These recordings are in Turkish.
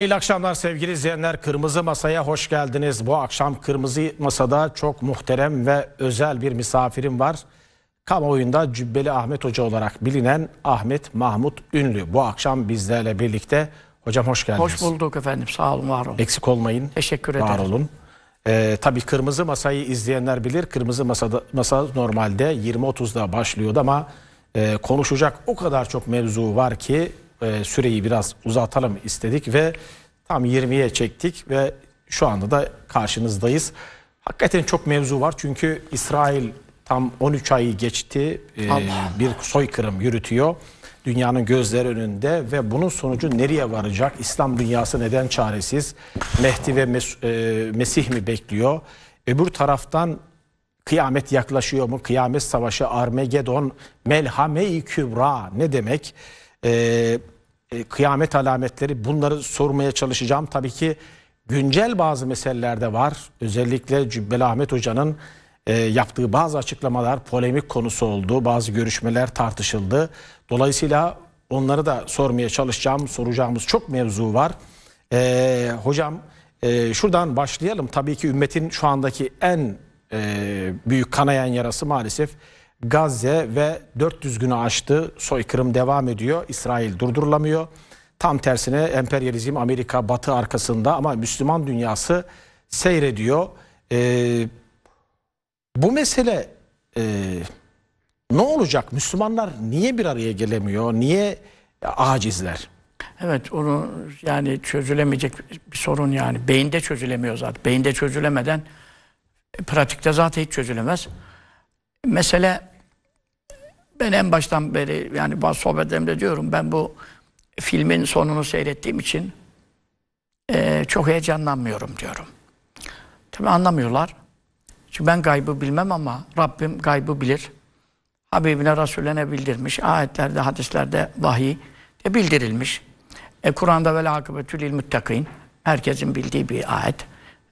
İyi akşamlar sevgili izleyenler. Kırmızı Masa'ya hoş geldiniz. Bu akşam Kırmızı Masa'da çok muhterem ve özel bir misafirim var. Kamuoyunda Cübbeli Ahmet Hoca olarak bilinen Ahmet Mahmut Ünlü. Bu akşam bizlerle birlikte. Hocam hoş geldiniz. Hoş bulduk efendim. Sağ olun, var olun. Eksik olmayın. Teşekkür ederim. Var olun. Ee, tabii Kırmızı Masa'yı izleyenler bilir. Kırmızı Masa'da, Masa normalde 20.30'da başlıyordu ama e, konuşacak o kadar çok mevzu var ki e, süreyi biraz uzatalım istedik ve tam 20'ye çektik ve şu anda da karşınızdayız. Hakikaten çok mevzu var çünkü İsrail tam 13 ayı geçti e, bir soykırım yürütüyor. Dünyanın gözleri önünde ve bunun sonucu nereye varacak? İslam dünyası neden çaresiz? Mehdi ve Mes e, Mesih mi bekliyor? Öbür taraftan kıyamet yaklaşıyor mu? Kıyamet savaşı, Armagedon, Melhame-i Kübra ne demek? e, e, kıyamet alametleri bunları sormaya çalışacağım. Tabii ki güncel bazı meselelerde var. Özellikle Cübbeli Ahmet Hoca'nın e, yaptığı bazı açıklamalar polemik konusu oldu. Bazı görüşmeler tartışıldı. Dolayısıyla onları da sormaya çalışacağım. Soracağımız çok mevzu var. E, hocam e, şuradan başlayalım. Tabii ki ümmetin şu andaki en e, büyük kanayan yarası maalesef Gazze ve 400 günü aştı soykırım devam ediyor. İsrail durdurulamıyor. Tam tersine emperyalizm Amerika batı arkasında ama Müslüman dünyası seyrediyor. Ee, bu mesele e, ne olacak? Müslümanlar niye bir araya gelemiyor? Niye acizler? Evet onu yani çözülemeyecek bir sorun yani. Beyinde çözülemiyor zaten. Beyinde çözülemeden e, pratikte zaten hiç çözülemez. Mesele ben en baştan beri yani bazı sohbetlerimde diyorum ben bu filmin sonunu seyrettiğim için e, çok heyecanlanmıyorum diyorum. Tabi anlamıyorlar. Çünkü ben gaybı bilmem ama Rabbim gaybı bilir. Habibine Resulüne bildirmiş. Ayetlerde, hadislerde vahiy de bildirilmiş. E, Kur'an'da vel akıbetül ilmüttakîn. Herkesin bildiği bir ayet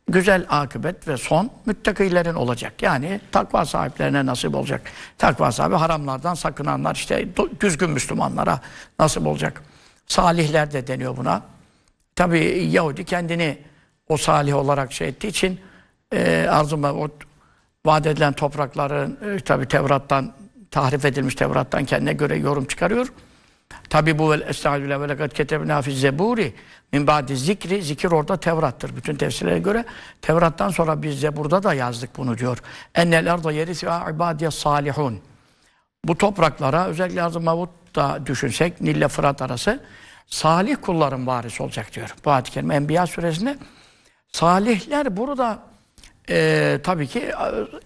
güzel akıbet ve son müttakilerin olacak. Yani takva sahiplerine nasip olacak. Takva sahibi haramlardan sakınanlar işte düzgün Müslümanlara nasip olacak. Salihler de deniyor buna. Tabi Yahudi kendini o salih olarak şey ettiği için e, arzuma o vaat edilen toprakların e, tabi Tevrat'tan tahrif edilmiş Tevrat'tan kendine göre yorum çıkarıyor. Tabi bu vel estağfirullah ve lekad ketebna fi zeburi min ba'di zikri zikir orada Tevrat'tır. Bütün tefsirlere göre Tevrat'tan sonra biz Zebur'da da yazdık bunu diyor. Ennel erda yerisiha ibadiye salihun. Bu topraklara özellikle Hazım Mavut da düşünsek Nille Fırat arası salih kulların varisi olacak diyor. Bu ayet-i kerime Enbiya suresinde salihler burada e, tabii ki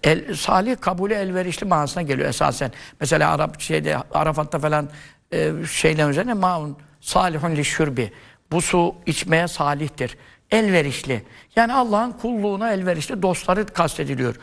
el, salih kabulü elverişli manasına geliyor esasen. Mesela Arap şeyde Arafat'ta falan e, şeyler üzerine maun salihun li şürbi. Bu su içmeye salihtir. Elverişli. Yani Allah'ın kulluğuna elverişli dostları kastediliyor.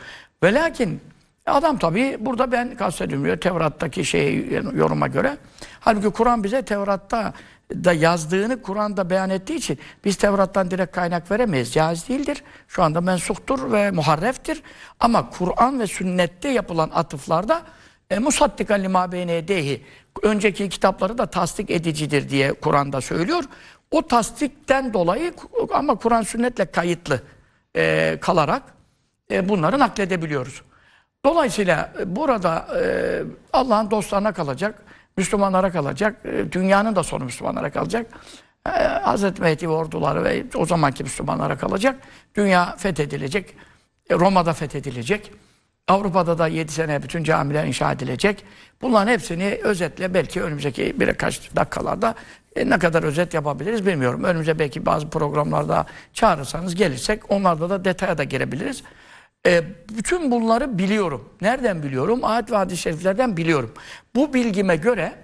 Ve lakin e, adam tabii burada ben kastedilmiyor Tevrat'taki şey yoruma göre. Halbuki Kur'an bize Tevrat'ta da yazdığını Kur'an'da beyan ettiği için biz Tevrat'tan direkt kaynak veremeyiz. Caiz değildir. Şu anda mensuktur ve muharreftir. Ama Kur'an ve sünnette yapılan atıflarda e, Musaddika lima beynedehi önceki kitapları da tasdik edicidir diye Kur'an'da söylüyor. O tasdikten dolayı ama Kur'an sünnetle kayıtlı e, kalarak e, bunları nakledebiliyoruz. Dolayısıyla e, burada e, Allah'ın dostlarına kalacak, Müslümanlara kalacak, e, dünyanın da sonu Müslümanlara kalacak. E, Hz. Mehdi orduları ve o zamanki Müslümanlara kalacak. Dünya fethedilecek, e, Roma'da fethedilecek. Avrupa'da da 7 sene bütün camiler inşa edilecek. Bunların hepsini özetle belki önümüzdeki birkaç dakikalarda e, ne kadar özet yapabiliriz bilmiyorum. Önümüze belki bazı programlarda çağırırsanız gelirsek onlarda da detaya da girebiliriz. E, bütün bunları biliyorum. Nereden biliyorum? Ayet ve hadis-i şeriflerden biliyorum. Bu bilgime göre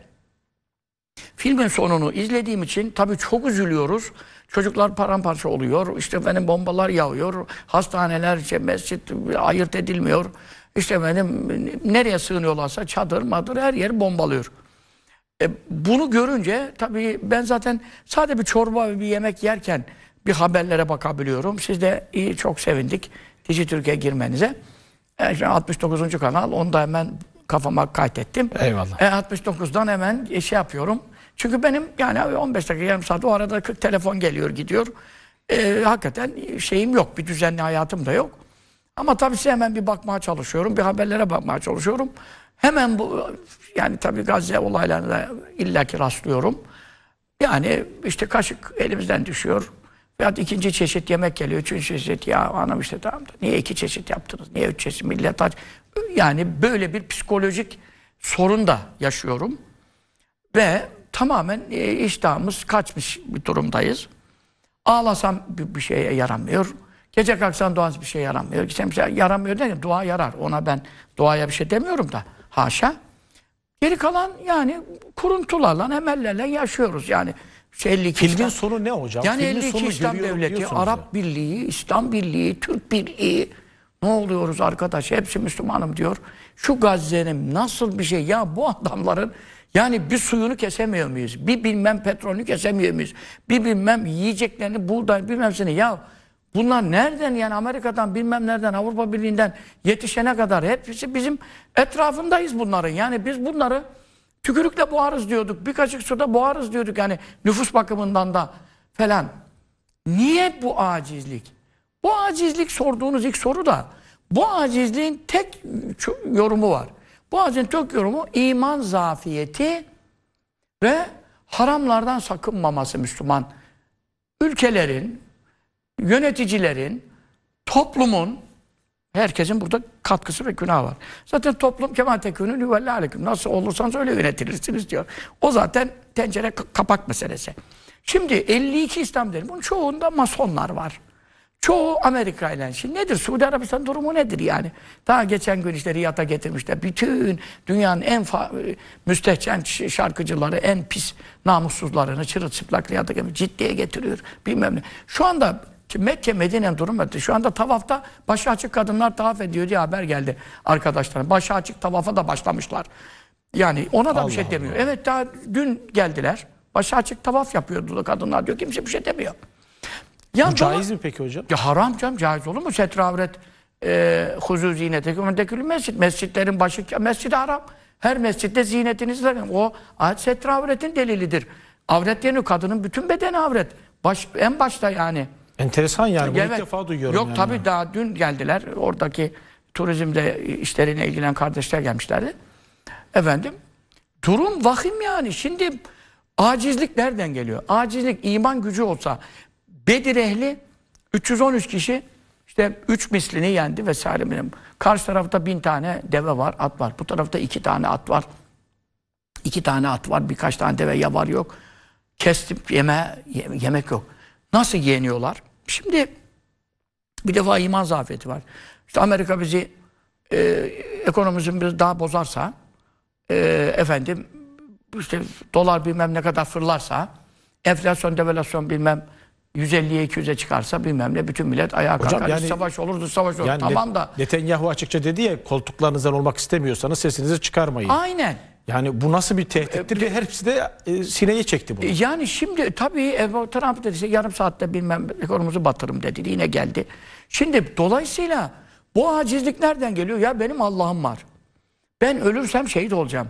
filmin sonunu izlediğim için tabii çok üzülüyoruz. Çocuklar paramparça oluyor. İşte benim bombalar yağıyor. Hastaneler, işte mescit ayırt edilmiyor. İşte benim nereye sığınıyorlarsa çadır madır her yeri bombalıyor. E, bunu görünce tabii ben zaten sadece bir çorba ve bir yemek yerken bir haberlere bakabiliyorum. Siz de iyi çok sevindik Dici Türkiye girmenize. E, işte 69. kanal onu da hemen kafama kaydettim. Eyvallah. E, 69'dan hemen şey yapıyorum. Çünkü benim yani 15 dakika yarım saat o arada 40 telefon geliyor gidiyor. E, hakikaten şeyim yok bir düzenli hayatım da yok. Ama tabii size hemen bir bakmaya çalışıyorum. Bir haberlere bakmaya çalışıyorum. Hemen bu yani tabii Gazze olaylarına illaki rastlıyorum. Yani işte kaşık elimizden düşüyor. Veya ikinci çeşit yemek geliyor. Üçüncü çeşit ya anam işte tamam da niye iki çeşit yaptınız? Niye üç çeşit millet aç? Yani böyle bir psikolojik sorun da yaşıyorum. Ve tamamen e, iştahımız kaçmış bir durumdayız. Ağlasam bir şeye yaramıyor. Gece kalksan duası bir şey yaramıyor. Geçen bir şey yaramıyor dedim. Dua yarar. Ona ben duaya bir şey demiyorum da. Haşa. Geri kalan yani kuruntularla, emellerle yaşıyoruz. Yani işte 52 Filmin İslam, sonu ne hocam? Yani Filmin 52 İslam Devleti, Arap ya. Birliği, İslam Birliği, Türk Birliği. Ne oluyoruz arkadaş? Hepsi Müslümanım diyor. Şu Gazze'nin nasıl bir şey? Ya bu adamların yani bir suyunu kesemiyor muyuz? Bir bilmem petrolünü kesemiyor muyuz? Bir bilmem yiyeceklerini, buğday bilmem seni. Ya Bunlar nereden yani Amerika'dan bilmem nereden Avrupa Birliği'nden yetişene kadar hepsi bizim etrafındayız bunların. Yani biz bunları tükürükle boğarız diyorduk. Bir kaşık suda boğarız diyorduk yani nüfus bakımından da falan. Niye bu acizlik? Bu acizlik sorduğunuz ilk soru da bu acizliğin tek yorumu var. Bu acizliğin tek yorumu iman zafiyeti ve haramlardan sakınmaması Müslüman ülkelerin yöneticilerin, toplumun, herkesin burada katkısı ve günahı var. Zaten toplum kemal tekünün üvelle aleyküm. Nasıl olursanız öyle yönetilirsiniz diyor. O zaten tencere kapak meselesi. Şimdi 52 İslam derim. Bunun çoğunda masonlar var. Çoğu Amerika ile. Şimdi nedir? Suudi Arabistan durumu nedir yani? Daha geçen gün işte Riyad'a getirmişler. Bütün dünyanın en e, müstehcen şarkıcıları, en pis namussuzlarını çırılçıplak Riyad'a getirmiş. Ciddiye getiriyor. Bilmem ne. Şu anda Mekke Medine durum Şu anda tavafta başı açık kadınlar tavaf ediyor diye haber geldi arkadaşlar. Başı açık tavafa da başlamışlar. Yani ona da Allah bir şey demiyor. Evet daha dün geldiler. Başı açık tavaf yapıyordu kadınlar diyor. Kimse bir şey demiyor. Ya caiz mi peki hocam? Ya haram canım caiz olur mu? Setravret e, huzu ziynete kümendekül mescit. Mescitlerin başı mescid haram. Her mescitte ziynetinizi verin. O ayet setravretin delilidir. Avret deniyor. Kadının bütün bedeni avret. Baş, en başta yani. Enteresan yani. Bunu evet. ilk defa duyuyorum. Yok yani. tabii daha dün geldiler. Oradaki turizmde işlerine ilgilenen kardeşler gelmişlerdi. Efendim durum vahim yani. Şimdi acizlik nereden geliyor? Acizlik iman gücü olsa Bedir ehli 313 kişi işte 3 mislini yendi vesaire. Benim. Karşı tarafta bin tane deve var, at var. Bu tarafta iki tane at var. İki tane at var, birkaç tane deve ya var yok. Kestim yeme, yemek yok. Nasıl yeniyorlar? Şimdi bir defa iman zafiyeti var. İşte Amerika bizi e, ekonomisini biraz daha bozarsa e, efendim işte dolar bilmem ne kadar fırlarsa enflasyon devalasyon bilmem 150'ye 200'e çıkarsa bilmem ne bütün millet ayağa Hocam kalkar. Yani, savaş olurdu savaş olur. Yani tamam da. Netanyahu açıkça dedi ya koltuklarınızdan olmak istemiyorsanız sesinizi çıkarmayın. Aynen. Yani bu nasıl bir tehdittir e, ve hepsi de e, sineye çekti bunu. Yani şimdi tabii e, Trump dedi yarım saatte bilmem ekonomimizi batırım dedi yine geldi. Şimdi dolayısıyla bu acizlik nereden geliyor? Ya benim Allah'ım var. Ben ölürsem şehit olacağım.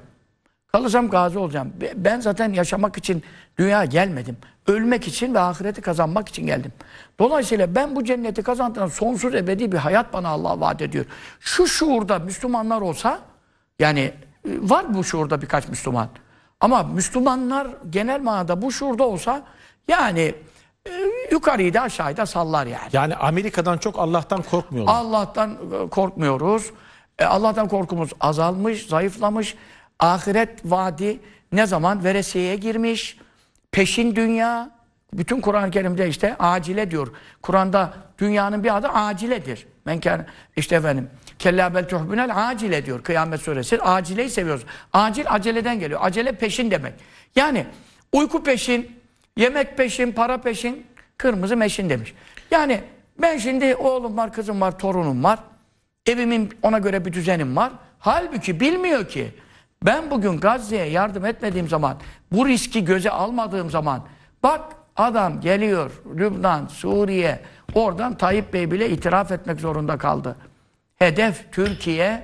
Kalırsam gazi olacağım. Ben zaten yaşamak için dünya gelmedim. Ölmek için ve ahireti kazanmak için geldim. Dolayısıyla ben bu cenneti kazandığım sonsuz ebedi bir hayat bana Allah vaat ediyor. Şu şuurda Müslümanlar olsa yani var bu şuurda birkaç Müslüman. Ama Müslümanlar genel manada bu şuurda olsa yani e, yukarıyı da aşağıyı da sallar yani. Yani Amerika'dan çok Allah'tan e, korkmuyoruz. Allah'tan e, korkmuyoruz. Allah'tan korkumuz azalmış, zayıflamış. Ahiret vadi ne zaman veresiye girmiş. Peşin dünya. Bütün Kur'an-ı Kerim'de işte acile diyor. Kur'an'da dünyanın bir adı aciledir. Ben işte efendim Kella bel tuhbunel acile diyor Kıyamet suresi. Acileyi seviyoruz. Acil aceleden geliyor. Acele peşin demek. Yani uyku peşin, yemek peşin, para peşin, kırmızı meşin demiş. Yani ben şimdi oğlum var, kızım var, torunum var. Evimin ona göre bir düzenim var. Halbuki bilmiyor ki ben bugün Gazze'ye yardım etmediğim zaman, bu riski göze almadığım zaman bak adam geliyor Lübnan, Suriye oradan Tayyip Bey bile itiraf etmek zorunda kaldı hedef Türkiye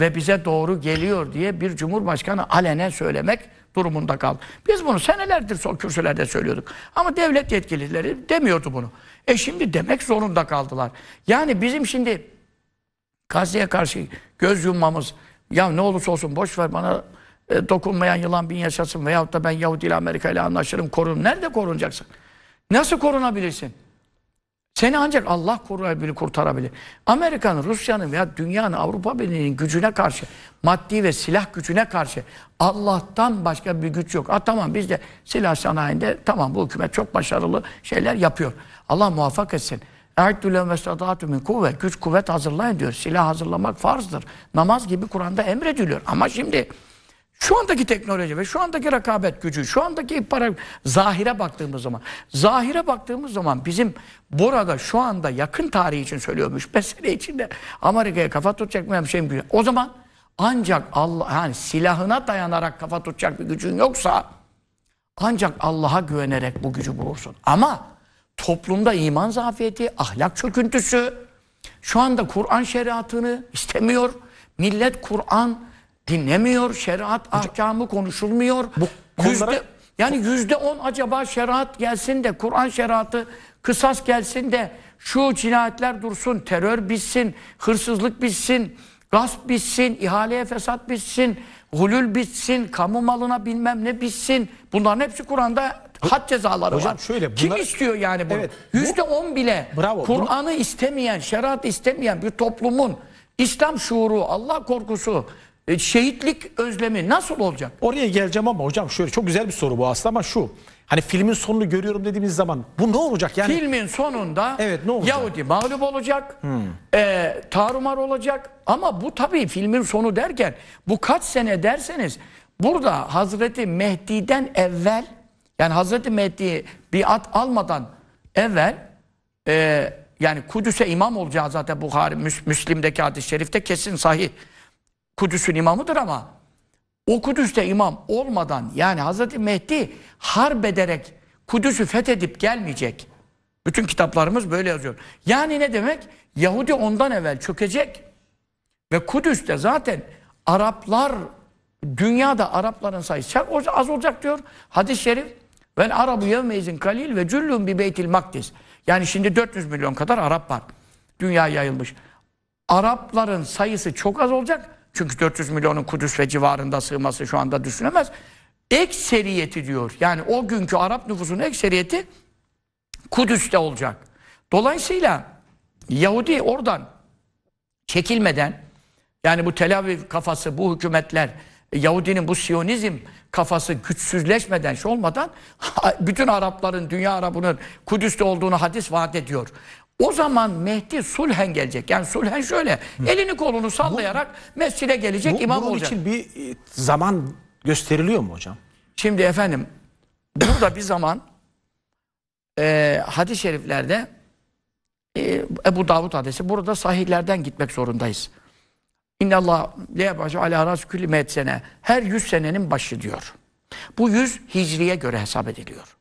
ve bize doğru geliyor diye bir cumhurbaşkanı alenen söylemek durumunda kaldı. Biz bunu senelerdir son kürsülerde söylüyorduk. Ama devlet yetkilileri demiyordu bunu. E şimdi demek zorunda kaldılar. Yani bizim şimdi Gazze'ye karşı göz yummamız ya ne olursa olsun boş ver bana e, dokunmayan yılan bin yaşasın veyahut da ben Yahudi ile Amerika ile anlaşırım korun. Nerede korunacaksın? Nasıl korunabilirsin? Seni ancak Allah koruyabilir, kurtarabilir. Amerika'nın, Rusya'nın veya dünyanın, Avrupa Birliği'nin gücüne karşı, maddi ve silah gücüne karşı Allah'tan başka bir güç yok. Ah tamam biz de silah sanayinde tamam bu hükümet çok başarılı şeyler yapıyor. Allah muvaffak etsin. Erdülen ve min kuvvet. Güç kuvvet hazırlayın diyor. Silah hazırlamak farzdır. Namaz gibi Kur'an'da emrediliyor. Ama şimdi şu andaki teknoloji ve şu andaki rekabet gücü, şu andaki para zahire baktığımız zaman, zahire baktığımız zaman bizim burada şu anda yakın tarih için söylüyormuş, mesele içinde Amerika'ya kafa tutacak mı bir şey mi? O zaman ancak Allah yani silahına dayanarak kafa tutacak bir gücün yoksa ancak Allah'a güvenerek bu gücü bulursun. Ama toplumda iman zafiyeti, ahlak çöküntüsü şu anda Kur'an şeriatını istemiyor. Millet Kur'an dinlemiyor. Şeriat ahkamı konuşulmuyor. Bu yüzde, yani yüzde on acaba şeriat gelsin de Kur'an şeriatı kısas gelsin de şu cinayetler dursun, terör bitsin, hırsızlık bitsin, gasp bitsin, ihaleye fesat bitsin, hulül bitsin, kamu malına bilmem ne bitsin. Bunların hepsi Kur'an'da had cezaları Hocam var. Şöyle, bunlar... Kim istiyor yani bunu? Yüzde evet, on bu... bile Kur'an'ı bunu... istemeyen, şeriat istemeyen bir toplumun İslam şuuru, Allah korkusu, e, şehitlik özlemi nasıl olacak? Oraya geleceğim ama hocam şöyle çok güzel bir soru bu aslında ama şu. Hani filmin sonunu görüyorum dediğimiz zaman bu ne olacak yani? Filmin sonunda evet, ne olacak? Yahudi mağlup olacak, hmm. e, tarumar olacak ama bu tabii filmin sonu derken bu kaç sene derseniz burada Hazreti Mehdi'den evvel yani Hazreti Mehdi bir at almadan evvel e, yani Kudüs'e imam olacağı zaten Bukhari, Müs Müslim'deki hadis-i şerifte kesin sahih. Kudüs'ün imamıdır ama o Kudüs'te imam olmadan yani Hazreti Mehdi harp ederek Kudüs'ü fethedip gelmeyecek. Bütün kitaplarımız böyle yazıyor. Yani ne demek? Yahudi ondan evvel çökecek ve Kudüs'te zaten Araplar dünyada Arapların sayısı az olacak diyor. Hadis-i şerif Vel Arabu yevmeyizin kalil ve cüllüm bi beytil makdis. Yani şimdi 400 milyon kadar Arap var. Dünya yayılmış. Arapların sayısı çok az olacak. Çünkü 400 milyonun Kudüs ve civarında sığması şu anda düşünemez. Ekseriyeti diyor. Yani o günkü Arap nüfusunun ekseriyeti Kudüs'te olacak. Dolayısıyla Yahudi oradan çekilmeden yani bu Tel Aviv kafası, bu hükümetler, Yahudinin bu Siyonizm kafası güçsüzleşmeden, şey olmadan bütün Arapların, dünya Arabının Kudüs'te olduğunu hadis vaat ediyor. O zaman Mehdi sulhen gelecek. Yani sulhen şöyle Hı. elini kolunu sallayarak bu, mescide gelecek bu, imam bunun olacak. Bunun için bir e, zaman gösteriliyor mu hocam? Şimdi efendim burada bir zaman e, hadis-i şeriflerde e, Ebu Davud hadisi burada sahihlerden gitmek zorundayız. İnnallah leyebaşı ala ras külli sene her yüz senenin başı diyor. Bu yüz hicriye göre hesap ediliyor.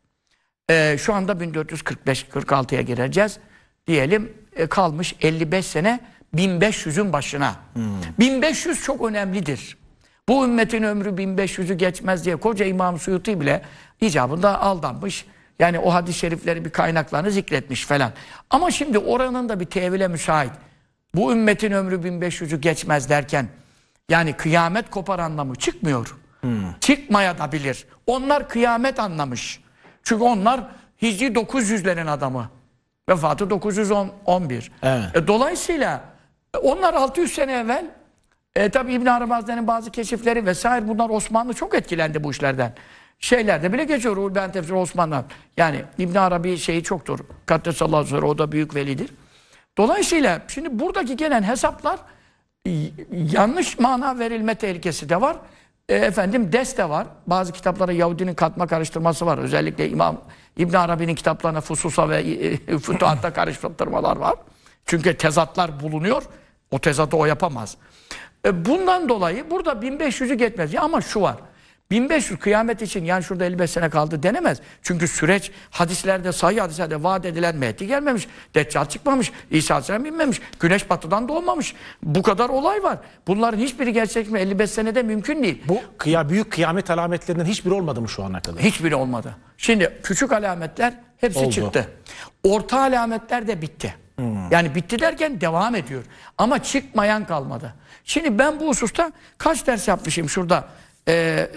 E, şu anda 1445-46'ya gireceğiz diyelim e, kalmış 55 sene 1500'ün başına. Hmm. 1500 çok önemlidir. Bu ümmetin ömrü 1500'ü geçmez diye koca İmam Suyuti bile icabında aldanmış. Yani o hadis-i şerifleri bir kaynaklarını zikretmiş falan. Ama şimdi oranın da bir tevile müsait. Bu ümmetin ömrü 1500'ü geçmez derken yani kıyamet kopar anlamı çıkmıyor. Hmm. Çıkmaya da bilir. Onlar kıyamet anlamış. Çünkü onlar Hicri 900'lerin adamı. Vefatı 911. Evet. E, dolayısıyla e, onlar 600 sene evvel e, tabi İbn Arabazi'nin bazı keşifleri vesaire bunlar Osmanlı çok etkilendi bu işlerden. Şeylerde bile geçiyor Uğur Ben Tefsir Osmanlı. Yani İbn Arabi şeyi çoktur. Kaddesallahu aleyhi o da büyük velidir. Dolayısıyla şimdi buradaki gelen hesaplar yanlış mana verilme tehlikesi de var. E, efendim deste var. Bazı kitaplara Yahudinin katma karıştırması var. Özellikle İmam İbn Arabi'nin kitaplarına Fusus'a ve e, e Fütuhat'ta karıştırmalar var. Çünkü tezatlar bulunuyor. O tezatı o yapamaz. E, bundan dolayı burada 1500'ü geçmez. Ya ama şu var. 1500 kıyamet için yani şurada 55 sene kaldı denemez. Çünkü süreç hadislerde sayı hadislerde vaat edilen Mehdi gelmemiş. Deccal çıkmamış. İsa Aleyhisselam inmemiş. Güneş batıdan doğmamış. Bu kadar olay var. Bunların hiçbiri mi 55 senede mümkün değil. Bu kıya, büyük kıyamet alametlerinden hiçbiri olmadı mı şu ana kadar? Hiçbiri olmadı. Şimdi küçük alametler hepsi Oldu. çıktı. Orta alametler de bitti. Hmm. Yani bitti derken devam ediyor. Ama çıkmayan kalmadı. Şimdi ben bu hususta kaç ders yapmışım şurada e,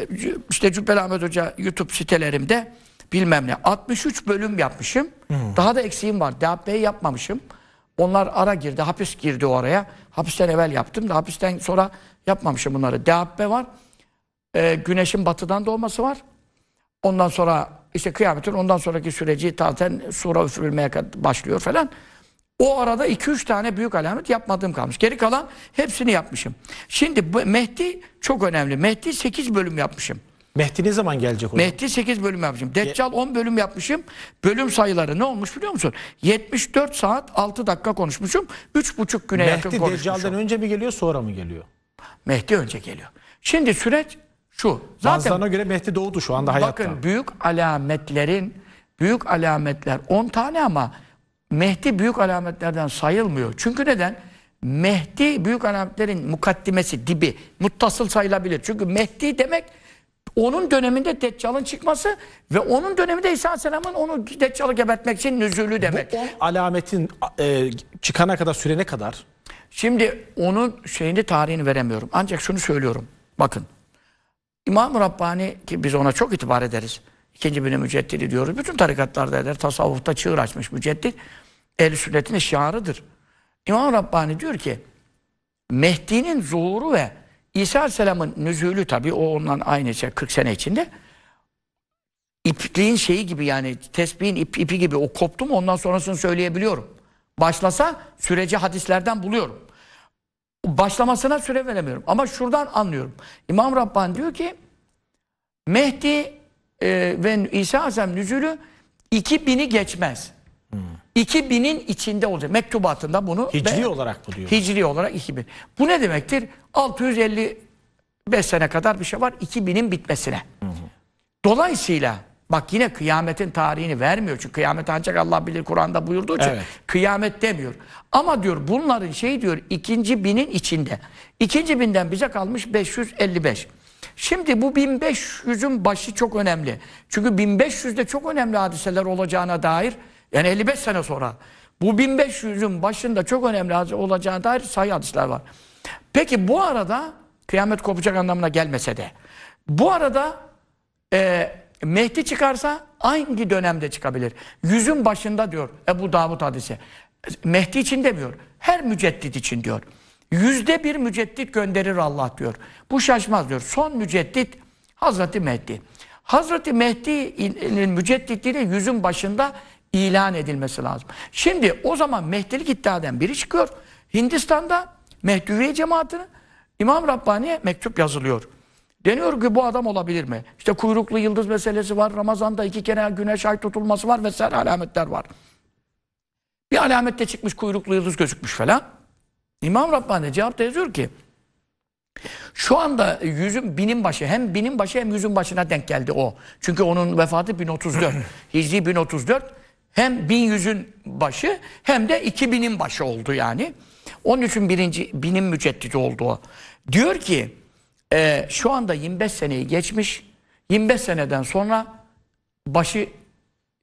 işte Cübbeli Ahmet Hoca YouTube sitelerimde bilmem ne. 63 bölüm yapmışım. Hmm. Daha da eksiğim var. DHP'yi yapmamışım. Onlar ara girdi. Hapis girdi oraya. Hapisten evvel yaptım da hapisten sonra yapmamışım bunları. DHP var. E, güneşin batıdan doğması var. Ondan sonra işte kıyametin ondan sonraki süreci zaten sonra üfürülmeye başlıyor falan. O arada 2-3 tane büyük alamet yapmadığım kalmış. Geri kalan hepsini yapmışım. Şimdi bu Mehdi çok önemli. Mehdi 8 bölüm yapmışım. Mehdi ne zaman gelecek hocam? Mehdi 8 bölüm yapmışım. Deccal 10 bölüm yapmışım. Bölüm sayıları ne olmuş biliyor musun? 74 saat 6 dakika konuşmuşum. 3,5 güne Mehdi yakın konuşmuşum. Mehdi Deccal'dan önce mi geliyor sonra mı geliyor? Mehdi önce geliyor. Şimdi süreç şu. Zaten göre Mehdi doğdu şu anda hayatta. Bakın büyük alametlerin büyük alametler 10 tane ama Mehdi büyük alametlerden sayılmıyor. Çünkü neden? Mehdi büyük alametlerin mukaddimesi, dibi, muttasıl sayılabilir. Çünkü Mehdi demek onun döneminde Deccal'ın çıkması ve onun döneminde İsa Aleyhisselam'ın onu Deccal'ı gebertmek için nüzülü demek. Bu on alametin e, çıkana kadar sürene kadar? Şimdi onun şeyini tarihini veremiyorum. Ancak şunu söylüyorum. Bakın. İmam-ı Rabbani ki biz ona çok itibar ederiz. İkinci bini müceddidi diyoruz. Bütün tarikatlarda eder. Tasavvufta çığır açmış müceddit. Ehl-i sünnetin şiarıdır. İmam Rabbani diyor ki Mehdi'nin zuhuru ve İsa Aleyhisselam'ın nüzülü tabii o ondan aynı şey 40 sene içinde ipliğin şeyi gibi yani tesbihin ip, ipi gibi o koptu mu ondan sonrasını söyleyebiliyorum. Başlasa süreci hadislerden buluyorum. Başlamasına süre veremiyorum. Ama şuradan anlıyorum. İmam Rabbani diyor ki Mehdi e, ve İsa Aleyhisselam nüzülü 2000'i geçmez. Hmm. 2000'in içinde olacak. Mektubatında bunu Hicri be, olarak bu diyor. Hicri olarak 2000. Bu ne demektir? 655 sene kadar bir şey var 2000'in bitmesine. Hmm. Dolayısıyla bak yine kıyametin tarihini vermiyor. Çünkü kıyamet ancak Allah bilir Kur'an'da buyurduğu için evet. kıyamet demiyor. Ama diyor bunların şey diyor ikinci binin içinde. İkinci binden bize kalmış 555. Şimdi bu 1500'ün başı çok önemli. Çünkü 1500'de çok önemli hadiseler olacağına dair yani 55 sene sonra bu 1500'ün başında çok önemli olacağına dair sayı hadisler var. Peki bu arada kıyamet kopacak anlamına gelmese de bu arada e, Mehdi çıkarsa hangi dönemde çıkabilir? Yüzün başında diyor Ebu Davud hadisi. Mehdi için demiyor. Her müceddit için diyor. Yüzde bir müceddit gönderir Allah diyor. Bu şaşmaz diyor. Son müceddit Hazreti Mehdi. Hazreti Mehdi'nin mücedditliğinin yüzün başında ilan edilmesi lazım. Şimdi o zaman Mehdilik iddiadan biri çıkıyor. Hindistan'da Mehdiviye cemaatini İmam Rabbani'ye mektup yazılıyor. Deniyor ki bu adam olabilir mi? İşte kuyruklu yıldız meselesi var. Ramazan'da iki kere güneş ay tutulması var vesaire alametler var. Bir alamette çıkmış kuyruklu yıldız gözükmüş falan. İmam Rabbani cevapta yazıyor ki şu anda yüzün binin başı hem binin başı hem yüzün başına denk geldi o. Çünkü onun vefatı 1034. Hicri 1034 hem bin yüzün başı hem de iki binin başı oldu yani. Onun için birinci binin müceddidi oldu o. Diyor ki e, şu anda 25 seneyi geçmiş. 25 seneden sonra başı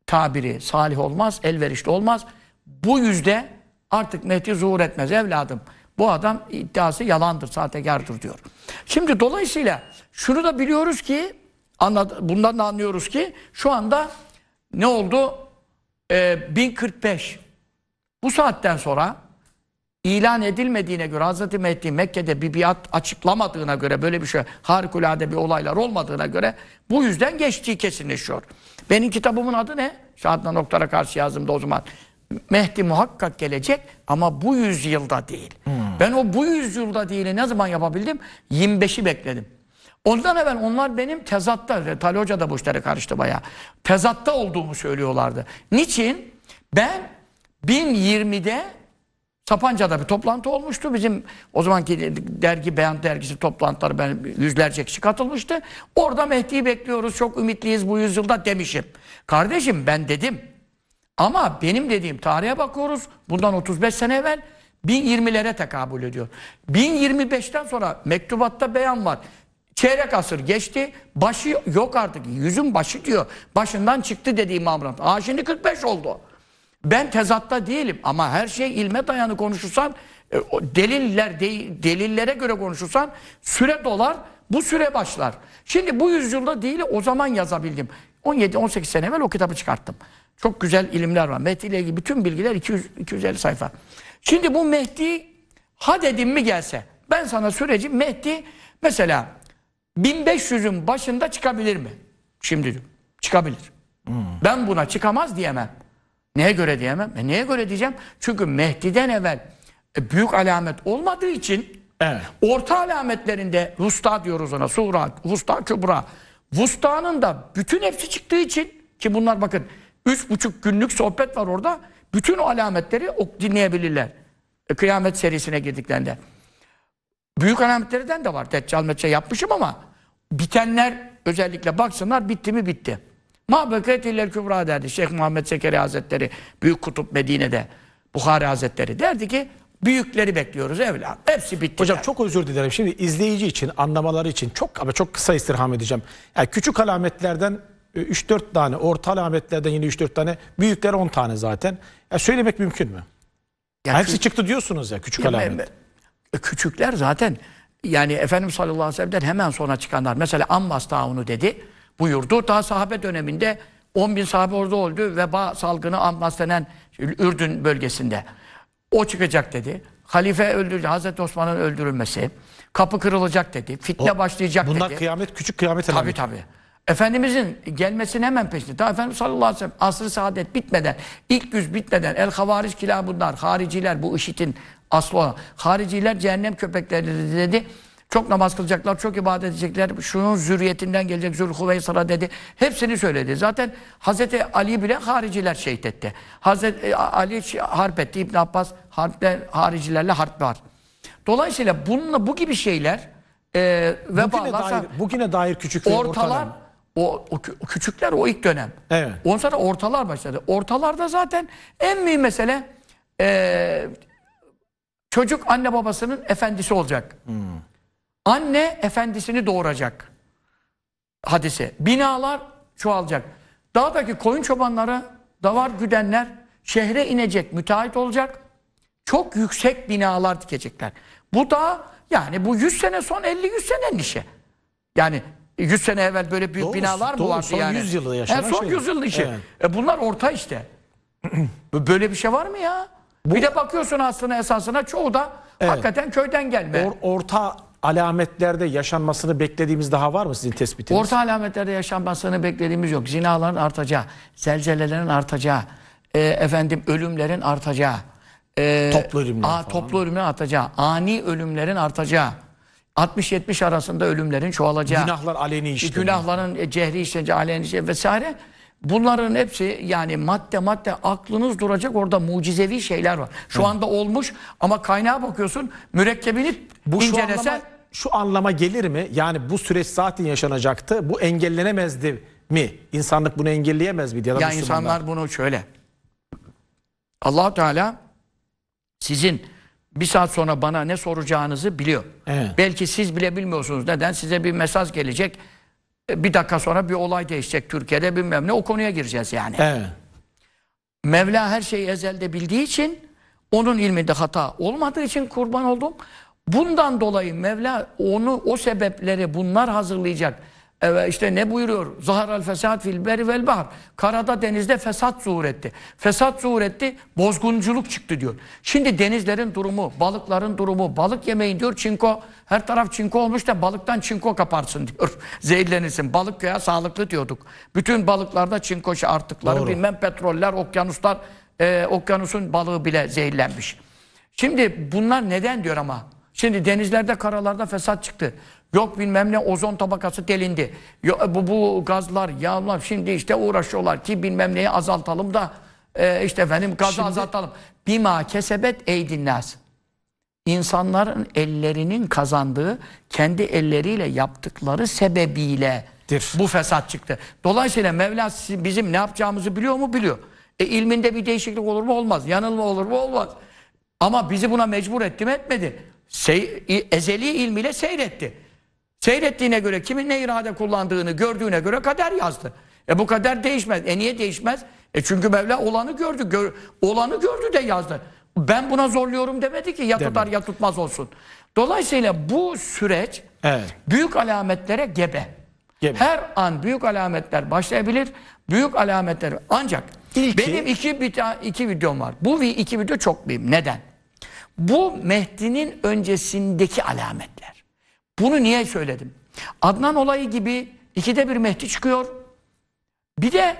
tabiri salih olmaz, elverişli olmaz. Bu yüzde Artık Mehdi zuhur etmez evladım. Bu adam iddiası yalandır, sahtekardır diyor. Şimdi dolayısıyla şunu da biliyoruz ki, bundan da anlıyoruz ki şu anda ne oldu? Ee, 1045. Bu saatten sonra ilan edilmediğine göre Hazreti Mehdi Mekke'de bir biat açıklamadığına göre böyle bir şey harikulade bir olaylar olmadığına göre bu yüzden geçtiği kesinleşiyor. Benim kitabımın adı ne? Şu Adnan Oktar'a karşı yazdığımda o zaman Mehdi muhakkak gelecek ama bu yüzyılda değil. Hmm. Ben o bu yüzyılda değil. ne zaman yapabildim? 25'i bekledim. Ondan evvel onlar benim tezatta, Tali Hoca da bu işlere karıştı bayağı. Tezatta olduğumu söylüyorlardı. Niçin? Ben 1020'de Sapanca'da bir toplantı olmuştu. Bizim o zamanki dergi, beyan dergisi toplantıları ben yüzlerce kişi katılmıştı. Orada Mehdi'yi bekliyoruz, çok ümitliyiz bu yüzyılda demişim. Kardeşim ben dedim. Ama benim dediğim tarihe bakıyoruz. Bundan 35 sene evvel 1020'lere tekabül ediyor. 1025'ten sonra mektubatta beyan var. Çeyrek asır geçti. Başı yok artık. Yüzün başı diyor. Başından çıktı dedi İmam Rabbim. Aa şimdi 45 oldu. Ben tezatta değilim ama her şey ilme dayanı konuşursan e, deliller delillere göre konuşursan süre dolar bu süre başlar. Şimdi bu yüzyılda değil o zaman yazabildim. 17-18 sene evvel o kitabı çıkarttım. Çok güzel ilimler var. Mehdi ile ilgili bütün bilgiler 200, 250 sayfa. Şimdi bu Mehdi ha dedim mi gelse ben sana süreci Mehdi mesela 1500'ün başında çıkabilir mi? Şimdi Çıkabilir. Hmm. Ben buna çıkamaz diyemem. Neye göre diyemem? E neye göre diyeceğim? Çünkü Mehdi'den evvel e, büyük alamet olmadığı için evet. orta alametlerinde Vusta diyoruz ona. Sura, Vusta, Kübra. Vusta'nın da bütün hepsi çıktığı için ki bunlar bakın Üç buçuk günlük sohbet var orada. Bütün o alametleri dinleyebilirler. E, kıyamet serisine girdiklerinde. Büyük alametlerden de var. Deccal metçe yapmışım ama bitenler özellikle baksınlar bitti mi bitti. Ma beket illel kübra derdi Şeyh Muhammed Sekeri Hazretleri Büyük Kutup Medine'de Bukhari Hazretleri derdi ki büyükleri bekliyoruz evlat. Hepsi bitti. Hocam çok özür dilerim. Şimdi izleyici için anlamaları için çok ama çok kısa istirham edeceğim. Yani küçük alametlerden 3-4 tane orta alametlerden yine 3-4 tane büyükler 10 tane zaten. Ya söylemek mümkün mü? Ya Hepsi çıktı diyorsunuz ya küçük ya alamet. E, küçükler zaten yani Efendimiz sallallahu aleyhi ve sellem'den hemen sonra çıkanlar. Mesela Ammas taunu dedi buyurdu. Daha sahabe döneminde 10 bin sahabe orada öldü. Veba salgını Ammas denen Ürdün bölgesinde. O çıkacak dedi. Halife öldürüldü. Hazreti Osman'ın öldürülmesi. Kapı kırılacak dedi. Fitne o, başlayacak bunlar dedi. Bunlar kıyamet, küçük kıyamet Tabii alameti. tabii. Efendimizin gelmesinin hemen peşinde. Ta Efendimiz sallallahu aleyhi ve sellem asr saadet bitmeden, ilk yüz bitmeden el havariz kila hariciler bu işitin aslı olan. Hariciler cehennem köpekleri dedi. Çok namaz kılacaklar, çok ibadet edecekler. Şunun zürriyetinden gelecek Zülhüveysar'a dedi. Hepsini söyledi. Zaten Hazreti Ali bile hariciler şehit etti. Hazreti e, Ali harp etti. İbn Abbas harpler, haricilerle harp var. Dolayısıyla bununla bu gibi şeyler e, vebalarsa bugüne dair, bugüne dair küçük ortalar, ortalar o, o, o küçükler o ilk dönem. Evet. Ondan sonra ortalar başladı. Ortalarda zaten en mühim mesele e, çocuk anne babasının efendisi olacak. Hmm. Anne efendisini doğuracak. Hadise. Binalar çoğalacak. Dağdaki koyun çobanları, davar güdenler şehre inecek, müteahhit olacak. Çok yüksek binalar dikecekler. Bu da yani bu 100 sene son 50-100 sene işi. Yani 100 sene evvel böyle büyük doğru, binalar mı doğru, vardı son yani? 100 yılda yaşanan şey. son şeyler. 100 yılın işi. Evet. E bunlar orta işte. böyle bir şey var mı ya? Bu, bir de bakıyorsun aslında esasına çoğu da evet. hakikaten köyden gelme. Or, orta alametlerde yaşanmasını beklediğimiz daha var mı sizin tespitiniz? Orta alametlerde yaşanmasını beklediğimiz yok. Zinaların artacağı, zelzelelerin artacağı, e, efendim ölümlerin artacağı. E, toplu ölümlerin, toplu ölümlerin artacağı, ani ölümlerin artacağı. 60-70 arasında ölümlerin çoğalacağı. Günahlar aleni işte. Günahların e, cehri işlence, aleni işlence vesaire. Bunların hepsi yani madde madde aklınız duracak orada mucizevi şeyler var. Şu Hı. anda olmuş ama kaynağa bakıyorsun mürekkebini bu incelesen. Şu anlama, şu anlama gelir mi? Yani bu süreç zaten yaşanacaktı. Bu engellenemezdi mi? İnsanlık bunu engelleyemez miydi? Ya, da ya insanlar bunu şöyle. allah Teala sizin bir saat sonra bana ne soracağınızı biliyor. Evet. Belki siz bile bilmiyorsunuz. Neden? Size bir mesaj gelecek. E, bir dakika sonra bir olay değişecek Türkiye'de bilmem ne. O konuya gireceğiz yani. Evet. Mevla her şeyi ezelde bildiği için onun ilminde hata olmadığı için kurban oldum. Bundan dolayı Mevla onu o sebepleri bunlar hazırlayacak Evet işte ne buyuruyor? Zahar al fesat fil beri vel bahar. Karada denizde fesat zuhur etti. Fesat zuhur etti, bozgunculuk çıktı diyor. Şimdi denizlerin durumu, balıkların durumu, balık yemeyin diyor çinko. Her taraf çinko olmuş da balıktan çinko kaparsın diyor. Zehirlenirsin. Balık köya sağlıklı diyorduk. Bütün balıklarda çinko artıkları Doğru. bilmem petroller, okyanuslar, e, okyanusun balığı bile zehirlenmiş. Şimdi bunlar neden diyor ama? Şimdi denizlerde, karalarda fesat çıktı. Yok bilmem ne ozon tabakası delindi. Yok, bu, bu gazlar, yağlar şimdi işte uğraşıyorlar ki bilmem neyi azaltalım da e, işte efendim gazı şimdi... azaltalım. Bima kesebet ey eydinnas. İnsanların ellerinin kazandığı kendi elleriyle yaptıkları sebebiyle bu fesat çıktı. Dolayısıyla Mevla bizim ne yapacağımızı biliyor mu? Biliyor. E, ilminde bir değişiklik olur mu? Olmaz. Yanılma olur mu? Olmaz. Ama bizi buna mecbur etti mi? Etmedi. Sey, ezeli ilmiyle seyretti. Seyrettiğine göre kimin ne irade kullandığını gördüğüne göre kader yazdı. E bu kader değişmez. E niye değişmez? E çünkü Mevla olanı gördü. Gör, olanı gördü de yazdı. Ben buna zorluyorum demedi ki ya Demek. tutar ya tutmaz olsun. Dolayısıyla bu süreç evet. büyük alametlere gebe. gebe. Her an büyük alametler başlayabilir. Büyük alametler ancak İlki... benim iki, bita, iki videom var. Bu iki video çok mühim. Neden? Bu Mehdi'nin öncesindeki alametler. Bunu niye söyledim? Adnan olayı gibi ikide bir Mehdi çıkıyor. Bir de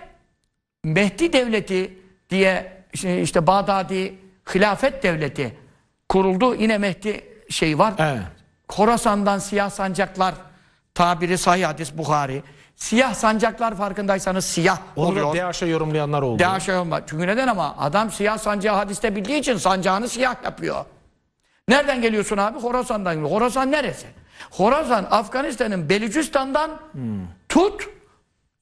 Mehdi devleti diye işte, işte Bağdadi hilafet devleti kuruldu. Yine Mehdi şey var. Evet. Horasan'dan siyah sancaklar tabiri sahih hadis buhari. Siyah sancaklar farkındaysanız siyah oluyor. Onu DH'a yorumlayanlar oldu. DH'a yorumlar. Çünkü neden ama adam siyah sancağı hadiste bildiği için sancağını siyah yapıyor. Nereden geliyorsun abi? Horasan'dan. Horasan neresi? Horazan, Afganistan'ın Belücistan'dan hmm. tut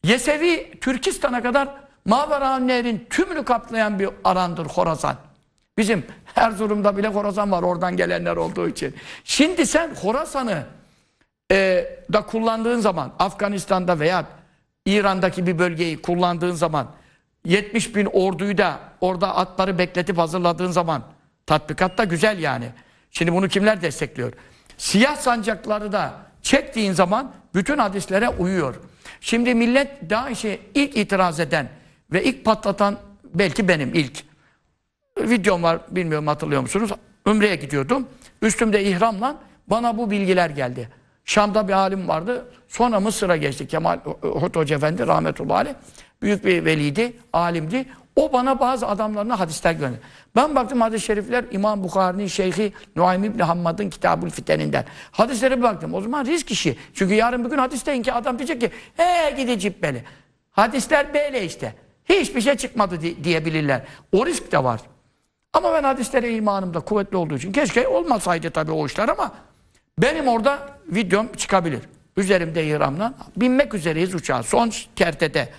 Yesevi, Türkistan'a kadar Maverahan tümünü kaplayan bir arandır Horazan. Bizim Erzurum'da bile Horazan var oradan gelenler olduğu için. Şimdi sen Horasan'ı e, da kullandığın zaman Afganistan'da veya İran'daki bir bölgeyi kullandığın zaman 70 bin orduyu da orada atları bekletip hazırladığın zaman tatbikat da güzel yani. Şimdi bunu kimler destekliyor? Siyah sancakları da çektiğin zaman bütün hadislere uyuyor. Şimdi millet daha DAEŞ'e ilk itiraz eden ve ilk patlatan belki benim ilk. Videom var bilmiyorum hatırlıyor musunuz? Ümre'ye gidiyordum. Üstümde ihramla bana bu bilgiler geldi. Şam'da bir alim vardı. Sonra Mısır'a geçti. Kemal Hot Hoca Efendi rahmetullahi aleyh. Büyük bir veliydi, alimdi. O bana bazı adamlarına hadisler gönderdi. Ben baktım hadis-i şerifler İmam Bukhari'nin şeyhi Nuaym İbni Hammad'ın Kitabul Fiteninden. Hadislere baktım. O zaman risk işi. Çünkü yarın bir gün hadis deyin ki adam diyecek ki ee gidi cibbeli. Hadisler böyle işte. Hiçbir şey çıkmadı di diyebilirler. O risk de var. Ama ben hadislere imanım da kuvvetli olduğu için keşke olmasaydı tabii o işler ama benim orada videom çıkabilir. Üzerimde ihramla binmek üzereyiz uçağa. Son kertede.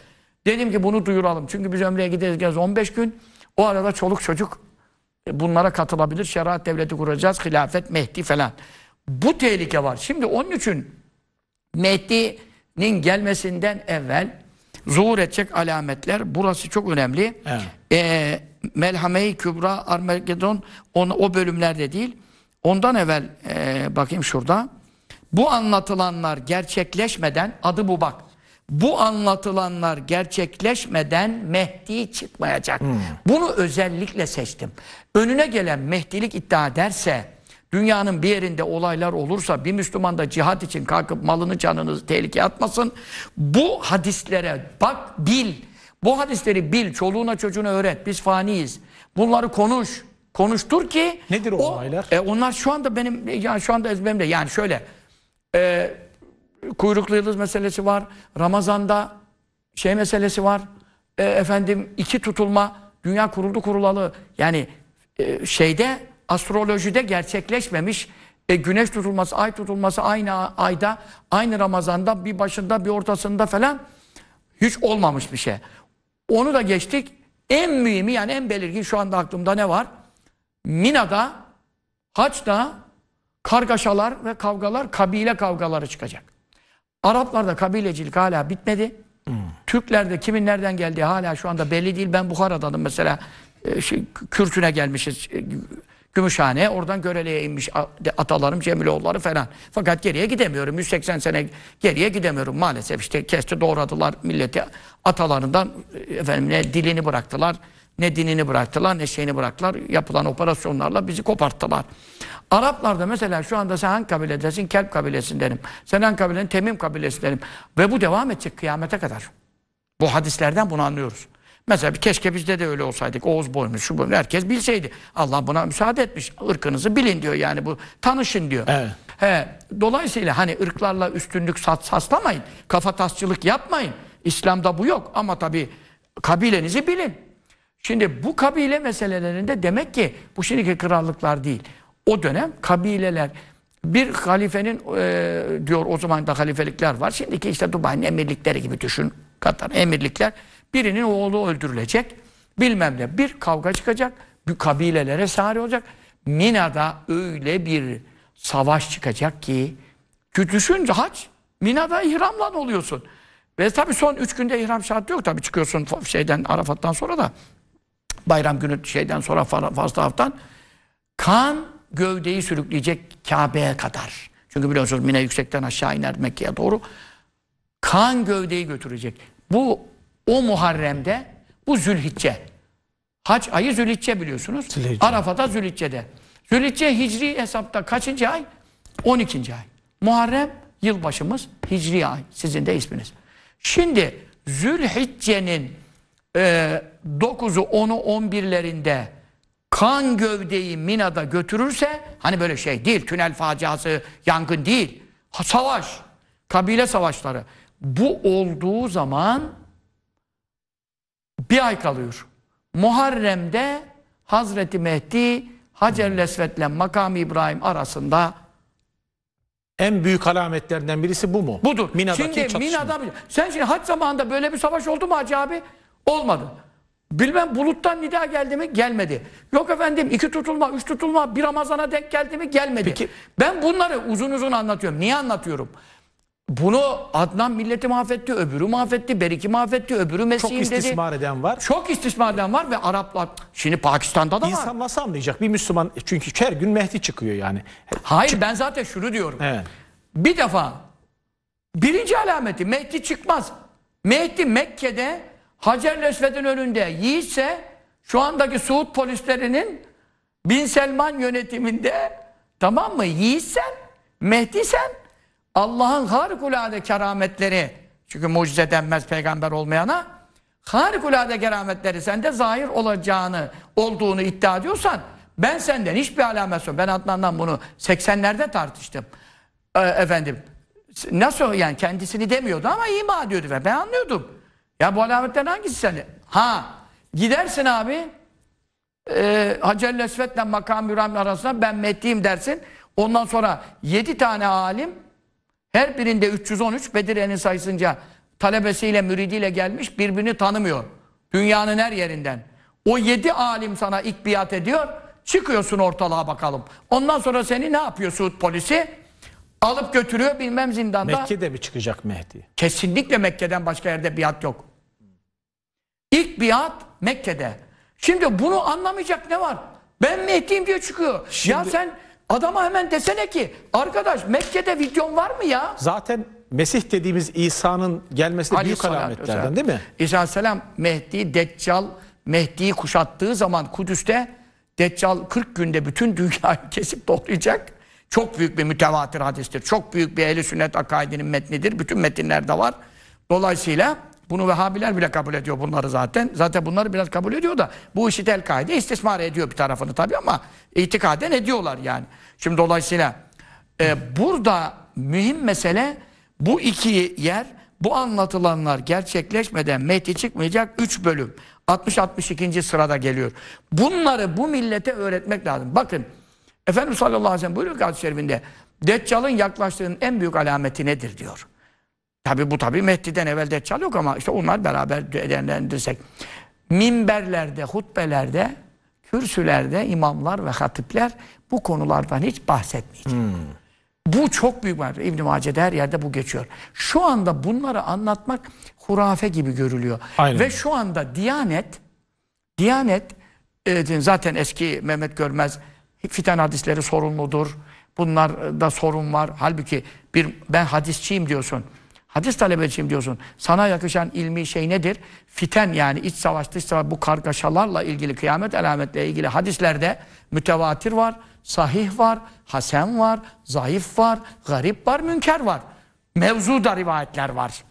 Dedim ki bunu duyuralım. Çünkü biz ömreye gideceğiz 15 gün. O arada çoluk çocuk e, bunlara katılabilir. Şeriat devleti kuracağız. Hilafet, Mehdi falan. Bu tehlike var. Şimdi onun için Mehdi'nin gelmesinden evvel zuhur edecek alametler. Burası çok önemli. Evet. Ee, Melhame-i Kübra, Armageddon on, o bölümlerde değil. Ondan evvel e, bakayım şurada. Bu anlatılanlar gerçekleşmeden adı bu bak bu anlatılanlar gerçekleşmeden Mehdi çıkmayacak. Hmm. Bunu özellikle seçtim. Önüne gelen Mehdilik iddia ederse, dünyanın bir yerinde olaylar olursa bir Müslüman da cihat için kalkıp malını canını tehlikeye atmasın. Bu hadislere bak, bil. Bu hadisleri bil, çoluğuna çocuğuna öğret. Biz faniyiz. Bunları konuş. Konuştur ki... Nedir o, o olaylar? E, onlar şu anda benim, yani şu anda ezberimde. Yani şöyle... E, Kuyruklu yıldız meselesi var. Ramazan'da şey meselesi var. E, efendim iki tutulma dünya kuruldu kurulalı. Yani e, şeyde astrolojide gerçekleşmemiş e, güneş tutulması, ay tutulması aynı ayda, aynı Ramazan'da bir başında bir ortasında falan hiç olmamış bir şey. Onu da geçtik. En mühimi yani en belirgin şu anda aklımda ne var? Mina'da, Haç'ta kargaşalar ve kavgalar, kabile kavgaları çıkacak. Araplarda kabilecilik hala bitmedi. Hmm. Türklerde kimin nereden geldiği hala şu anda belli değil. Ben Bukhara'danım mesela. Ee, Kürtüne gelmişiz. E, Gümüşhane, oradan Görele'ye inmiş atalarım, Cemiloğulları falan. Fakat geriye gidemiyorum. 180 sene geriye gidemiyorum maalesef. işte kesti doğradılar milleti atalarından e, efendim ne dilini bıraktılar. Ne dinini bıraktılar ne şeyini bıraktılar. Yapılan operasyonlarla bizi koparttılar. Araplarda mesela şu anda sen hangi kabiledesin? Kelp kabilesindenim. Sen hangi kabilenin? Temim kabilesindenim. Ve bu devam edecek kıyamete kadar. Bu hadislerden bunu anlıyoruz. Mesela keşke bizde de öyle olsaydık. Oğuz boyumuz, şu boyumuz, herkes bilseydi. Allah buna müsaade etmiş. Irkınızı bilin diyor yani bu. Tanışın diyor. Evet. He, dolayısıyla hani ırklarla üstünlük sat, saslamayın. Kafatasçılık yapmayın. İslam'da bu yok ama tabii kabilenizi bilin. Şimdi bu kabile meselelerinde demek ki bu şimdiki krallıklar değil. O dönem kabileler bir halifenin e, diyor o zaman da halifelikler var. Şimdiki işte Dubai'nin emirlikleri gibi düşün. Katar emirlikler. Birinin oğlu öldürülecek. Bilmem ne. Bir kavga çıkacak. Bir kabilelere sahne olacak. Mina'da öyle bir savaş çıkacak ki düşünce hac Mina'da ihramla oluyorsun. Ve tabii son üç günde ihram şartı yok. Tabii çıkıyorsun şeyden Arafat'tan sonra da Bayram günü şeyden sonra fazla haftan. Kan gövdeyi sürükleyecek Kabe'ye kadar. Çünkü biliyorsunuz Mine yüksekten aşağı iner Mekke'ye doğru. Kan gövdeyi götürecek. Bu o Muharrem'de bu Zülhicce. Hac ayı Zülhicce biliyorsunuz. Zülhicce. Arafat'a Zülhicce'de. Zülhicce Hicri hesapta kaçıncı ay? 12. ay. Muharrem yılbaşımız Hicri ay. Sizin de isminiz. Şimdi Zülhicce'nin e, ee, 9'u 10'u 11'lerinde kan gövdeyi Mina'da götürürse hani böyle şey değil tünel faciası yangın değil ha, savaş kabile savaşları bu olduğu zaman bir ay kalıyor. Muharrem'de Hazreti Mehdi Hacer-i Lesvet'le Makam İbrahim arasında en büyük alametlerinden birisi bu mu? Budur. Mina'daki şimdi çatışma. Mina'da sen şimdi haç zamanında böyle bir savaş oldu mu Hacı abi? Olmadı. Bilmem buluttan nida geldi mi? Gelmedi. Yok efendim iki tutulma, üç tutulma, bir Ramazan'a denk geldi mi? Gelmedi. Peki. Ben bunları uzun uzun anlatıyorum. Niye anlatıyorum? Bunu Adnan milleti mahvetti, öbürü mahvetti, beriki mahvetti, öbürü Mesih'im dedi. Çok istismar dedi. eden var. Çok istismar eden var ve Araplar, şimdi Pakistan'da da İnsan var. İnsan nasıl anlayacak? Bir Müslüman, çünkü her gün Mehdi çıkıyor yani. Hayır Çık ben zaten şunu diyorum. Evet. Bir defa, birinci alameti Mehdi çıkmaz. Mehdi Mekke'de Hacer Resvedin önünde yiğitse şu andaki Suud polislerinin Bin Selman yönetiminde tamam mı? Yiğitsen, Mehdi'sen Allah'ın harikulade kerametleri çünkü mucize denmez peygamber olmayana harikulade kerametleri sende zahir olacağını olduğunu iddia ediyorsan ben senden hiçbir alamet yok. Ben Adnan'dan bunu 80'lerde tartıştım. Ee, efendim nasıl yani kendisini demiyordu ama ima diyordu ve ben anlıyordum. Ya bu alametlerin hangisi seni? Ha gidersin abi e, Hacer-i Esved'le makam Müram arasında ben meddiyim dersin. Ondan sonra yedi tane alim her birinde 313 Bedir'in sayısınca talebesiyle müridiyle gelmiş birbirini tanımıyor. Dünyanın her yerinden. O yedi alim sana ilk ediyor. Çıkıyorsun ortalığa bakalım. Ondan sonra seni ne yapıyor Suud polisi? Alıp götürüyor bilmem zindanda. Mekke'de mi çıkacak Mehdi? Kesinlikle Mekke'den başka yerde biat yok. İlk biat Mekke'de. Şimdi bunu anlamayacak ne var? Ben Mehdi'yim diye çıkıyor. Şimdi, ya sen adama hemen desene ki arkadaş Mekke'de videon var mı ya? Zaten Mesih dediğimiz İsa'nın gelmesi de büyük alametlerden değil mi? İsa Aleyhisselam Mehdi, Deccal, Mehdi'yi kuşattığı zaman Kudüs'te Deccal 40 günde bütün dünyayı kesip doğrayacak. Çok büyük bir mütevatir hadistir. Çok büyük bir ehli sünnet akaidinin metnidir. Bütün metinlerde var. Dolayısıyla bunu Vehhabiler bile kabul ediyor bunları zaten. Zaten bunları biraz kabul ediyor da bu işi el kaide istismar ediyor bir tarafını tabii ama itikaden ediyorlar yani. Şimdi dolayısıyla e, burada mühim mesele bu iki yer bu anlatılanlar gerçekleşmeden Mehdi çıkmayacak 3 bölüm. 60-62. sırada geliyor. Bunları bu millete öğretmek lazım. Bakın Efendim sallallahu aleyhi ve sellem buyuruyor ki hadis-i şerifinde Deccal'ın yaklaştığının en büyük alameti nedir diyor. Tabi bu tabi Mehdi'den evvel Deccal yok ama işte onlar beraber edenlendirsek. Minberlerde, hutbelerde, kürsülerde imamlar ve hatipler bu konulardan hiç bahsetmeyecek. Hmm. Bu çok büyük var. İbn-i Mace'de her yerde bu geçiyor. Şu anda bunları anlatmak hurafe gibi görülüyor. Aynen. Ve şu anda Diyanet, Diyanet e, zaten eski Mehmet Görmez Fiten hadisleri sorumludur. Bunlar e, da sorun var. Halbuki bir ben hadisçiyim diyorsun. Hadis talebeciyim diyorsun. Sana yakışan ilmi şey nedir? Fiten yani iç savaş dış savaş bu kargaşalarla ilgili kıyamet alametle ilgili hadislerde mütevatir var, sahih var, hasen var, zayıf var, garip var, münker var. Mevzu da rivayetler var.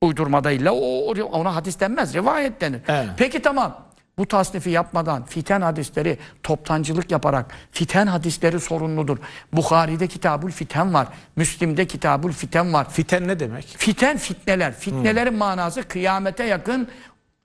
Uydurmada ile o, ona hadis denmez, rivayet denir. Evet. Peki tamam bu tasnifi yapmadan fiten hadisleri toptancılık yaparak fiten hadisleri sorunludur. Bukhari'de kitabul fiten var. Müslim'de kitabul fiten var. Fiten ne demek? Fiten fitneler. Fitnelerin hmm. manası kıyamete yakın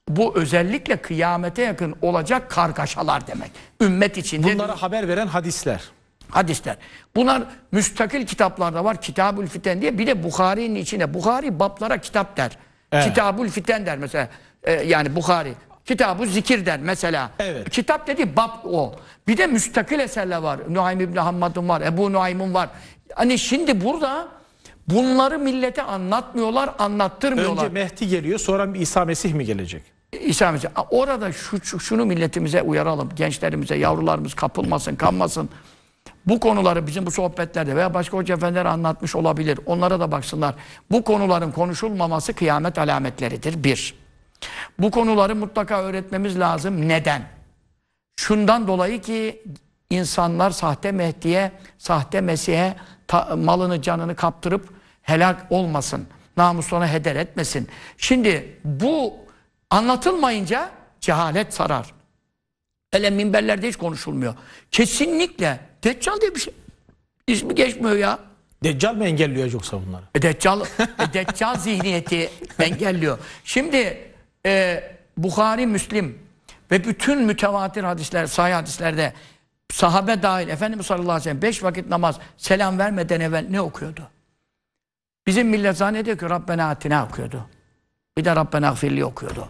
bu özellikle kıyamete yakın olacak kargaşalar demek. Ümmet içinde. Bunlara haber veren hadisler. Hadisler. Bunlar müstakil kitaplarda var. Kitabül Fiten diye. Bir de Bukhari'nin içine. Bukhari bablara kitap der. Evet. Kitabül Fiten der mesela. Ee, yani Bukhari. Kitab-ı zikirden mesela. Evet. Kitap dedi bab o. Bir de müstakil eserler var. Nuhaym İbni Hammad'ın var. Ebu Nuhaym'ın var. Hani şimdi burada bunları millete anlatmıyorlar, anlattırmıyorlar. Önce Mehdi geliyor sonra İsa Mesih mi gelecek? İsa Mesih. Orada şu, şunu milletimize uyaralım. Gençlerimize, yavrularımız kapılmasın, kanmasın. Bu konuları bizim bu sohbetlerde veya başka hoca efendiler anlatmış olabilir. Onlara da baksınlar. Bu konuların konuşulmaması kıyamet alametleridir. Bir. Bu konuları mutlaka öğretmemiz lazım. Neden? Şundan dolayı ki insanlar sahte Mehdi'ye, sahte Mesih'e malını canını kaptırıp helak olmasın. Namuslarına heder etmesin. Şimdi bu anlatılmayınca cehalet sarar. Hele minberlerde hiç konuşulmuyor. Kesinlikle Deccal diye bir şey ismi geçmiyor ya. Deccal mı engelliyor yoksa bunları? E, deccal, e, deccal zihniyeti engelliyor. Şimdi e, Bukhari, Müslim ve bütün mütevatir hadisler, sahih hadislerde sahabe dahil Efendimiz sallallahu aleyhi ve sellem beş vakit namaz selam vermeden evvel ne okuyordu? Bizim millet zannediyor ki Rabbena atina okuyordu. Bir de Rabbena gfirli okuyordu.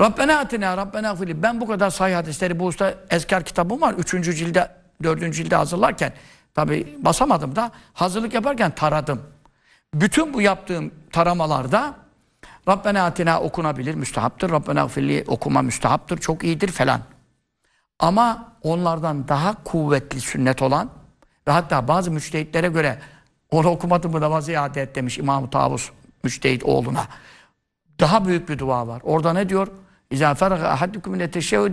Rabbena atina, Rabbena gfirli. Ben bu kadar sahih hadisleri bu usta ezkar kitabım var. Üçüncü cilde, dördüncü cilde hazırlarken tabi basamadım da hazırlık yaparken taradım. Bütün bu yaptığım taramalarda Rabbena atina okunabilir, müstehaptır. Rabbena gfirli okuma müstehaptır, çok iyidir falan. Ama onlardan daha kuvvetli sünnet olan ve hatta bazı müçtehitlere göre onu okumadım mı namazı iade et demiş İmam-ı Tavus müçtehit oğluna. Daha büyük bir dua var. Orada ne diyor? İzâ ferâgâ ahadüküm ile teşehhüd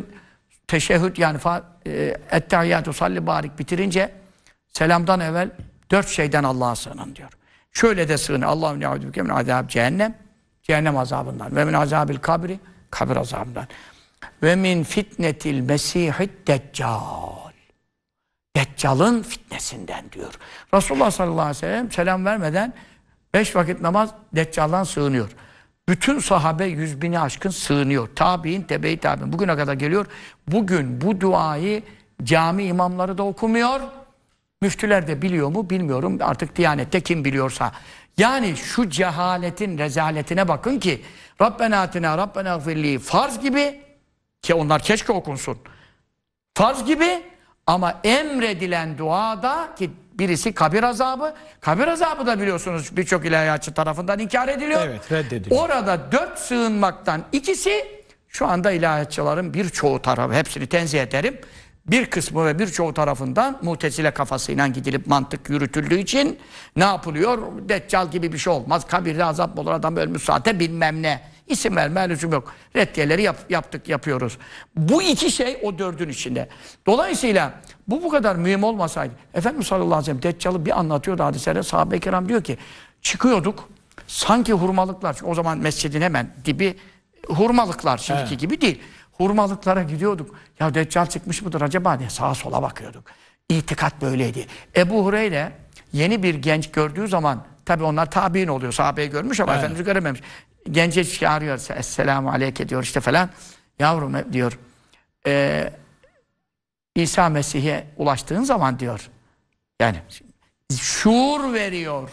teşehhüd yani e, ettehiyyatü salli barik bitirince selamdan evvel dört şeyden Allah'a sığının diyor. Şöyle de sığın. Allah'ım ne'udübüke min azab cehennem cehennem azabından. Ve min azabil kabri kabir azabından. Ve min fitnetil mesihid deccal. Deccal'ın fitnesinden diyor. Resulullah sallallahu aleyhi ve sellem selam vermeden beş vakit namaz Deccal'dan sığınıyor. Bütün sahabe yüz bini aşkın sığınıyor. Tabi'in, tebe-i tabi'in. Bugüne kadar geliyor. Bugün bu duayı cami imamları da okumuyor. Müftüler de biliyor mu bilmiyorum. Artık Diyanet'te kim biliyorsa yani şu cehaletin rezaletine bakın ki Rabbena atina Rabbena gfirli farz gibi ki onlar keşke okunsun. Farz gibi ama emredilen duada ki birisi kabir azabı. Kabir azabı da biliyorsunuz birçok ilahiyatçı tarafından inkar ediliyor. Evet reddediliyor. Orada dört sığınmaktan ikisi şu anda ilahiyatçıların birçoğu tarafı hepsini tenzih ederim bir kısmı ve birçoğu tarafından mutezile kafasıyla gidilip mantık yürütüldüğü için ne yapılıyor? Deccal gibi bir şey olmaz. Kabirde azap olur adam ölmüş saate bilmem ne. İsim verme lüzum yok. Reddiyeleri yap, yaptık yapıyoruz. Bu iki şey o dördün içinde. Dolayısıyla bu bu kadar mühim olmasaydı. Efendimiz sallallahu aleyhi ve sellem Deccal'ı bir anlatıyordu hadisede. Sahabe-i kiram diyor ki çıkıyorduk sanki hurmalıklar. çünkü O zaman mescidin hemen dibi hurmalıklar şimdiki evet. gibi değil hurmalıklara gidiyorduk. Ya Deccal çıkmış mıdır acaba diye sağa sola bakıyorduk. İtikat böyleydi. Ebu Hureyre yeni bir genç gördüğü zaman tabi onlar tabi'in oluyor. Sahabeyi görmüş ama evet. Efendimiz görememiş. Gence çağırıyor. Esselamu aleyke diyor işte falan. Yavrum diyor. E, İsa Mesih'e ulaştığın zaman diyor. Yani şuur veriyor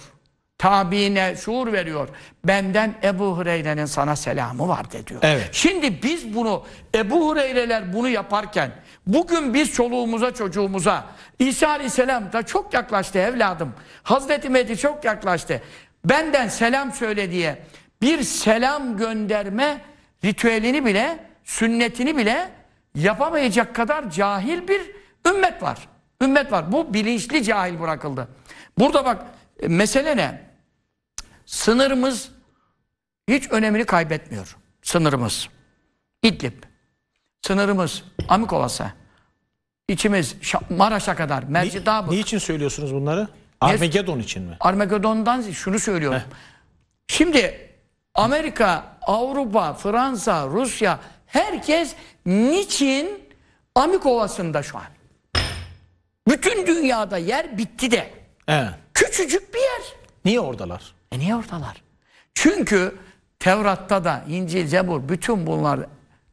tabiine şuur veriyor. Benden Ebu Hureyre'nin sana selamı var de diyor. Evet. Şimdi biz bunu Ebu Hureyre'ler bunu yaparken bugün biz çoluğumuza çocuğumuza İsa Aleyhisselam da çok yaklaştı evladım. Hazreti Mehdi çok yaklaştı. Benden selam söyle diye bir selam gönderme ritüelini bile sünnetini bile yapamayacak kadar cahil bir ümmet var. Ümmet var. Bu bilinçli cahil bırakıldı. Burada bak mesele ne? Sınırımız hiç önemini kaybetmiyor. Sınırımız. İdlib. Sınırımız. Amikovas'a. İçimiz. Maraş'a kadar. Mercidabık. Ne, niçin söylüyorsunuz bunları? Armagedon için mi? Armagedon'dan şunu söylüyorum. Heh. Şimdi Amerika, Avrupa, Fransa, Rusya herkes niçin Amikovas'ında şu an? Bütün dünyada yer bitti de. Evet. Küçücük bir yer. Niye oradalar? E niye oradalar? Çünkü Tevrat'ta da İncil, Zebur bütün bunlar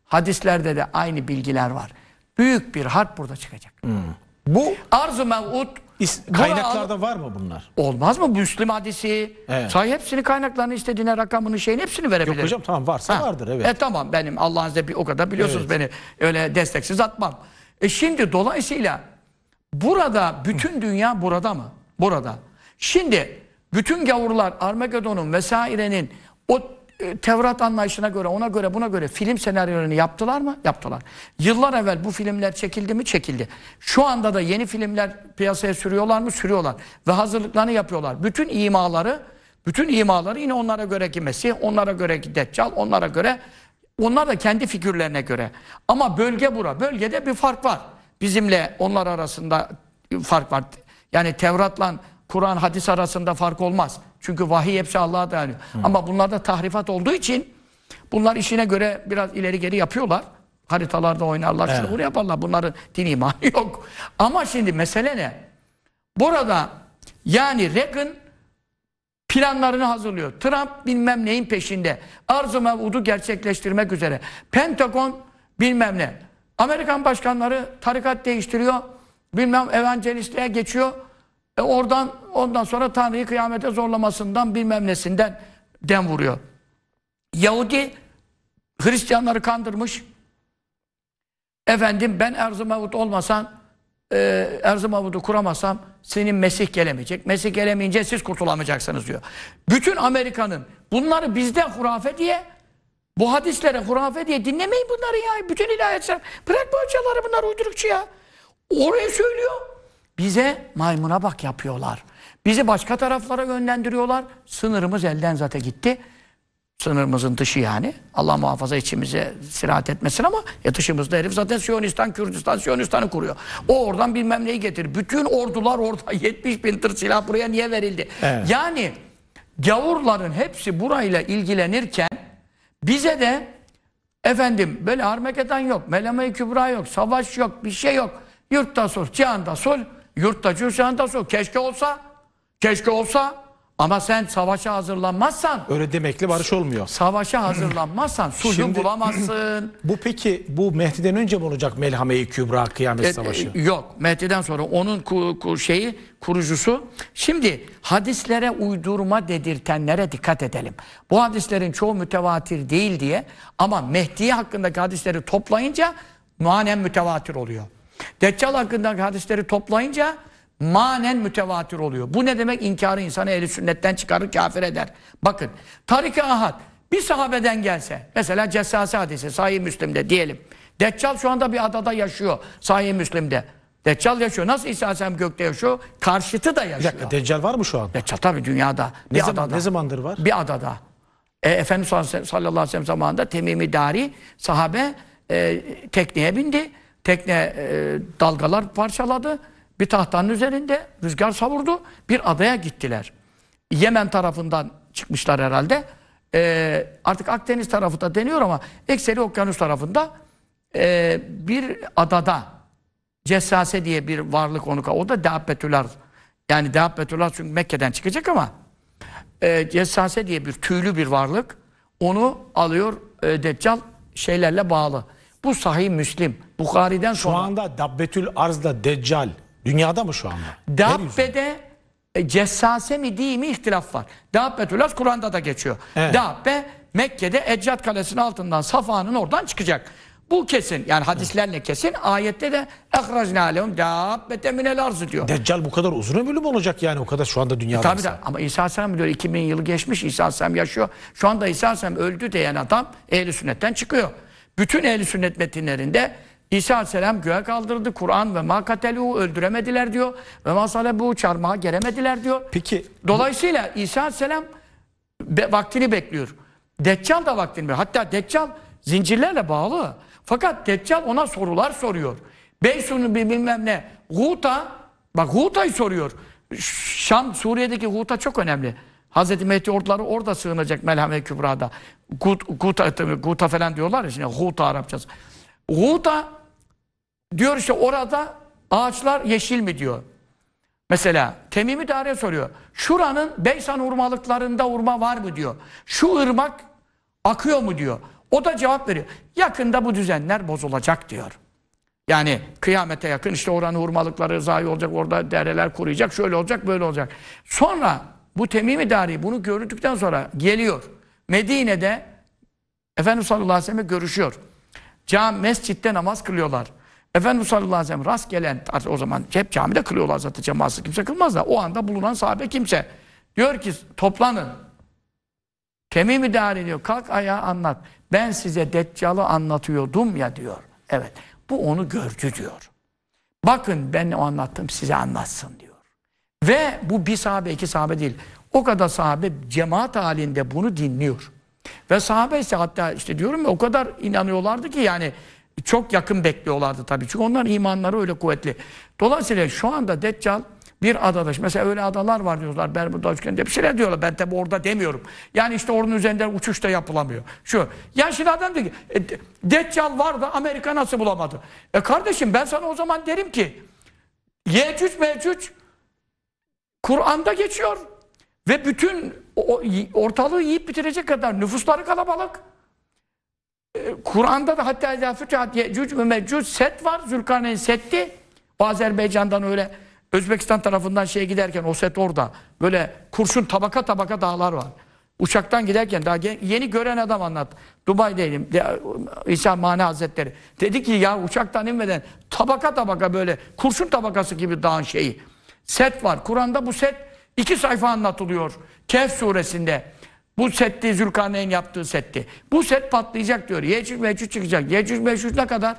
hadislerde de aynı bilgiler var. Büyük bir harp burada çıkacak. Hmm. Bu arzu mevut Kaynaklarda var mı bunlar? Olmaz mı? Müslim hadisi. Evet. Say hepsini kaynaklarını istediğine rakamını şeyin hepsini verebilirim. Yok hocam tamam varsa ha. vardır evet. E tamam benim Allah'ın bir o kadar biliyorsunuz evet. beni öyle desteksiz atmam. E şimdi dolayısıyla burada bütün dünya burada mı? Burada. Şimdi bütün gavurlar Armagedon'un vesairenin o e, Tevrat anlayışına göre ona göre buna göre film senaryolarını yaptılar mı? Yaptılar. Yıllar evvel bu filmler çekildi mi? Çekildi. Şu anda da yeni filmler piyasaya sürüyorlar mı? Sürüyorlar. Ve hazırlıklarını yapıyorlar. Bütün imaları bütün imaları yine onlara göre ki Mesih, onlara göre ki Deccal, onlara göre onlar da kendi figürlerine göre. Ama bölge bura. Bölgede bir fark var. Bizimle onlar arasında fark var. Yani Tevrat'la Kur'an hadis arasında fark olmaz. Çünkü vahiy hepsi Allah'a dayanıyor. Hı. Hmm. Ama bunlarda tahrifat olduğu için bunlar işine göre biraz ileri geri yapıyorlar. Haritalarda oynarlar, evet. şunu yaparlar. Bunların din imanı yok. Ama şimdi mesele ne? Burada yani Reagan planlarını hazırlıyor. Trump bilmem neyin peşinde. Arzu mevudu gerçekleştirmek üzere. Pentagon bilmem ne. Amerikan başkanları tarikat değiştiriyor. Bilmem evangelistliğe geçiyor. E oradan ondan sonra Tanrı'yı kıyamete zorlamasından bilmem nesinden dem vuruyor. Yahudi Hristiyanları kandırmış. Efendim ben erz olmasan e, erz kuramasam senin Mesih gelemeyecek. Mesih gelemeyince siz kurtulamayacaksınız diyor. Bütün Amerika'nın bunları bizde hurafe diye bu hadislere hurafe diye dinlemeyin bunları ya. Bütün ilahiyatçılar. Bırak bu hocaları bunlar uydurukçu ya. Oraya söylüyor. Bize maymuna bak yapıyorlar. Bizi başka taraflara yönlendiriyorlar. Sınırımız elden zaten gitti. Sınırımızın dışı yani. Allah muhafaza içimize sirayet etmesin ama ya dışımızda herif zaten Siyonistan, Kürdistan, Siyonistan'ı kuruyor. O oradan bilmem neyi getirir, Bütün ordular orada 70 bin tır silah buraya niye verildi? Evet. Yani gavurların hepsi burayla ilgilenirken bize de efendim böyle harmeketan yok, meleme-i kübra yok, savaş yok, bir şey yok. Yurtta sulh, cihanda sulh yurttacı Hüseyin Daso. Keşke olsa. Keşke olsa. Ama sen savaşa hazırlanmazsan öyle demekle barış olmuyor. Savaşa hazırlanmazsan sulhü bulamazsın. bu peki bu Mehdi'den önce mi olacak Melhame-i Kübra kıyamet e, e savaşı? E, yok. Mehdi'den sonra onun ku, ku, şeyi kurucusu. Şimdi hadislere uydurma dedirtenlere dikkat edelim. Bu hadislerin çoğu mütevatir değil diye ama Mehdi hakkındaki hadisleri toplayınca manen mütevatir oluyor. Deccal hakkındaki hadisleri toplayınca manen mütevatir oluyor. Bu ne demek? İnkarı insanı eli sünnetten çıkarır, kafir eder. Bakın, tarik-i ahad bir sahabeden gelse, mesela cessase hadisi sahih Müslim'de diyelim. Deccal şu anda bir adada yaşıyor sahih Müslim'de. Deccal yaşıyor. Nasıl İsa Aleyhisselam gökte yaşıyor? Karşıtı da yaşıyor. Bir dakika, Deccal var mı şu an? Deccal tabii dünyada. Ne, bir zaman, adada. ne zamandır var? Bir adada. E, Efendimiz sallallahu aleyhi ve sellem zamanında Temimi Dari sahabe e, tekneye bindi tekne e, dalgalar parçaladı. Bir tahtanın üzerinde rüzgar savurdu. Bir adaya gittiler. Yemen tarafından çıkmışlar herhalde. E, artık Akdeniz tarafı da deniyor ama ekseri okyanus tarafında e, bir adada cessase diye bir varlık onu o da Dehabbetüler yani Dehabbetüler çünkü Mekke'den çıkacak ama e, cessase diye bir tüylü bir varlık onu alıyor e, Deccal şeylerle bağlı bu sahih Müslim. Bukhari'den sonra. Şu anda Dabbetül Arz'da Deccal dünyada mı şu anda? Dabbe'de e, cessase mi değil mi ihtilaf var. Dabbetül Arz Kur'an'da da geçiyor. Evet. Dabbe Mekke'de Eccat Kalesi'nin altından Safa'nın oradan çıkacak. Bu kesin. Yani hadislerle kesin. Ayette de ehracna alehum dabbete minel arzı diyor. Deccal bu kadar uzun ömürlü mü olacak yani o kadar şu anda dünyada? E, tabii de ama İsa Aleyhisselam diyor 2000 yıl geçmiş İsa Aleyhisselam yaşıyor. Şu anda İsa Aleyhisselam öldü diyen adam ehli sünnetten çıkıyor. Bütün ehli sünnet metinlerinde İsa Aleyhisselam göğe kaldırdı. Kur'an ve makatelu öldüremediler diyor. Ve bu çarmıha geremediler diyor. Peki. Dolayısıyla İsa Aleyhisselam be, vaktini bekliyor. Deccal da vaktini bekliyor. Hatta Deccal zincirlerle bağlı. Fakat Deccal ona sorular soruyor. bir bilmem ne. Huta, bak Huta'yı soruyor. Şam, Suriye'deki Huta çok önemli. Hazreti Mehdi orduları orada sığınacak Melhame Kübra'da. Gut, Guta, Guta falan diyorlar ya şimdi Guta Arapçası. Guta diyor işte orada ağaçlar yeşil mi diyor. Mesela Temimi Dare soruyor. Şuranın Beysan urmalıklarında urma var mı diyor. Şu ırmak akıyor mu diyor. O da cevap veriyor. Yakında bu düzenler bozulacak diyor. Yani kıyamete yakın işte oranın urmalıkları zayi olacak, orada dereler kuruyacak, şöyle olacak, böyle olacak. Sonra bu Temim-i Dari bunu gördükten sonra geliyor. Medine'de Efendimiz sallallahu aleyhi ve sellem'e görüşüyor. Cam, mescitte namaz kılıyorlar. Efendimiz sallallahu aleyhi ve sellem rast gelen o zaman hep camide kılıyorlar zaten cemaatsız kimse kılmaz da o anda bulunan sahabe kimse. Diyor ki toplanın. Temim-i Dari diyor kalk ayağa anlat. Ben size Deccal'ı anlatıyordum ya diyor. Evet bu onu görcü diyor. Bakın ben o anlattım size anlatsın diyor. Ve bu bir sahabe, iki sahabe değil. O kadar sahabe cemaat halinde bunu dinliyor. Ve sahabe ise hatta işte diyorum ya o kadar inanıyorlardı ki yani çok yakın bekliyorlardı tabii. Çünkü onların imanları öyle kuvvetli. Dolayısıyla şu anda Deccal bir adada, mesela öyle adalar var diyorlar Bermuda üçgeninde bir şeyler diyorlar. Ben tabi orada demiyorum. Yani işte oranın üzerinde uçuş da yapılamıyor. Şu. Ya şimdi adam diyor ki e, Deccal var da Amerika nasıl bulamadı? E kardeşim ben sana o zaman derim ki Yecüc Mecüc Kur'an'da geçiyor. Ve bütün ortalığı yiyip bitirecek kadar nüfusları kalabalık. Ee, Kur'an'da da hatta izâ fütihat yecüc ve mecüc set var. Zülkarneyn setti. O Azerbaycan'dan öyle Özbekistan tarafından şeye giderken o set orada. Böyle kurşun tabaka tabaka dağlar var. Uçaktan giderken daha yeni gören adam anlat. Dubai'deydim. İsa Mane Hazretleri. Dedi ki ya uçaktan inmeden tabaka tabaka böyle kurşun tabakası gibi dağın şeyi set var. Kur'an'da bu set iki sayfa anlatılıyor. Kehf suresinde. Bu setti Zülkarneyn yaptığı setti. Bu set patlayacak diyor. Yecüc mevcut çıkacak. Yecüc mevcut ne kadar?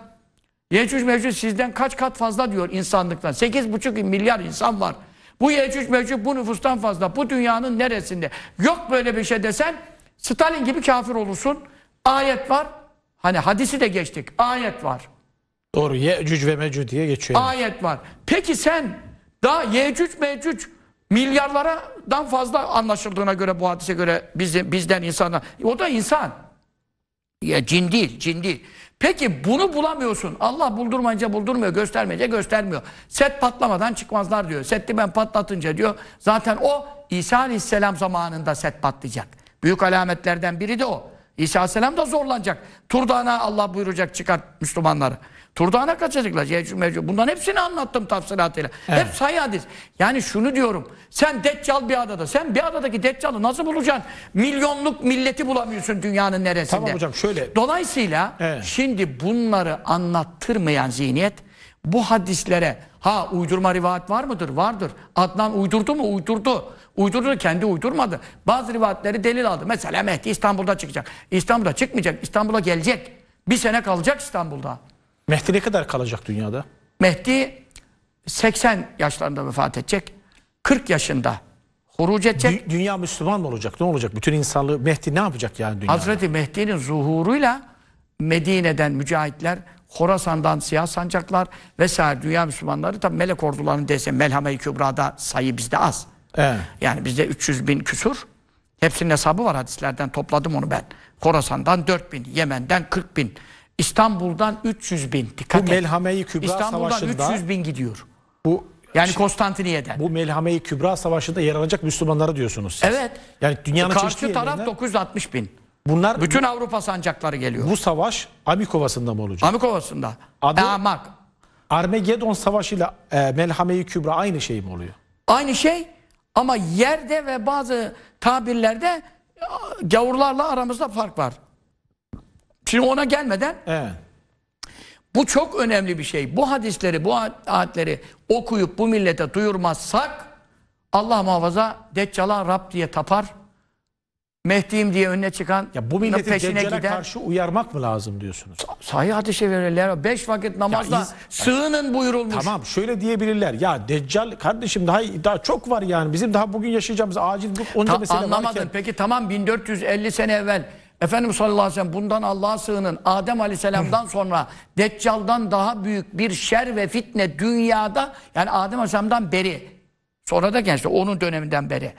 Yecüc mevcut sizden kaç kat fazla diyor insanlıktan. 8,5 milyar insan var. Bu Yecüc mevcut bu nüfustan fazla. Bu dünyanın neresinde? Yok böyle bir şey desen Stalin gibi kafir olursun. Ayet var. Hani hadisi de geçtik. Ayet var. Doğru. Yecüc ve Mecüc diye geçiyor. Ayet var. Peki sen daha Yecüc Mecüc milyarlaradan fazla anlaşıldığına göre bu hadise göre bizim, bizden insana. O da insan. Ya cin değil, cin değil. Peki bunu bulamıyorsun. Allah buldurmayınca buldurmuyor, göstermeyince göstermiyor. Set patlamadan çıkmazlar diyor. Setti ben patlatınca diyor. Zaten o İsa Aleyhisselam zamanında set patlayacak. Büyük alametlerden biri de o. İsa Aleyhisselam da zorlanacak. Tur Allah buyuracak çıkart Müslümanları. Turdağına kaçacaklar. Yecüc mecüc. Bundan hepsini anlattım tafsilatıyla. Evet. Hep sayı hadis. Yani şunu diyorum. Sen Deccal bir adada. Sen bir adadaki Deccal'ı nasıl bulacaksın? Milyonluk milleti bulamıyorsun dünyanın neresinde. Tamam hocam şöyle. Dolayısıyla evet. şimdi bunları anlattırmayan zihniyet bu hadislere ha uydurma rivayet var mıdır? Vardır. Adnan uydurdu mu? Uydurdu. Uydurdu kendi uydurmadı. Bazı rivayetleri delil aldı. Mesela Mehdi İstanbul'da çıkacak. İstanbul'da çıkmayacak. İstanbul'a gelecek. Bir sene kalacak İstanbul'da. Mehdi ne kadar kalacak dünyada? Mehdi 80 yaşlarında vefat edecek. 40 yaşında huruc edecek. Dü dünya Müslüman mı olacak? Ne olacak? Bütün insanlığı Mehdi ne yapacak yani dünyada? Hazreti Mehdi'nin zuhuruyla Medine'den mücahitler, Horasan'dan siyah sancaklar vesaire dünya Müslümanları tabi melek ordularının dese Melhame-i Kübra'da sayı bizde az. Evet. Yani bizde 300 bin küsur. Hepsinin hesabı var hadislerden topladım onu ben. Horasan'dan 4 bin, Yemen'den 40 bin. İstanbul'dan 300 bin. Dikkat bu Melhame-i Kübra İstanbul'dan Savaşı'nda 300 bin gidiyor. Bu yani Konstantiniye'den. Bu Melhame-i Kübra Savaşı'nda yer alacak Müslümanlara diyorsunuz siz. Evet. Yani dünyanın Karşı taraf yerlerinden... 960 bin. Bunlar bütün Avrupa sancakları geliyor. Bu savaş Amikovası'nda mı olacak? Amikovası'nda. Adı ee, Amak. Armagedon Savaşı ile e, Melhame-i Kübra aynı şey mi oluyor? Aynı şey ama yerde ve bazı tabirlerde e, gavurlarla aramızda fark var. Şimdi ona gelmeden evet. bu çok önemli bir şey. Bu hadisleri, bu ayetleri okuyup bu millete duyurmazsak Allah muhafaza Deccal'a Rab diye tapar. Mehdi'yim diye önüne çıkan ya bu milletin peşine giden karşı uyarmak mı lazım diyorsunuz? Sahih hadis-i verirler. Beş vakit namazla iz, sığının buyurulmuş. Tamam şöyle diyebilirler. Ya Deccal kardeşim daha daha çok var yani. Bizim daha bugün yaşayacağımız acil onca Ta, mesele anlamadım. varken. Anlamadın. Peki tamam 1450 sene evvel Efendimiz sallallahu aleyhi ve sellem bundan Allah'a sığının. Adem aleyhisselamdan sonra Deccal'dan daha büyük bir şer ve fitne dünyada yani Adem aleyhisselamdan beri sonra da gençte, onun döneminden beri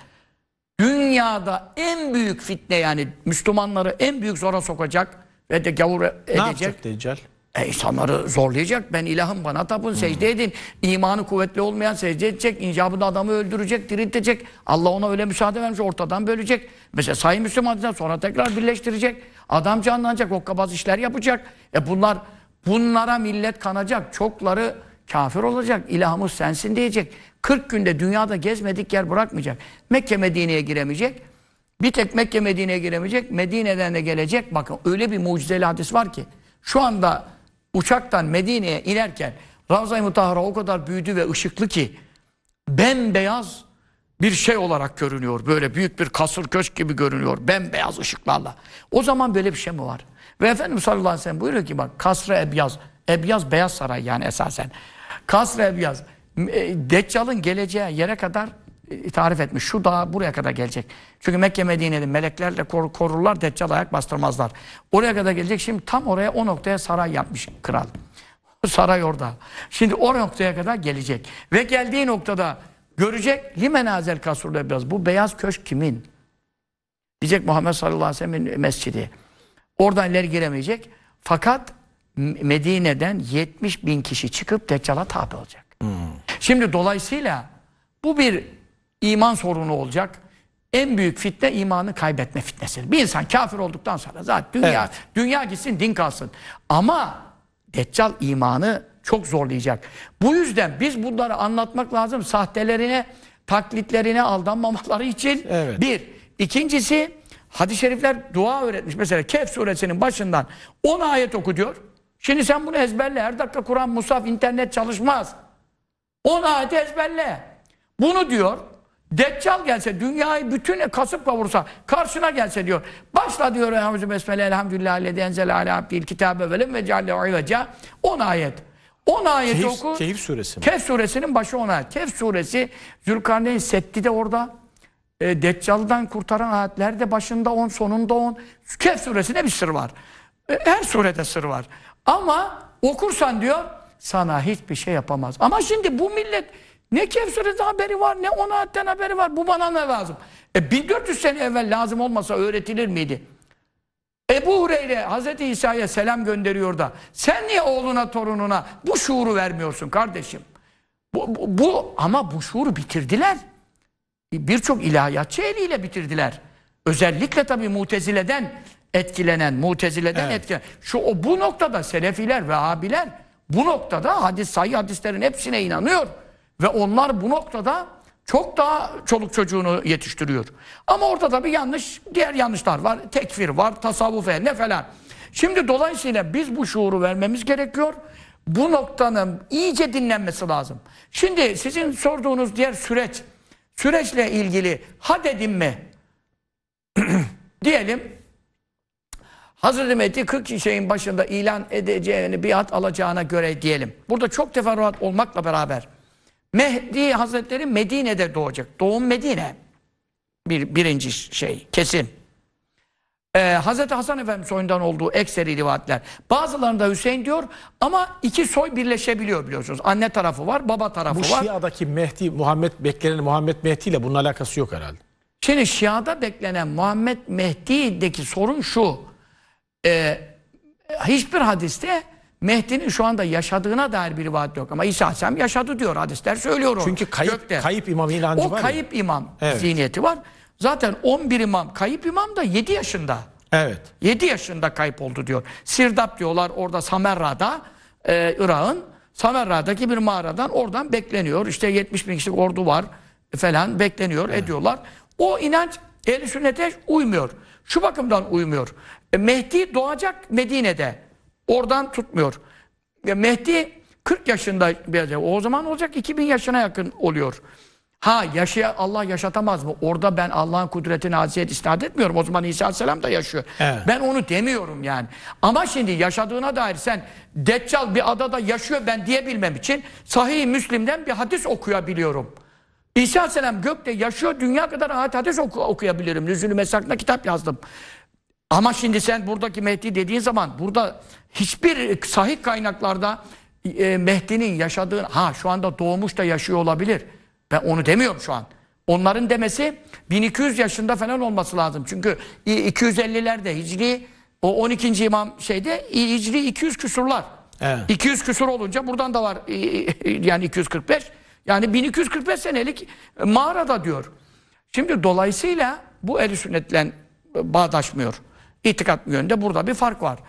dünyada en büyük fitne yani Müslümanları en büyük zora sokacak ve de gavur edecek. Ne yapacak Deccal? E insanları zorlayacak. Ben ilahım bana tapın secde hmm. edin. İmanı kuvvetli olmayan secde edecek. İcabında adamı öldürecek, diriltecek. Allah ona öyle müsaade vermiş ortadan bölecek. Mesela Sayın Müslüman sonra tekrar birleştirecek. Adam canlanacak, hokkabaz işler yapacak. E bunlar bunlara millet kanacak. Çokları kafir olacak. İlahımız sensin diyecek. 40 günde dünyada gezmedik yer bırakmayacak. Mekke Medine'ye giremeyecek. Bir tek Mekke Medine'ye giremeyecek. Medine'den de gelecek. Bakın öyle bir mucizeli hadis var ki. Şu anda uçaktan Medine'ye inerken Ravza-i Mutahhara o kadar büyüdü ve ışıklı ki bembeyaz bir şey olarak görünüyor. Böyle büyük bir kasır köşk gibi görünüyor. Bembeyaz ışıklarla. O zaman böyle bir şey mi var? Ve Efendimiz sallallahu aleyhi ve sellem buyuruyor ki bak kasra ebyaz. Ebyaz beyaz saray yani esasen. Kasra ebyaz. E, deccal'ın geleceği yere kadar tarif etmiş. Şu dağ buraya kadar gelecek. Çünkü Mekke Medine'de meleklerle kor korurlar, deccal ayak bastırmazlar. Oraya kadar gelecek. Şimdi tam oraya o noktaya saray yapmış kral. saray orada. Şimdi o noktaya kadar gelecek. Ve geldiği noktada görecek. Limenazel kasurla biraz. Bu beyaz köşk kimin? Diyecek Muhammed sallallahu aleyhi ve sellem'in mescidi. Oradan ileri giremeyecek. Fakat Medine'den 70 bin kişi çıkıp Deccal'a tabi olacak. Hmm. Şimdi dolayısıyla bu bir iman sorunu olacak. En büyük fitne imanı kaybetme fitnesi. Bir insan kafir olduktan sonra zaten dünya evet. dünya gitsin din kalsın. Ama Deccal imanı çok zorlayacak. Bu yüzden biz bunları anlatmak lazım. Sahtelerine, taklitlerine aldanmamaları için evet. bir. İkincisi hadis-i şerifler dua öğretmiş. Mesela Kehf suresinin başından 10 ayet oku diyor. Şimdi sen bunu ezberle. Her dakika Kur'an, Musaf, internet çalışmaz. 10 ayet ezberle. Bunu diyor Deccal gelse, dünyayı bütün kasıp kavursa, karşına gelse diyor. Başla diyor Elhamdülillah Besmele Elhamdülillah Lezi Enzel Ala Abdil Kitabe Velem ve cale İveca 10 ayet. 10 ayet Keyif, oku. Keyif suresi mi? Kehf suresinin başı 10 ayet. Kehf suresi Zülkarneyn Setti de orada. E, Deccal'dan kurtaran ayetler de başında 10, sonunda 10. Kehf suresinde bir sır var. E, her surede sır var. Ama okursan diyor sana hiçbir şey yapamaz. Ama şimdi bu millet ne Kevser'den haberi var ne Onaat'ten haberi var. Bu bana ne lazım? E 1400 sene evvel lazım olmasa öğretilir miydi? Ebu Hureyre Hazreti İsa'ya selam gönderiyor da sen niye oğluna torununa bu şuuru vermiyorsun kardeşim? Bu, bu, bu ama bu şuuru bitirdiler. E, birçok ilahiyatçı eliyle bitirdiler. Özellikle tabii Mutezile'den etkilenen, Mutezile'den evet. etkilenen. Şu o bu noktada Selefiler, abiler, bu noktada hadis sayı hadislerin hepsine inanıyor. Ve onlar bu noktada çok daha çoluk çocuğunu yetiştiriyor. Ama orada da bir yanlış, diğer yanlışlar var. Tekfir var, tasavvuf ne falan. Şimdi dolayısıyla biz bu şuuru vermemiz gerekiyor. Bu noktanın iyice dinlenmesi lazım. Şimdi sizin sorduğunuz diğer süreç, süreçle ilgili ha dedim mi? Diyelim Hazreti Mehdi 40 şeyin başında ilan edeceğini, biat alacağına göre diyelim. Burada çok teferruat olmakla beraber Mehdi Hazretleri Medine'de doğacak. Doğum Medine. Bir, birinci şey kesin. Ee, Hazreti Hasan Efendi soyundan olduğu ekseri rivayetler. Bazılarında Hüseyin diyor ama iki soy birleşebiliyor biliyorsunuz. Anne tarafı var, baba tarafı Bu var. Bu Şia'daki Mehdi, Muhammed beklenen Muhammed Mehdi ile bunun alakası yok herhalde. Şimdi Şia'da beklenen Muhammed Mehdi'deki sorun şu. E, hiçbir hadiste Mehdi'nin şu anda yaşadığına dair bir rivayet yok ama İsa Aleyhisselam yaşadı diyor hadisler söylüyor onu. Çünkü kayıp, Gökte. kayıp imam inancı o var. O kayıp ya. imam evet. zihniyeti var. Zaten 11 imam kayıp imam da 7 yaşında. Evet. 7 yaşında kayıp oldu diyor. Sirdap diyorlar orada Samerra'da e, Irak'ın Samerra'daki bir mağaradan oradan bekleniyor. İşte 70 bin kişilik ordu var falan bekleniyor evet. ediyorlar. O inanç ehl sünnete uymuyor. Şu bakımdan uymuyor. E, Mehdi doğacak Medine'de. Oradan tutmuyor. Ve Mehdi 40 yaşında o zaman olacak 2000 yaşına yakın oluyor. Ha yaşaya Allah yaşatamaz mı? Orada ben Allah'ın kudretini aziyet isnat etmiyorum. O zaman İsa Aleyhisselam da yaşıyor. Evet. Ben onu demiyorum yani. Ama şimdi yaşadığına dair sen Deccal bir adada yaşıyor ben diyebilmem için sahih Müslim'den bir hadis okuyabiliyorum. İsa Aleyhisselam gökte yaşıyor dünya kadar rahat hadis oku okuyabilirim. Lüzülü Mesak'ta kitap yazdım. Ama şimdi sen buradaki Mehdi dediğin zaman burada hiçbir sahih kaynaklarda e, Mehdi'nin yaşadığı ha şu anda doğmuş da yaşıyor olabilir. Ben onu demiyorum şu an. Onların demesi 1200 yaşında falan olması lazım. Çünkü 250'lerde Hicri o 12. imam şeyde Hicri 200 küsurlar. Evet. 200 küsur olunca buradan da var yani 245. Yani 1245 senelik mağarada diyor. Şimdi dolayısıyla bu el sünnetle bağdaşmıyor. İtikat yönde burada bir fark var.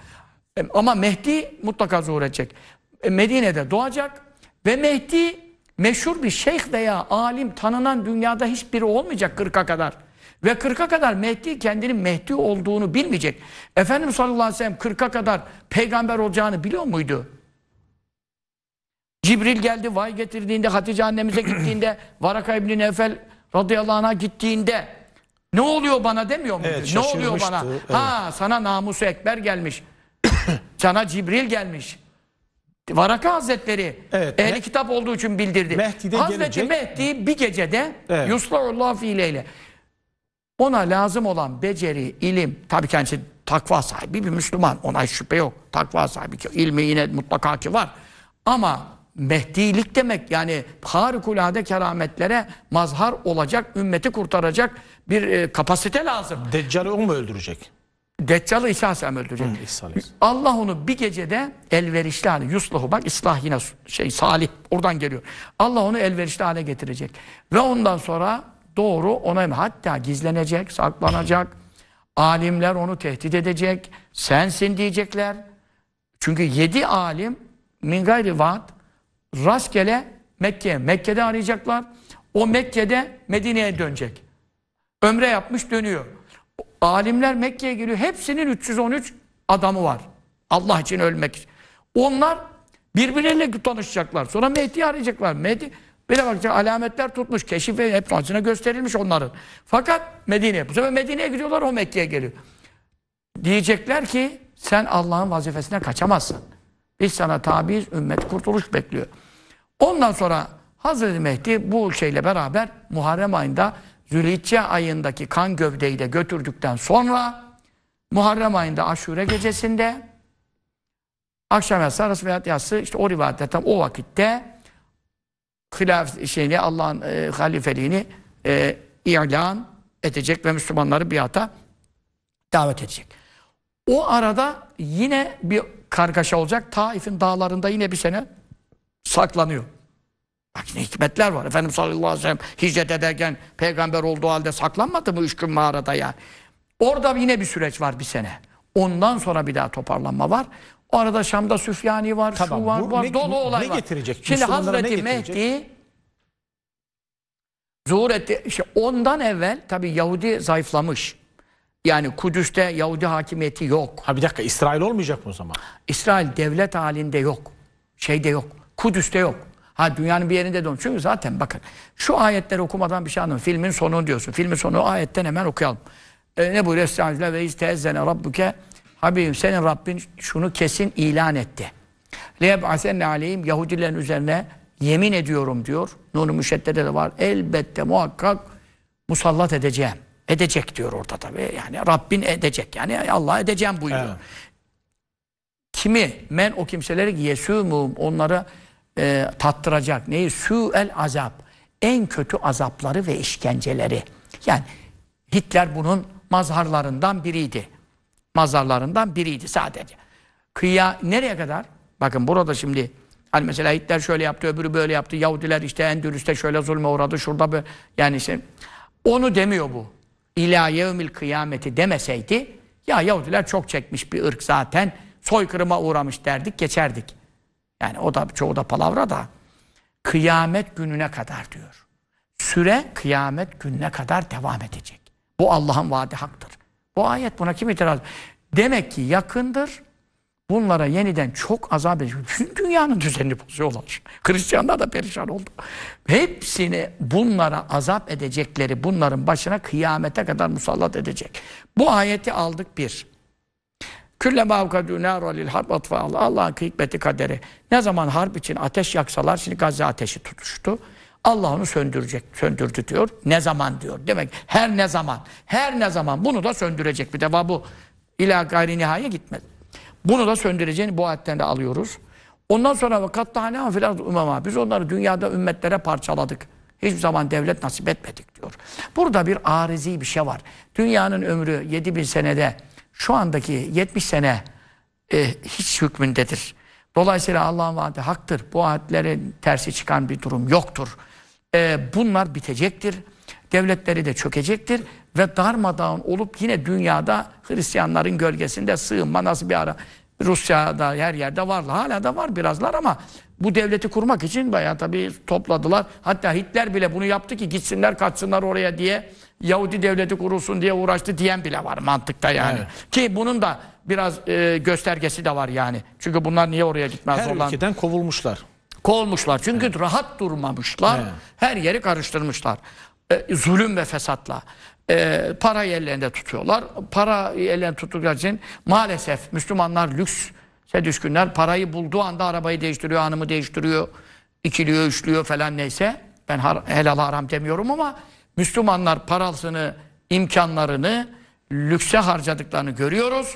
E, ama Mehdi mutlaka zuhur edecek. E, Medine'de doğacak ve Mehdi meşhur bir şeyh veya alim tanınan dünyada hiçbiri olmayacak 40'a kadar. Ve 40'a kadar Mehdi kendinin Mehdi olduğunu bilmeyecek. Efendimiz sallallahu aleyhi ve sellem 40'a kadar peygamber olacağını biliyor muydu? Cibril geldi, vay getirdiğinde, Hatice annemize gittiğinde, Varaka İbni Nefel radıyallahu anh'a gittiğinde ne oluyor bana demiyor mu? Evet, ne oluyor bana? Evet. Ha sana namusu ekber gelmiş. sana Cibril gelmiş. Varaka Hazretleri evet, ehli kitap olduğu için bildirdi. Mehdi Hazreti gelecek. Mehdi bir gecede evet. Yuslahullah fiileyle ona lazım olan beceri, ilim, tabii kendisi takva sahibi bir Müslüman. Ona şüphe yok. Takva sahibi ilmi yine mutlaka ki var. Ama Mehdilik demek yani harikulade kerametlere mazhar olacak, ümmeti kurtaracak bir e, kapasite lazım. Deccal'ı o mu öldürecek? Deccal'ı İsa Aleyhisselam öldürecek. Hı, Allah onu bir gecede elverişli hale, yuslahu bak islah yine şey salih oradan geliyor. Allah onu elverişli hale getirecek. Ve ondan sonra doğru ona hatta gizlenecek, saklanacak. Alimler onu tehdit edecek. Sensin diyecekler. Çünkü yedi alim min gayri vaat rastgele Mekke'ye. Mekke'de arayacaklar. O Mekke'de Medine'ye dönecek. Ömre yapmış dönüyor. Alimler Mekke'ye geliyor. Hepsinin 313 adamı var. Allah için ölmek için. Onlar birbirleriyle tanışacaklar. Sonra Mehdi'yi arayacaklar. Mehdi Böyle bakacak alametler tutmuş. Keşif ve hep acına gösterilmiş onların. Fakat Medine. Bu sefer Medine'ye gidiyorlar o Mekke'ye geliyor. Diyecekler ki sen Allah'ın vazifesine kaçamazsın. Biz sana tabiiz ümmet kurtuluş bekliyor. Ondan sonra Hazreti Mehdi bu şeyle beraber Muharrem ayında Zülhicce ayındaki kan gövdeyi de götürdükten sonra Muharrem ayında aşure gecesinde akşam yatsı, arası veya yatsı işte o rivayette tam o vakitte hilaf şeyini Allah'ın e, halifeliğini e, ilan edecek ve Müslümanları biata davet edecek. O arada yine bir kargaşa olacak. Taif'in dağlarında yine bir sene saklanıyor. Bak ne hikmetler var. efendim sallallahu aleyhi ve sellem hicret ederken peygamber olduğu halde saklanmadı mı üç gün mağarada ya? Orada yine bir süreç var bir sene. Ondan sonra bir daha toparlanma var. O arada Şam'da Süfyani var, tamam, şu var, bu, var ne, dolu olay ne var. Getirecek? Şimdi Müslümanlara Hazreti ne getirecek? Mehdi zuhur etti. İşte ondan evvel tabi Yahudi zayıflamış. Yani Kudüs'te Yahudi hakimiyeti yok. Ha bir dakika İsrail olmayacak mı o zaman? İsrail devlet halinde yok. Şeyde yok. Kudüs'te yok. Ha dünyanın bir yerinde de olmuş. Çünkü zaten bakın şu ayetleri okumadan bir şey anlamıyor. Filmin sonu diyorsun. Filmin sonu ayetten hemen okuyalım. E, ne buyuruyor? Estağfirullah ve istezzene rabbuke Habibim senin Rabbin şunu kesin ilan etti. Leyeb'asenne aleyhim Yahudilerin üzerine yemin ediyorum diyor. Nun-u Müşedde'de de var. Elbette muhakkak musallat edeceğim. Edecek diyor orada tabii. Yani Rabbin edecek. Yani Allah edeceğim buyuruyor. Evet. Kimi? Men o kimseleri yesûmûm. onları e, tattıracak. Neyi? Su'el azap. En kötü azapları ve işkenceleri. Yani Hitler bunun mazharlarından biriydi. Mazharlarından biriydi sadece. Kıya nereye kadar? Bakın burada şimdi hani mesela Hitler şöyle yaptı, öbürü böyle yaptı. Yahudiler işte Endülüs'te şöyle zulme uğradı, şurada bir Yani işte onu demiyor bu. İlâ yevmil kıyameti demeseydi ya Yahudiler çok çekmiş bir ırk zaten soykırıma uğramış derdik, geçerdik. Yani o da çoğu da palavra da kıyamet gününe kadar diyor. Süre kıyamet gününe kadar devam edecek. Bu Allah'ın vaadi haktır. Bu ayet buna kim itiraz? Demek ki yakındır. Bunlara yeniden çok azap edecek. Bütün dünyanın düzenini bozuyorlar. Hristiyanlar da perişan oldu. Hepsini bunlara azap edecekleri bunların başına kıyamete kadar musallat edecek. Bu ayeti aldık bir. Küllema avkadu nara lil harb Allah Allah'ın hikmeti kaderi. Ne zaman harp için ateş yaksalar şimdi Gazze ateşi tutuştu. Allah onu söndürecek, söndürdü diyor. Ne zaman diyor. Demek her ne zaman, her ne zaman bunu da söndürecek. Bir defa bu ila gayri nihaya gitmez. Bunu da söndüreceğini bu ayetten de alıyoruz. Ondan sonra vakat tane filan umama. Biz onları dünyada ümmetlere parçaladık. Hiçbir zaman devlet nasip etmedik diyor. Burada bir arizi bir şey var. Dünyanın ömrü 7000 senede şu andaki 70 sene e, hiç hükmündedir. Dolayısıyla Allah'ın vaadi haktır. Bu vaatlerin tersi çıkan bir durum yoktur. E, bunlar bitecektir. Devletleri de çökecektir ve darmadağın olup yine dünyada Hristiyanların gölgesinde sığınma nasıl bir ara Rusya'da her yerde varlar. Hala da var birazlar ama bu devleti kurmak için bayağı tabii topladılar. Hatta Hitler bile bunu yaptı ki gitsinler kaçsınlar oraya diye Yahudi devleti kurulsun diye uğraştı diyen bile var mantıkta yani. Evet. Ki bunun da biraz e, göstergesi de var yani. Çünkü bunlar niye oraya gitmez Her olan. ülkeden kovulmuşlar. Kovulmuşlar. Çünkü evet. rahat durmamışlar. Evet. Her yeri karıştırmışlar. E, zulüm ve fesatla e, parayı ellerinde tutuyorlar. Para ellerinde tuttukları için maalesef Müslümanlar lüks işte düşkünler parayı bulduğu anda arabayı değiştiriyor, hanımı değiştiriyor, ikiliyor, üçlüyor falan neyse. Ben helal haram demiyorum ama Müslümanlar parasını, imkanlarını lükse harcadıklarını görüyoruz.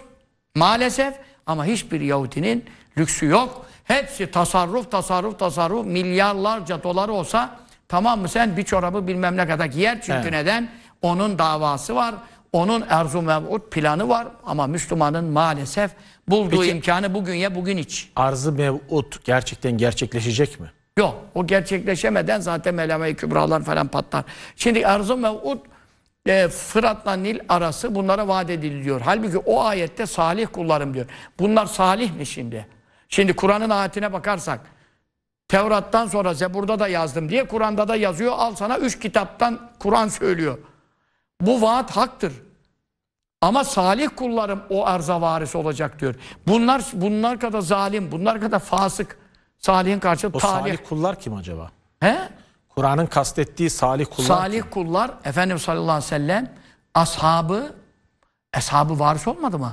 Maalesef ama hiçbir Yahudinin lüksü yok. Hepsi tasarruf, tasarruf, tasarruf. Milyarlarca doları olsa tamam mı sen bir çorabı bilmem ne kadar giyer. Çünkü evet. neden? Onun davası var. Onun erzum mev'ud planı var. Ama Müslümanın maalesef bulduğu Peki, imkanı bugün ya bugün hiç. Arzı mevut gerçekten gerçekleşecek mi? Yok. O gerçekleşemeden zaten melame kübralar falan patlar. Şimdi arzu mevut e, Fırat'la Nil arası bunlara vaat ediliyor. Halbuki o ayette salih kullarım diyor. Bunlar salih mi şimdi? Şimdi Kur'an'ın ayetine bakarsak Tevrat'tan sonra Zebur'da da yazdım diye Kur'an'da da yazıyor. Al sana üç kitaptan Kur'an söylüyor. Bu vaat haktır. Ama salih kullarım o arza varis olacak diyor. Bunlar bunlar kadar zalim, bunlar kadar fasık. Salih'in karşı o talih. salih kullar kim acaba? He? Kur'an'ın kastettiği salih kullar. Salih kim? kullar Efendimiz sallallahu aleyhi ve sellem ashabı ashabı varis olmadı mı?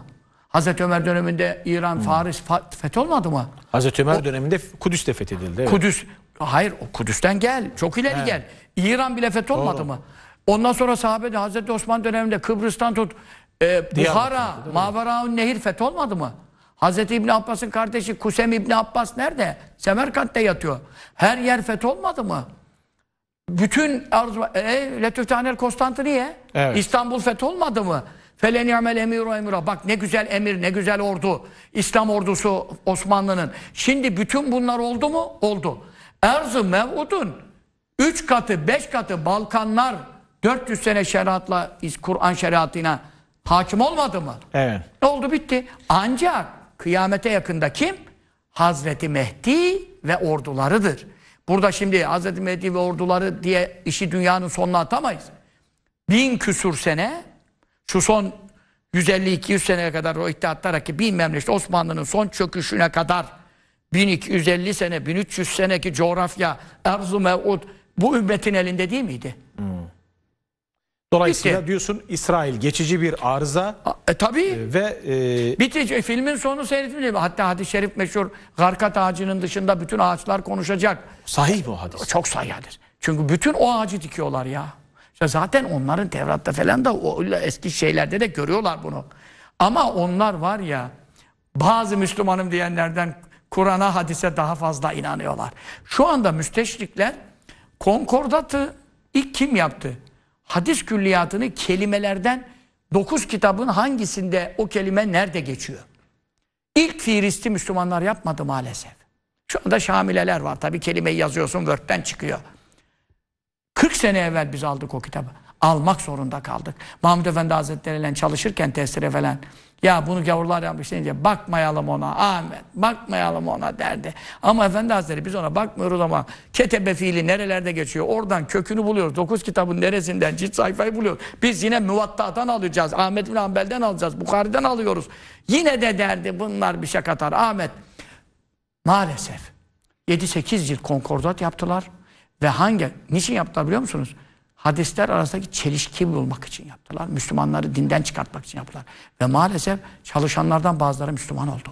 Hazreti Ömer döneminde İran, hmm. Faris fethi olmadı mı? Hazreti Ömer o, döneminde Kudüs de fethedildi. Evet. Kudüs, hayır o Kudüs'ten gel, çok ileri He. gel. İran bile feth olmadı mı? Ondan sonra sahabe de Hazreti Osman döneminde Kıbrıs'tan tut e, Buhara, Maveraun Nehir fetholmadı mı? Hazreti İbn Abbas'ın kardeşi Kusem İbn Abbas nerede? Semerkant'ta yatıyor. Her yer fetholmadı mı? Bütün arzu e, e, Letüftanel Konstantiniye evet. İstanbul fetholmadı mı? Emir emiru emira. Bak ne güzel emir, ne güzel ordu. İslam ordusu Osmanlı'nın. Şimdi bütün bunlar oldu mu? Oldu. Erzı mevudun. Üç katı, beş katı Balkanlar 400 sene şeriatla, Kur'an şeriatına Hakim olmadı mı? Evet. Ne oldu bitti. Ancak kıyamete yakında kim? Hazreti Mehdi ve ordularıdır. Burada şimdi Hazreti Mehdi ve orduları diye işi dünyanın sonuna atamayız. Bin küsür sene şu son 150-200 seneye kadar o iddiatlara ki bin memleket Osmanlı'nın son çöküşüne kadar 1250 sene, 1300 seneki coğrafya, arzu mev'ud bu ümmetin elinde değil miydi? Dolayısıyla Bitti. diyorsun İsrail geçici bir arıza. E, tabii. Ee, ve e, Bitti. E, filmin sonu seyretmeyecek. Hatta hadis-i şerif meşhur. Garkat ağacının dışında bütün ağaçlar konuşacak. Sahih bu hadis. Çok sahih Çünkü bütün o ağacı dikiyorlar ya. İşte zaten onların Tevrat'ta falan da o eski şeylerde de görüyorlar bunu. Ama onlar var ya bazı Müslümanım diyenlerden Kur'an'a hadise daha fazla inanıyorlar. Şu anda müsteşrikler konkordatı ilk kim yaptı? hadis külliyatını kelimelerden dokuz kitabın hangisinde o kelime nerede geçiyor? İlk firisti Müslümanlar yapmadı maalesef. Şu anda şamileler var. Tabi kelimeyi yazıyorsun Word'den çıkıyor. 40 sene evvel biz aldık o kitabı almak zorunda kaldık. Mahmud Efendi Hazretleri ile çalışırken tesire falan ya bunu gavurlar yapmış deyince bakmayalım ona Ahmet bakmayalım ona derdi. Ama Efendi Hazretleri biz ona bakmıyoruz ama ketebe fiili nerelerde geçiyor oradan kökünü buluyoruz. Dokuz kitabın neresinden cilt sayfayı buluyoruz. Biz yine müvattadan alacağız. Ahmet bin Hanbel'den alacağız. Bukhari'den alıyoruz. Yine de derdi bunlar bir şey katar. Ahmet maalesef 7-8 cilt konkordat yaptılar. Ve hangi? Niçin yaptılar biliyor musunuz? hadisler arasındaki çelişkiyi bulmak için yaptılar. Müslümanları dinden çıkartmak için yaptılar. Ve maalesef çalışanlardan bazıları Müslüman oldu.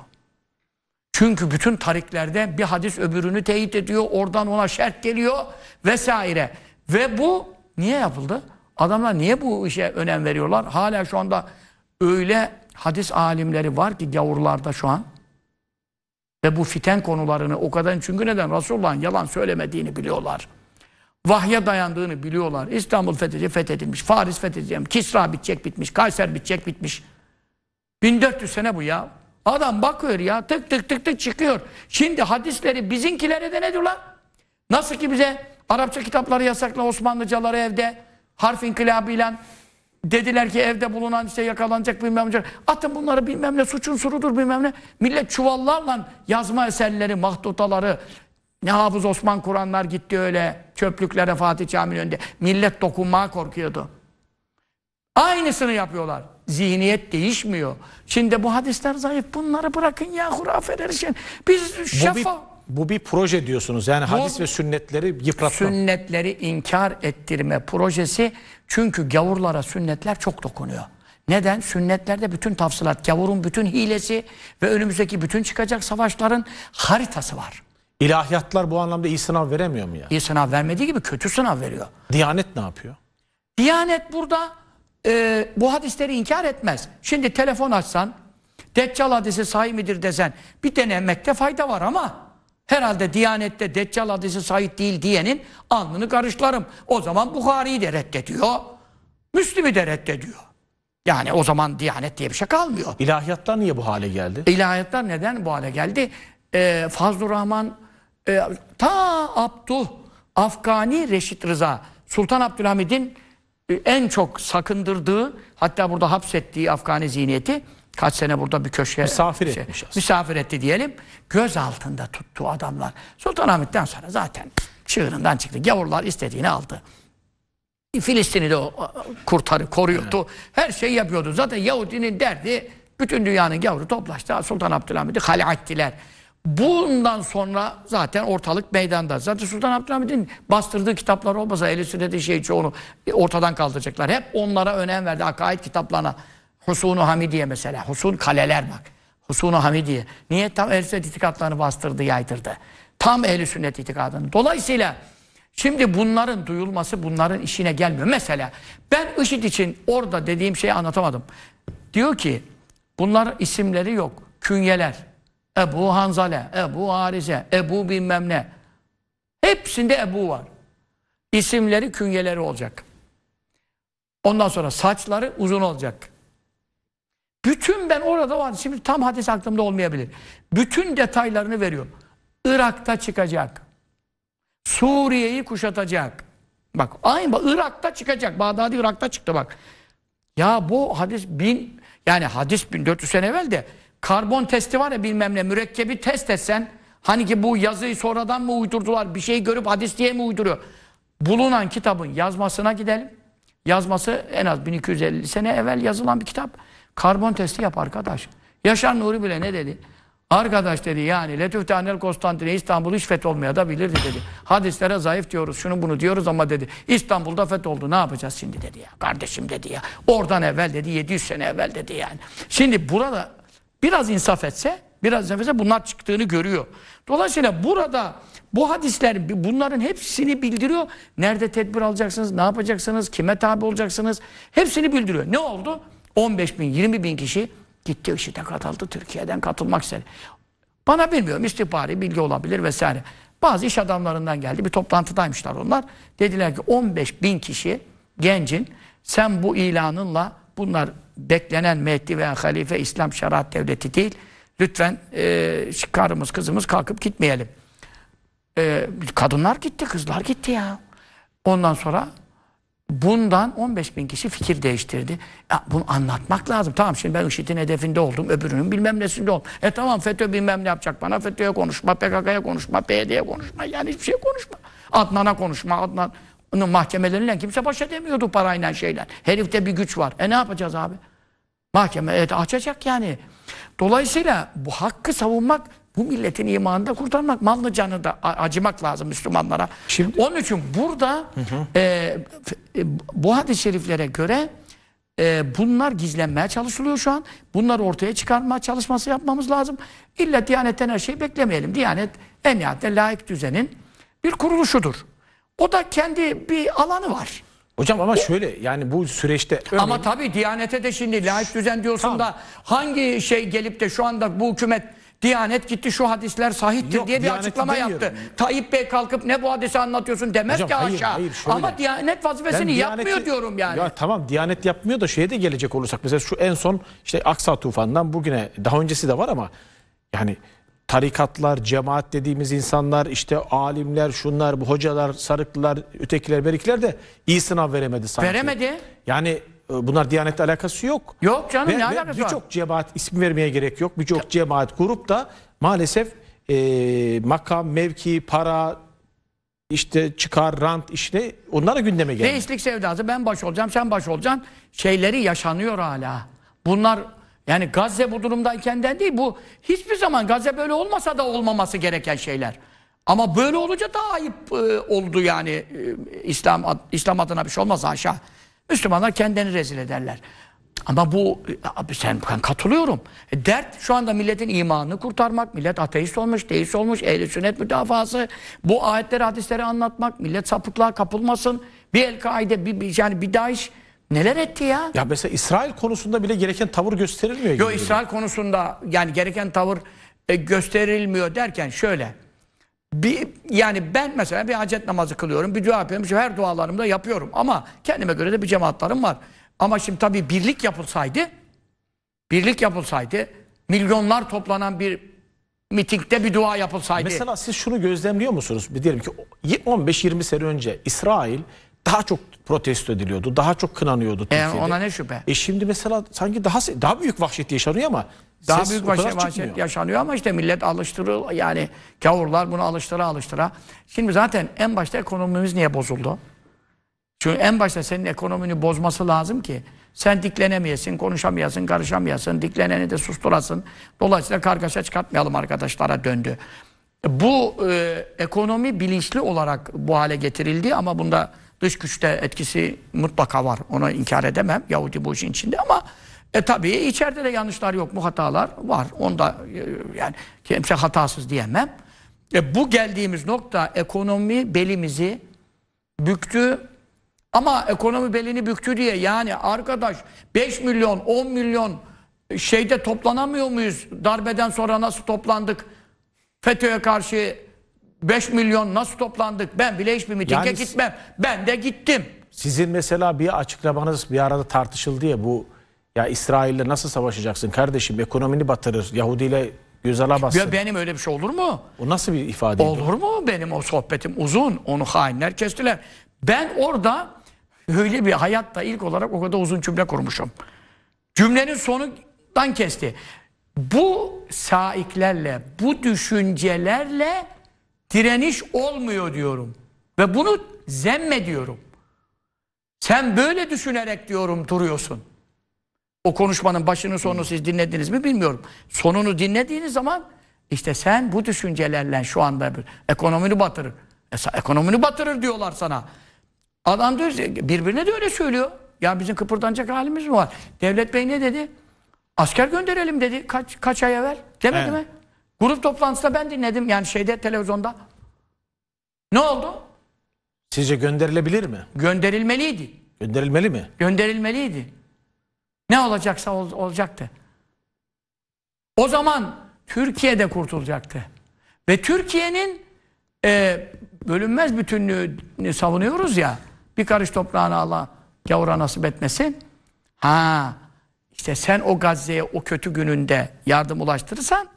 Çünkü bütün tariklerde bir hadis öbürünü teyit ediyor, oradan ona şerh geliyor vesaire. Ve bu niye yapıldı? Adamlar niye bu işe önem veriyorlar? Hala şu anda öyle hadis alimleri var ki gavurlarda şu an. Ve bu fiten konularını o kadar çünkü neden? Resulullah'ın yalan söylemediğini biliyorlar. Vahya dayandığını biliyorlar. İstanbul fethi fethedilmiş. Faris fethedilmiş. Kisra bitecek bitmiş. Kayser bitecek bitmiş. 1400 sene bu ya. Adam bakıyor ya tık tık tık tık çıkıyor. Şimdi hadisleri bizinkilere de ne diyorlar? Nasıl ki bize Arapça kitapları yasakla Osmanlıcaları evde harf inkılabıyla dediler ki evde bulunan işte yakalanacak bilmem ne. Atın bunları bilmem ne suçun surudur bilmem ne. Millet çuvallarla yazma eserleri, mahdotaları, ne Hafız Osman Kur'anlar gitti öyle çöplüklere Fatih Camii önünde. Millet dokunmaya korkuyordu. Aynısını yapıyorlar. Zihniyet değişmiyor. Şimdi bu hadisler zayıf. Bunları bırakın ya hurafeler için. Biz şafa... Bu bir proje diyorsunuz. Yani bu, hadis ve sünnetleri yıpratma. Sünnetleri inkar ettirme projesi. Çünkü gavurlara sünnetler çok dokunuyor. Neden? Sünnetlerde bütün tafsilat, gavurun bütün hilesi ve önümüzdeki bütün çıkacak savaşların haritası var. İlahiyatlar bu anlamda iyi sınav veremiyor mu ya? İyi sınav vermediği gibi kötü sınav veriyor. Diyanet ne yapıyor? Diyanet burada e, bu hadisleri inkar etmez. Şimdi telefon açsan, Deccal hadisi sahih midir desen bir denemekte fayda var ama herhalde Diyanet'te Deccal hadisi sahih değil diyenin alnını karışlarım. O zaman Bukhari'yi de reddediyor. Müslim'i de reddediyor. Yani o zaman Diyanet diye bir şey kalmıyor. İlahiyatlar niye bu hale geldi? İlahiyatlar neden bu hale geldi? Ee, Fazlur Rahman e, ta Abduh, Afgani Reşit Rıza, Sultan Abdülhamid'in e, en çok sakındırdığı, hatta burada hapsettiği Afgani zihniyeti kaç sene burada bir köşeye misafir, şey, misafir etti diyelim. Göz altında tuttu adamlar. Sultan Sultanahmet'ten sonra zaten çığırından çıktı. Gavurlar istediğini aldı. Filistin'i de kurtarı, koruyordu. Evet. Her şeyi yapıyordu. Zaten Yahudinin derdi bütün dünyanın gavuru toplaştı. Sultan Abdülhamid'i kale ettiler. Bundan sonra zaten ortalık meydanda. Zaten Sultan Abdülhamid'in bastırdığı kitaplar olmasa eli sünneti şey çoğunu ortadan kaldıracaklar. Hep onlara önem verdi. Akaid kitaplarına. Husunu Hamidiye mesela. Husun kaleler bak. Husunu Hamidiye. Niye tam ehl sünnet itikadlarını bastırdı, yaydırdı. Tam ehl sünnet itikadını. Dolayısıyla şimdi bunların duyulması bunların işine gelmiyor. Mesela ben IŞİD için orada dediğim şeyi anlatamadım. Diyor ki bunlar isimleri yok. Künyeler. Ebu Hanzale, Ebu Arize, Ebu bilmem ne. Hepsinde Ebu var. İsimleri, künyeleri olacak. Ondan sonra saçları uzun olacak. Bütün ben orada var. Şimdi tam hadis aklımda olmayabilir. Bütün detaylarını veriyor. Irak'ta çıkacak. Suriye'yi kuşatacak. Bak aynı bak Irak'ta çıkacak. Bağdadi Irak'ta çıktı bak. Ya bu hadis bin yani hadis 1400 sene evvel de Karbon testi var ya bilmem ne mürekkebi test etsen hani ki bu yazıyı sonradan mı uydurdular bir şey görüp hadis diye mi uyduruyor? Bulunan kitabın yazmasına gidelim. Yazması en az 1250 sene evvel yazılan bir kitap. Karbon testi yap arkadaş. Yaşar Nuri bile ne dedi? Arkadaş dedi yani Letüftanel Konstantine İstanbul hiç fetholmaya da bilirdi dedi. Hadislere zayıf diyoruz şunu bunu diyoruz ama dedi İstanbul'da fetholdu ne yapacağız şimdi dedi ya. Kardeşim dedi ya oradan evvel dedi 700 sene evvel dedi yani. Şimdi burada biraz insaf etse, biraz insaf etse bunlar çıktığını görüyor. Dolayısıyla burada bu hadisler bunların hepsini bildiriyor. Nerede tedbir alacaksınız, ne yapacaksınız, kime tabi olacaksınız hepsini bildiriyor. Ne oldu? 15 bin, 20 bin kişi gitti IŞİD'e katıldı, Türkiye'den katılmak istedi. Bana bilmiyorum, istihbari bilgi olabilir vesaire. Bazı iş adamlarından geldi, bir toplantıdaymışlar onlar. Dediler ki 15 bin kişi gencin sen bu ilanınla bunlar beklenen Mehdi veya Halife İslam Şeriat Devleti değil. Lütfen e, karımız kızımız kalkıp gitmeyelim. E, kadınlar gitti, kızlar gitti ya. Ondan sonra bundan 15 bin kişi fikir değiştirdi. Ya, bunu anlatmak lazım. Tamam şimdi ben IŞİD'in hedefinde oldum, öbürünün bilmem nesinde oldum. E tamam FETÖ bilmem ne yapacak bana. FETÖ'ye konuşma, PKK'ya konuşma, PYD'ye konuşma. Yani hiçbir şey konuşma. Adnan'a konuşma, Adnan... Onun mahkemeleriyle kimse baş edemiyordu parayla şeyler. Herifte bir güç var. E ne yapacağız abi? Mahkeme evet, açacak yani. Dolayısıyla bu hakkı savunmak bu milletin imanını da kurtarmak, mallı canı da acımak lazım Müslümanlara. Şimdi, Onun için burada hı e, hı. E, bu hadis-i şeriflere göre e, bunlar gizlenmeye çalışılıyor şu an. Bunları ortaya çıkarma çalışması yapmamız lazım. İlla Diyanet'ten her şeyi beklemeyelim. Diyanet en nihayetinde layık düzenin bir kuruluşudur. O da kendi bir alanı var. Hocam ama şöyle yani bu süreçte örneğin... Ama tabii Diyanet'e de şimdi layık düzen diyorsun tamam. da hangi şey gelip de şu anda bu hükümet Diyanet gitti şu hadisler sahiptir Yok, diye bir Diyaneti açıklama demiyorum. yaptı. Tayyip Bey kalkıp ne bu hadisi anlatıyorsun demez Hocam, ki aşağı. Hayır, şöyle. Ama Diyanet vazifesini ben Diyaneti, yapmıyor diyorum yani. Ya tamam Diyanet yapmıyor da şeye de gelecek olursak mesela şu en son işte Aksa tufandan bugüne daha öncesi de var ama yani tarikatlar, cemaat dediğimiz insanlar, işte alimler, şunlar, bu hocalar, sarıklılar, ötekiler, berikler de iyi sınav veremedi sanki. Veremedi. Yani e, bunlar Diyanet'le alakası yok. Yok canım ve, ne alakası bir var? Birçok cemaat, isim vermeye gerek yok, birçok cemaat grup da maalesef e, makam, mevki, para, işte çıkar, rant işte Onlara gündeme geldi. Değişlik sevdası ben baş olacağım, sen baş olacaksın. Şeyleri yaşanıyor hala. Bunlar yani Gazze bu durumdayken değil bu hiçbir zaman Gazze böyle olmasa da olmaması gereken şeyler. Ama böyle olunca daha ayıp e, oldu yani e, İslam ad, İslam adına bir şey olmaz aşağı. Müslümanlar kendini rezil ederler. Ama bu e, abi sen ben katılıyorum. E, dert şu anda milletin imanını kurtarmak, millet ateist olmuş, deist olmuş, ehli sünnet müdafası, bu ayetleri hadisleri anlatmak, millet sapıklığa kapılmasın. Bir El-Kaide bir, bir yani bir Daesh Neler etti ya? Ya mesela İsrail konusunda bile gereken tavır gösterilmiyor. Yok İsrail konusunda yani gereken tavır e, gösterilmiyor derken şöyle. Bir, yani ben mesela bir hacet namazı kılıyorum, bir dua yapıyorum. Şu her da yapıyorum ama kendime göre de bir cemaatlarım var. Ama şimdi tabii birlik yapılsaydı, birlik yapılsaydı, milyonlar toplanan bir mitingde bir dua yapılsaydı. Mesela siz şunu gözlemliyor musunuz? Bir diyelim ki 15-20 sene önce İsrail daha çok protesto ediliyordu. Daha çok kınanıyordu e, Türkiye'de. Yani ona ne şüphe? E şimdi mesela sanki daha daha büyük vahşet yaşanıyor ama daha büyük vahşet, vahşet yaşanıyor ama işte millet alıştırıl yani kavurlar bunu alıştıra alıştıra. Şimdi zaten en başta ekonomimiz niye bozuldu? Çünkü en başta senin ekonomini bozması lazım ki sen diklenemeyesin, konuşamayasın, karışamayasın, dikleneni de susturasın. Dolayısıyla kargaşa çıkartmayalım arkadaşlara döndü. Bu e, ekonomi bilinçli olarak bu hale getirildi ama bunda Dış güçte etkisi mutlaka var. ona inkar edemem. Yahudi bu işin içinde ama e tabii içeride de yanlışlar yok mu? Hatalar var. Onda e, yani kimse hatasız diyemem. E bu geldiğimiz nokta ekonomi belimizi büktü. Ama ekonomi belini büktü diye yani arkadaş 5 milyon 10 milyon şeyde toplanamıyor muyuz? Darbeden sonra nasıl toplandık? FETÖ'ye karşı 5 milyon nasıl toplandık? Ben bile hiçbir mitinge yani, gitmem. Ben de gittim. Sizin mesela bir açıklamanız bir arada tartışıldı ya bu ya İsrail'le nasıl savaşacaksın kardeşim? Ekonomini batırır. Yahudi ile göz alamazsın. Ya benim öyle bir şey olur mu? O nasıl bir ifade? Olur mu? Benim o sohbetim uzun. Onu hainler kestiler. Ben orada öyle bir hayatta ilk olarak o kadar uzun cümle kurmuşum. Cümlenin sonundan kesti. Bu saiklerle, bu düşüncelerle direniş olmuyor diyorum. Ve bunu zemme diyorum. Sen böyle düşünerek diyorum duruyorsun. O konuşmanın başını sonunu siz dinlediniz mi bilmiyorum. Sonunu dinlediğiniz zaman işte sen bu düşüncelerle şu anda ekonomini batırır. E ekonomini batırır diyorlar sana. Adam diyor birbirine de öyle söylüyor. Ya bizim kıpırdanacak halimiz mi var? Devlet Bey ne dedi? Asker gönderelim dedi kaç kaç ay evvel. Demedi evet. mi? Grup toplantısında ben dinledim yani şeyde televizyonda. Ne oldu? Sizce gönderilebilir mi? Gönderilmeliydi. Gönderilmeli mi? Gönderilmeliydi. Ne olacaksa ol, olacaktı. O zaman Türkiye'de kurtulacaktı. Ve Türkiye'nin e, bölünmez bütünlüğünü savunuyoruz ya. Bir karış toprağını Allah gavura nasip etmesin. Ha işte sen o Gazze'ye o kötü gününde yardım ulaştırırsan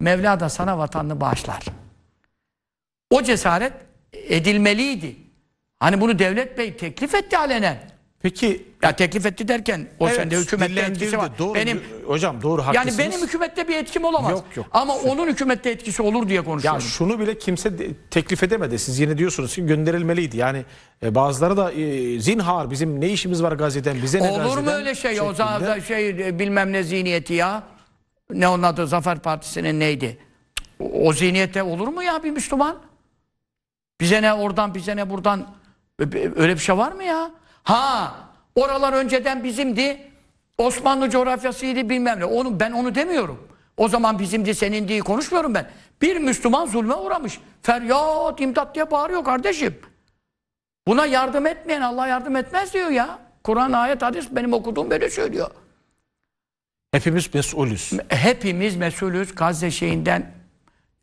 Mevla da sana vatanını bağışlar. O cesaret edilmeliydi. Hani bunu Devlet Bey teklif etti alenen. Peki ya teklif etti derken o evet, sende hükümette etkisi var. Doğru, benim hocam doğru haklısınız. Yani benim hükümette bir etkim olamaz. Yok yok. Ama Süper. onun hükümette etkisi olur diye konuşuyorum. Ya şunu bile kimse teklif edemedi. Siz yine diyorsunuz ki gönderilmeliydi. Yani e, bazıları da e, zinhar bizim ne işimiz var Gazze'den bize ne olur Gazze'den. mu öyle şey şeklinde. o zaman şey e, bilmem ne zihniyeti ya ne onun adı Zafer Partisi'nin neydi? O, o zihniyete olur mu ya bir Müslüman? Bize ne oradan bize ne buradan öyle bir şey var mı ya? Ha oralar önceden bizimdi. Osmanlı coğrafyasıydı bilmem ne. Onu, ben onu demiyorum. O zaman bizimdi senin diye konuşmuyorum ben. Bir Müslüman zulme uğramış. Feryat imdat diye bağırıyor kardeşim. Buna yardım etmeyen Allah yardım etmez diyor ya. Kur'an, ayet, hadis benim okuduğum böyle söylüyor. Hepimiz mesulüz. Hepimiz mesulüz Gazze şeyinden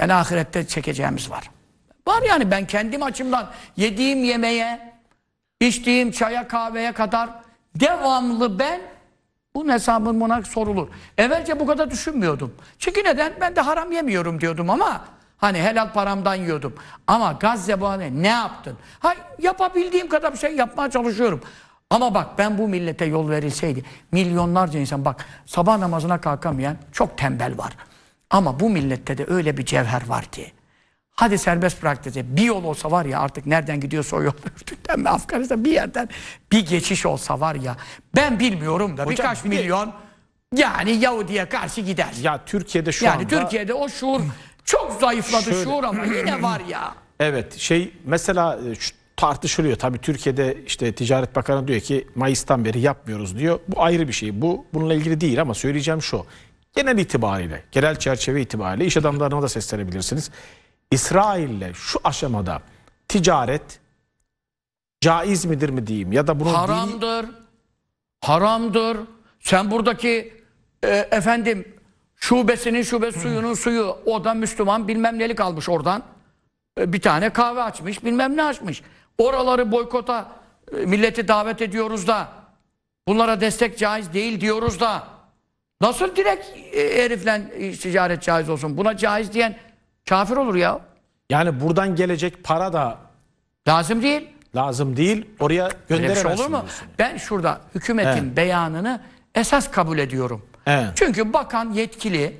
yani ahirette çekeceğimiz var. Var yani ben kendim açımdan yediğim yemeğe, içtiğim çaya kahveye kadar devamlı ben bunun hesabın buna sorulur. Evvelce bu kadar düşünmüyordum. Çünkü neden? Ben de haram yemiyorum diyordum ama hani helal paramdan yiyordum. Ama Gazze bahane ne yaptın? Ha, yapabildiğim kadar bir şey yapmaya çalışıyorum. Ama bak ben bu millete yol verilseydi milyonlarca insan bak sabah namazına kalkamayan çok tembel var. Ama bu millette de öyle bir cevher var ki. Hadi serbest bırak dedi. Bir yol olsa var ya artık nereden gidiyorsa o yol Ürdün'den mi Afganistan bir yerden bir geçiş olsa var ya. Ben bilmiyorum da Hocam, birkaç bir milyon de... yani Yahudi'ye karşı gider. Ya Türkiye'de şu yani anda. Yani Türkiye'de o şuur çok zayıfladı şöyle... şuur ama yine var ya. Evet şey mesela e, şu tartışılıyor. Tabii Türkiye'de işte Ticaret Bakanı diyor ki Mayıs'tan beri yapmıyoruz diyor. Bu ayrı bir şey. Bu bununla ilgili değil ama söyleyeceğim şu. Genel itibariyle, genel çerçeve itibariyle iş adamlarına da seslenebilirsiniz. İsrail'le şu aşamada ticaret caiz midir mi diyeyim ya da bunu haramdır. Haramdır. Sen buradaki e, efendim şubesinin şube suyunun suyu o da Müslüman bilmem neli kalmış oradan e, bir tane kahve açmış bilmem ne açmış. Oraları boykota e, milleti davet ediyoruz da bunlara destek caiz değil diyoruz da nasıl direkt e, herifle ticaret caiz olsun? Buna caiz diyen kafir olur ya. Yani buradan gelecek para da lazım değil. Lazım değil. Oraya şey gönderemezsin. Şey olur mu? Ben şurada hükümetin evet. beyanını esas kabul ediyorum. Evet. Çünkü bakan yetkili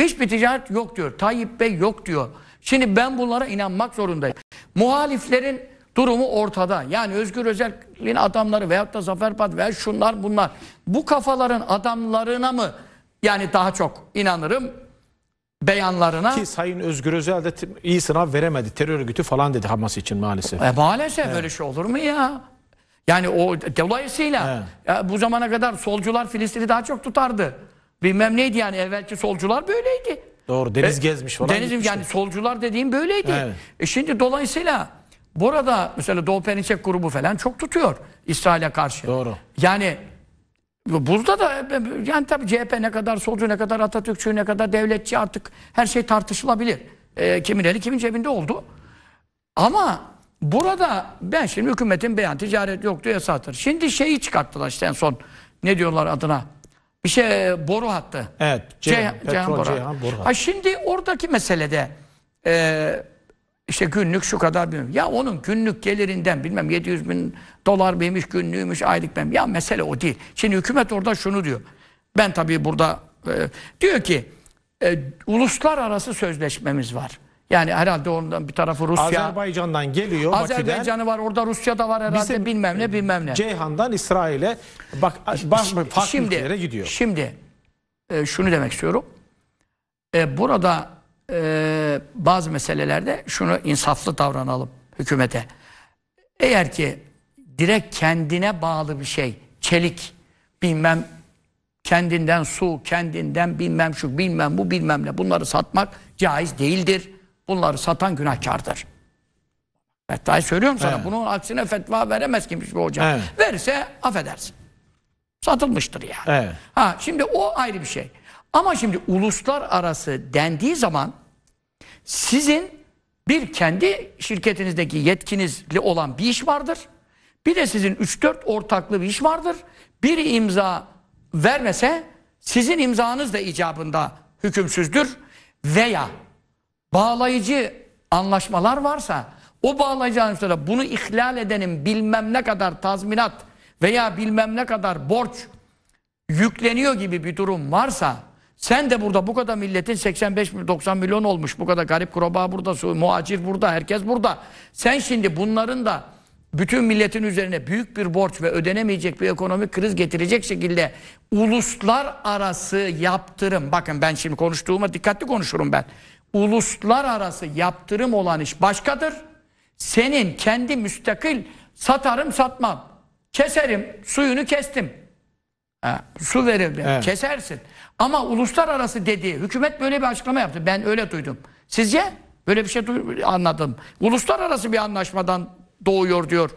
hiçbir ticaret yok diyor. Tayyip Bey yok diyor. Şimdi ben bunlara inanmak zorundayım. Muhaliflerin durumu ortada. Yani Özgür Özel'in adamları veyahut da Zafer Pat veya şunlar bunlar. Bu kafaların adamlarına mı yani daha çok inanırım beyanlarına. Ki Sayın Özgür Özel de iyi sınav veremedi. Terör örgütü falan dedi Hamas için maalesef. E, maalesef evet. böyle şey olur mu ya? Yani o dolayısıyla evet. ya, bu zamana kadar solcular Filistin'i daha çok tutardı. Bilmem neydi yani evvelki solcular böyleydi. Doğru deniz e, gezmiş falan. Deniz yani solcular dediğim böyleydi. Evet. E şimdi dolayısıyla Burada mesela Doğu Perinçek grubu falan çok tutuyor İsrail'e karşı. Doğru. Yani burada da yani tabii CHP ne kadar solcu ne kadar Atatürkçü ne kadar devletçi artık her şey tartışılabilir. E, kimin eli kimin cebinde oldu. Ama burada ben şimdi hükümetin beyan ticaret yoktu ya satır. Şimdi şeyi çıkarttılar işte en son ne diyorlar adına bir şey boru hattı. Evet. Ceyhan, Ceyhan, Ceyhan, boru. Ceyhan boru hattı. Ha, şimdi oradaki meselede eee işte günlük şu kadar bilmem. Ya onun günlük gelirinden bilmem 700 bin dolar mıymış, günlüğümüş, aylık bilmem Ya mesele o değil. Şimdi hükümet orada şunu diyor. Ben tabii burada e, diyor ki e, uluslararası sözleşmemiz var. Yani herhalde ondan bir tarafı Rusya. Azerbaycan'dan geliyor Azerbaycan'ı var orada Rusya da var herhalde Bizim, bilmem ne e, bilmem ne. Ceyhan'dan İsrail'e bak, bak farklı şimdi, ülkelere gidiyor. Şimdi e, şunu demek istiyorum. E, burada e, bazı meselelerde şunu insaflı davranalım hükümete. Eğer ki direkt kendine bağlı bir şey, çelik, bilmem kendinden su, kendinden bilmem şu, bilmem bu, bilmem ne bunları satmak caiz değildir. Bunları satan günahkardır. Fetvayı söylüyorum sana. Evet. Bunun aksine fetva veremez kimmiş bir hocam. Evet. Verirse affedersin. Satılmıştır yani. Evet. Ha, şimdi o ayrı bir şey. Ama şimdi uluslar arası dendiği zaman sizin bir kendi şirketinizdeki yetkinizli olan bir iş vardır. Bir de sizin 3-4 ortaklı bir iş vardır. Biri imza vermese sizin imzanız da icabında hükümsüzdür. Veya bağlayıcı anlaşmalar varsa o bağlayıcı anlaşmalara bunu ihlal edenin bilmem ne kadar tazminat veya bilmem ne kadar borç yükleniyor gibi bir durum varsa sen de burada bu kadar milletin 85 90 milyon olmuş. Bu kadar garip kuraba burada, muacir burada, herkes burada. Sen şimdi bunların da bütün milletin üzerine büyük bir borç ve ödenemeyecek bir ekonomik kriz getirecek şekilde uluslararası yaptırım. Bakın ben şimdi konuştuğuma dikkatli konuşurum ben. Uluslararası yaptırım olan iş başkadır. Senin kendi müstakil satarım satmam. Keserim, suyunu kestim. Ha, su verir. Evet. Kesersin. Ama uluslararası dediği hükümet böyle bir açıklama yaptı. Ben öyle duydum. Sizce? Böyle bir şey anladım. Uluslararası bir anlaşmadan doğuyor diyor.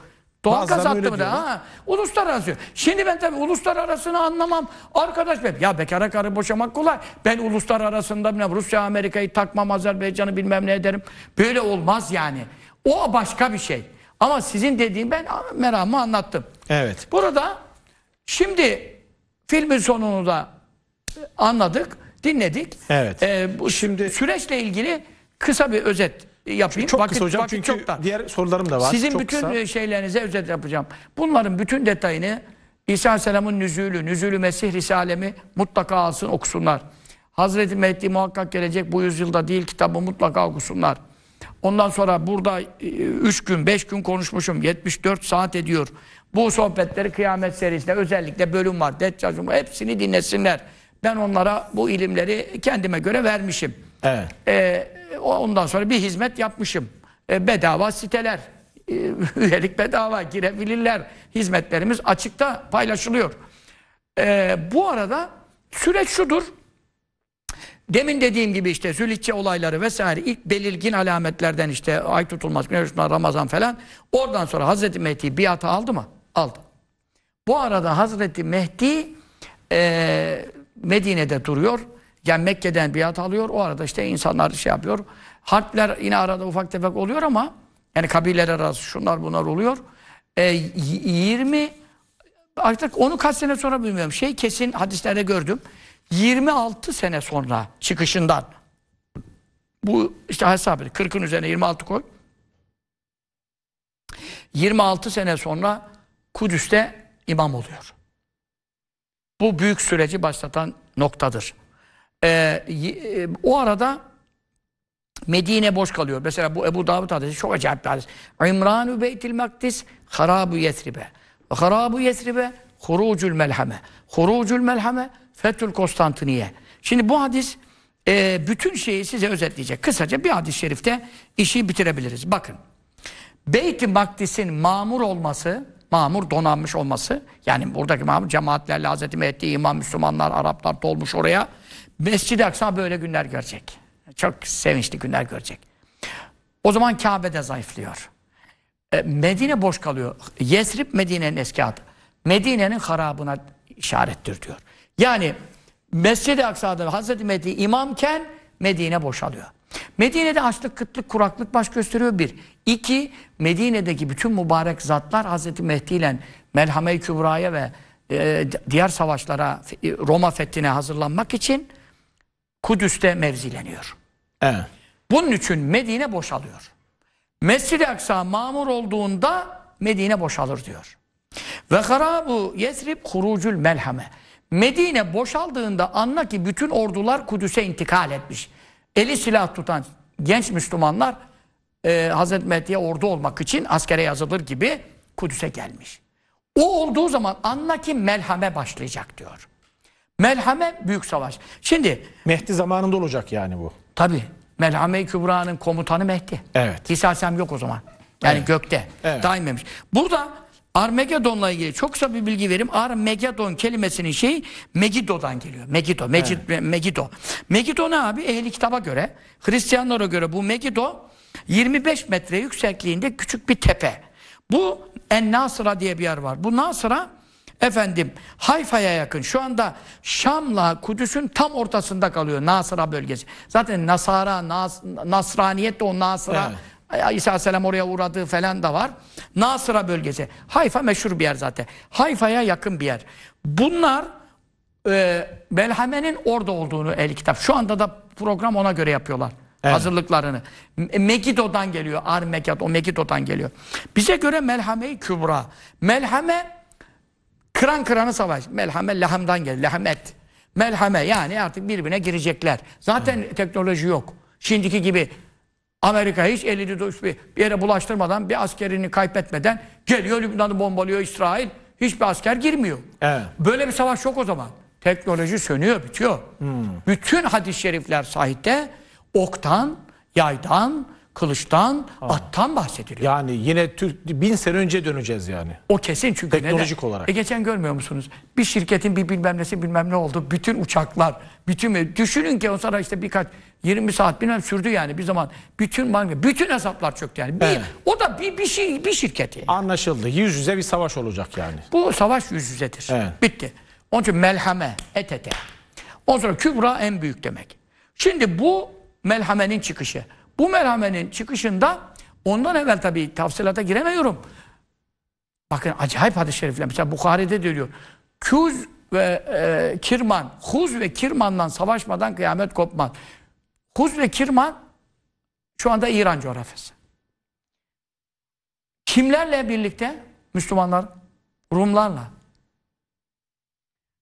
Doğan gaz attı mı da? Ha, uluslararası. Şimdi ben tabii uluslararasını anlamam. Arkadaş benim. Ya bekara karı boşamak kolay. Ben uluslararasında bilmem Rusya Amerika'yı takmam Azerbaycan'ı bilmem ne ederim. Böyle olmaz yani. O başka bir şey. Ama sizin dediğim ben meramı anlattım. Evet. Burada şimdi filmin sonunu da anladık, dinledik. Evet. Ee, bu şimdi süreçle ilgili kısa bir özet yapayım. Çok vakit, kısa hocam vakit çünkü çok da. diğer sorularım da var. Sizin çok bütün kısa. E, şeylerinize özet yapacağım. Bunların bütün detayını İsa Aleyhisselam'ın nüzülü, nüzülü Mesih Risalemi mutlaka alsın okusunlar. Hazreti Mehdi muhakkak gelecek bu yüzyılda değil kitabı mutlaka okusunlar. Ondan sonra burada 3 e, gün 5 gün konuşmuşum 74 saat ediyor. Bu sohbetleri kıyamet serisinde özellikle bölüm var. Deccal hepsini dinlesinler. Ben onlara bu ilimleri kendime göre vermişim. Evet. E, ondan sonra bir hizmet yapmışım. E, bedava siteler, e, üyelik bedava girebilirler. Hizmetlerimiz açıkta paylaşılıyor. E, bu arada süreç şudur. Demin dediğim gibi işte Zülhicce olayları vesaire ilk belirgin alametlerden işte ay tutulmaz, güneş Ramazan falan. Oradan sonra Hazreti Mehdi biata aldı mı? Aldı. Bu arada Hazreti Mehdi e, Medine'de duruyor. Yani Mekke'den biat alıyor. O arada işte insanlar şey yapıyor. Harpler yine arada ufak tefek oluyor ama yani kabileler arası şunlar bunlar oluyor. E, 20 artık onu kaç sene sonra bilmiyorum. Şey kesin hadislerde gördüm. 26 sene sonra çıkışından bu işte hesap et 40'ın üzerine 26 koy. 26 sene sonra Kudüs'te imam oluyor. Bu büyük süreci başlatan noktadır. Ee, e, o arada Medine boş kalıyor. Mesela bu Ebu Davud hadisi çok acayip bir hadis. İmranu beytil makdis harabu yesribe. Harabu yesribe hurucul melhame. Hurucul melhame fetül Konstantiniye. Şimdi bu hadis e, bütün şeyi size özetleyecek. Kısaca bir hadis-i şerifte işi bitirebiliriz. Bakın. Beyt-i Makdis'in mamur olması mamur donanmış olması. Yani buradaki mamur cemaatlerle Hazreti Mehdi, İmam, Müslümanlar, Araplar dolmuş oraya. Mescid-i Aksa böyle günler görecek. Çok sevinçli günler görecek. O zaman Kabe de zayıflıyor. E, Medine boş kalıyor. Yesrib Medine'nin eski adı. Medine'nin harabına işarettir diyor. Yani Mescid-i Aksa'da Hazreti Mehdi imamken Medine boşalıyor. Medine'de açlık, kıtlık, kuraklık baş gösteriyor bir. İki, Medine'deki bütün mübarek zatlar Hazreti Mehdi ile Melhame-i Kübra'ya ve e, diğer savaşlara e, Roma fethine hazırlanmak için Kudüs'te mevzileniyor. Evet. Bunun için Medine boşalıyor. Mescid-i Aksa mamur olduğunda Medine boşalır diyor. Ve harabu yesrib hurucul melhame. Medine boşaldığında anla ki bütün ordular Kudüs'e intikal etmiş. Eli silah tutan genç Müslümanlar e, Hazreti Mehdi'ye ordu olmak için askere yazılır gibi Kudüs'e gelmiş. O olduğu zaman anla ki melhame başlayacak diyor. Melhame büyük savaş. Şimdi Mehdi zamanında olacak yani bu. Tabi. Melhame-i Kübra'nın komutanı Mehdi. Evet. İsa yok o zaman. Yani evet. gökte. Evet. Daim Burada Armagedon'la ilgili çok kısa bir bilgi vereyim. Armagedon kelimesinin şeyi Megiddo'dan geliyor. Megiddo. Megid, evet. Megido. Megido ne abi? Ehli kitaba göre, Hristiyanlara göre bu Megiddo 25 metre yüksekliğinde küçük bir tepe. Bu En Nasıra diye bir yer var. Bu Nasıra efendim Hayfa'ya yakın. Şu anda Şam'la Kudüs'ün tam ortasında kalıyor Nasıra bölgesi. Zaten Nasara, Nas, Nasraniyet de o Nasıra evet İsa Aleyhisselam oraya uğradığı falan da var. Nasıra bölgesi. Hayfa meşhur bir yer zaten. Hayfa'ya yakın bir yer. Bunlar e, Belhame'nin orada olduğunu el kitap. Şu anda da program ona göre yapıyorlar. Evet. Hazırlıklarını. Megiddo'dan geliyor. Armekad o Megiddo'dan geliyor. Bize göre Melhame-i Kübra. Melhame kıran kıranı savaş. Melhame lahamdan gelir. Lahamet. Melhame yani artık birbirine girecekler. Zaten evet. teknoloji yok. Şimdiki gibi Amerika hiç elini duş bir, bir yere bulaştırmadan bir askerini kaybetmeden geliyor Lübnan'ı bombalıyor İsrail. Hiçbir asker girmiyor. Evet. Böyle bir savaş yok o zaman. Teknoloji sönüyor, bitiyor. Hmm. Bütün hadis-i şerifler sahipte, oktan, yaydan, kılıçtan, ha. attan bahsediliyor. Yani yine Türk bin sene önce döneceğiz yani. O kesin çünkü teknolojik neden? olarak. E geçen görmüyor musunuz? Bir şirketin bir bilmem nesi bilmem ne oldu. Bütün uçaklar, bütün düşünün ki o sonra işte birkaç 20 saat bilmem sürdü yani bir zaman bütün banka bütün hesaplar çöktü yani. Bir, evet. O da bir bir şey bir şirketi. Anlaşıldı. Yüz yüze bir savaş olacak yani. Bu savaş yüz yüzedir. Evet. Bitti. Onun için melhame, etete. Ondan sonra kübra en büyük demek. Şimdi bu melhamenin çıkışı bu merhamenin çıkışında ondan evvel tabii tafsilata giremiyorum. Bakın acayip hadis-i şerifler. Mesela Bukhari'de diyor. Küz ve e, Kirman, Huz ve Kirman'dan savaşmadan kıyamet kopmaz. Huz ve Kirman şu anda İran coğrafyası. Kimlerle birlikte? Müslümanlar. Rumlarla.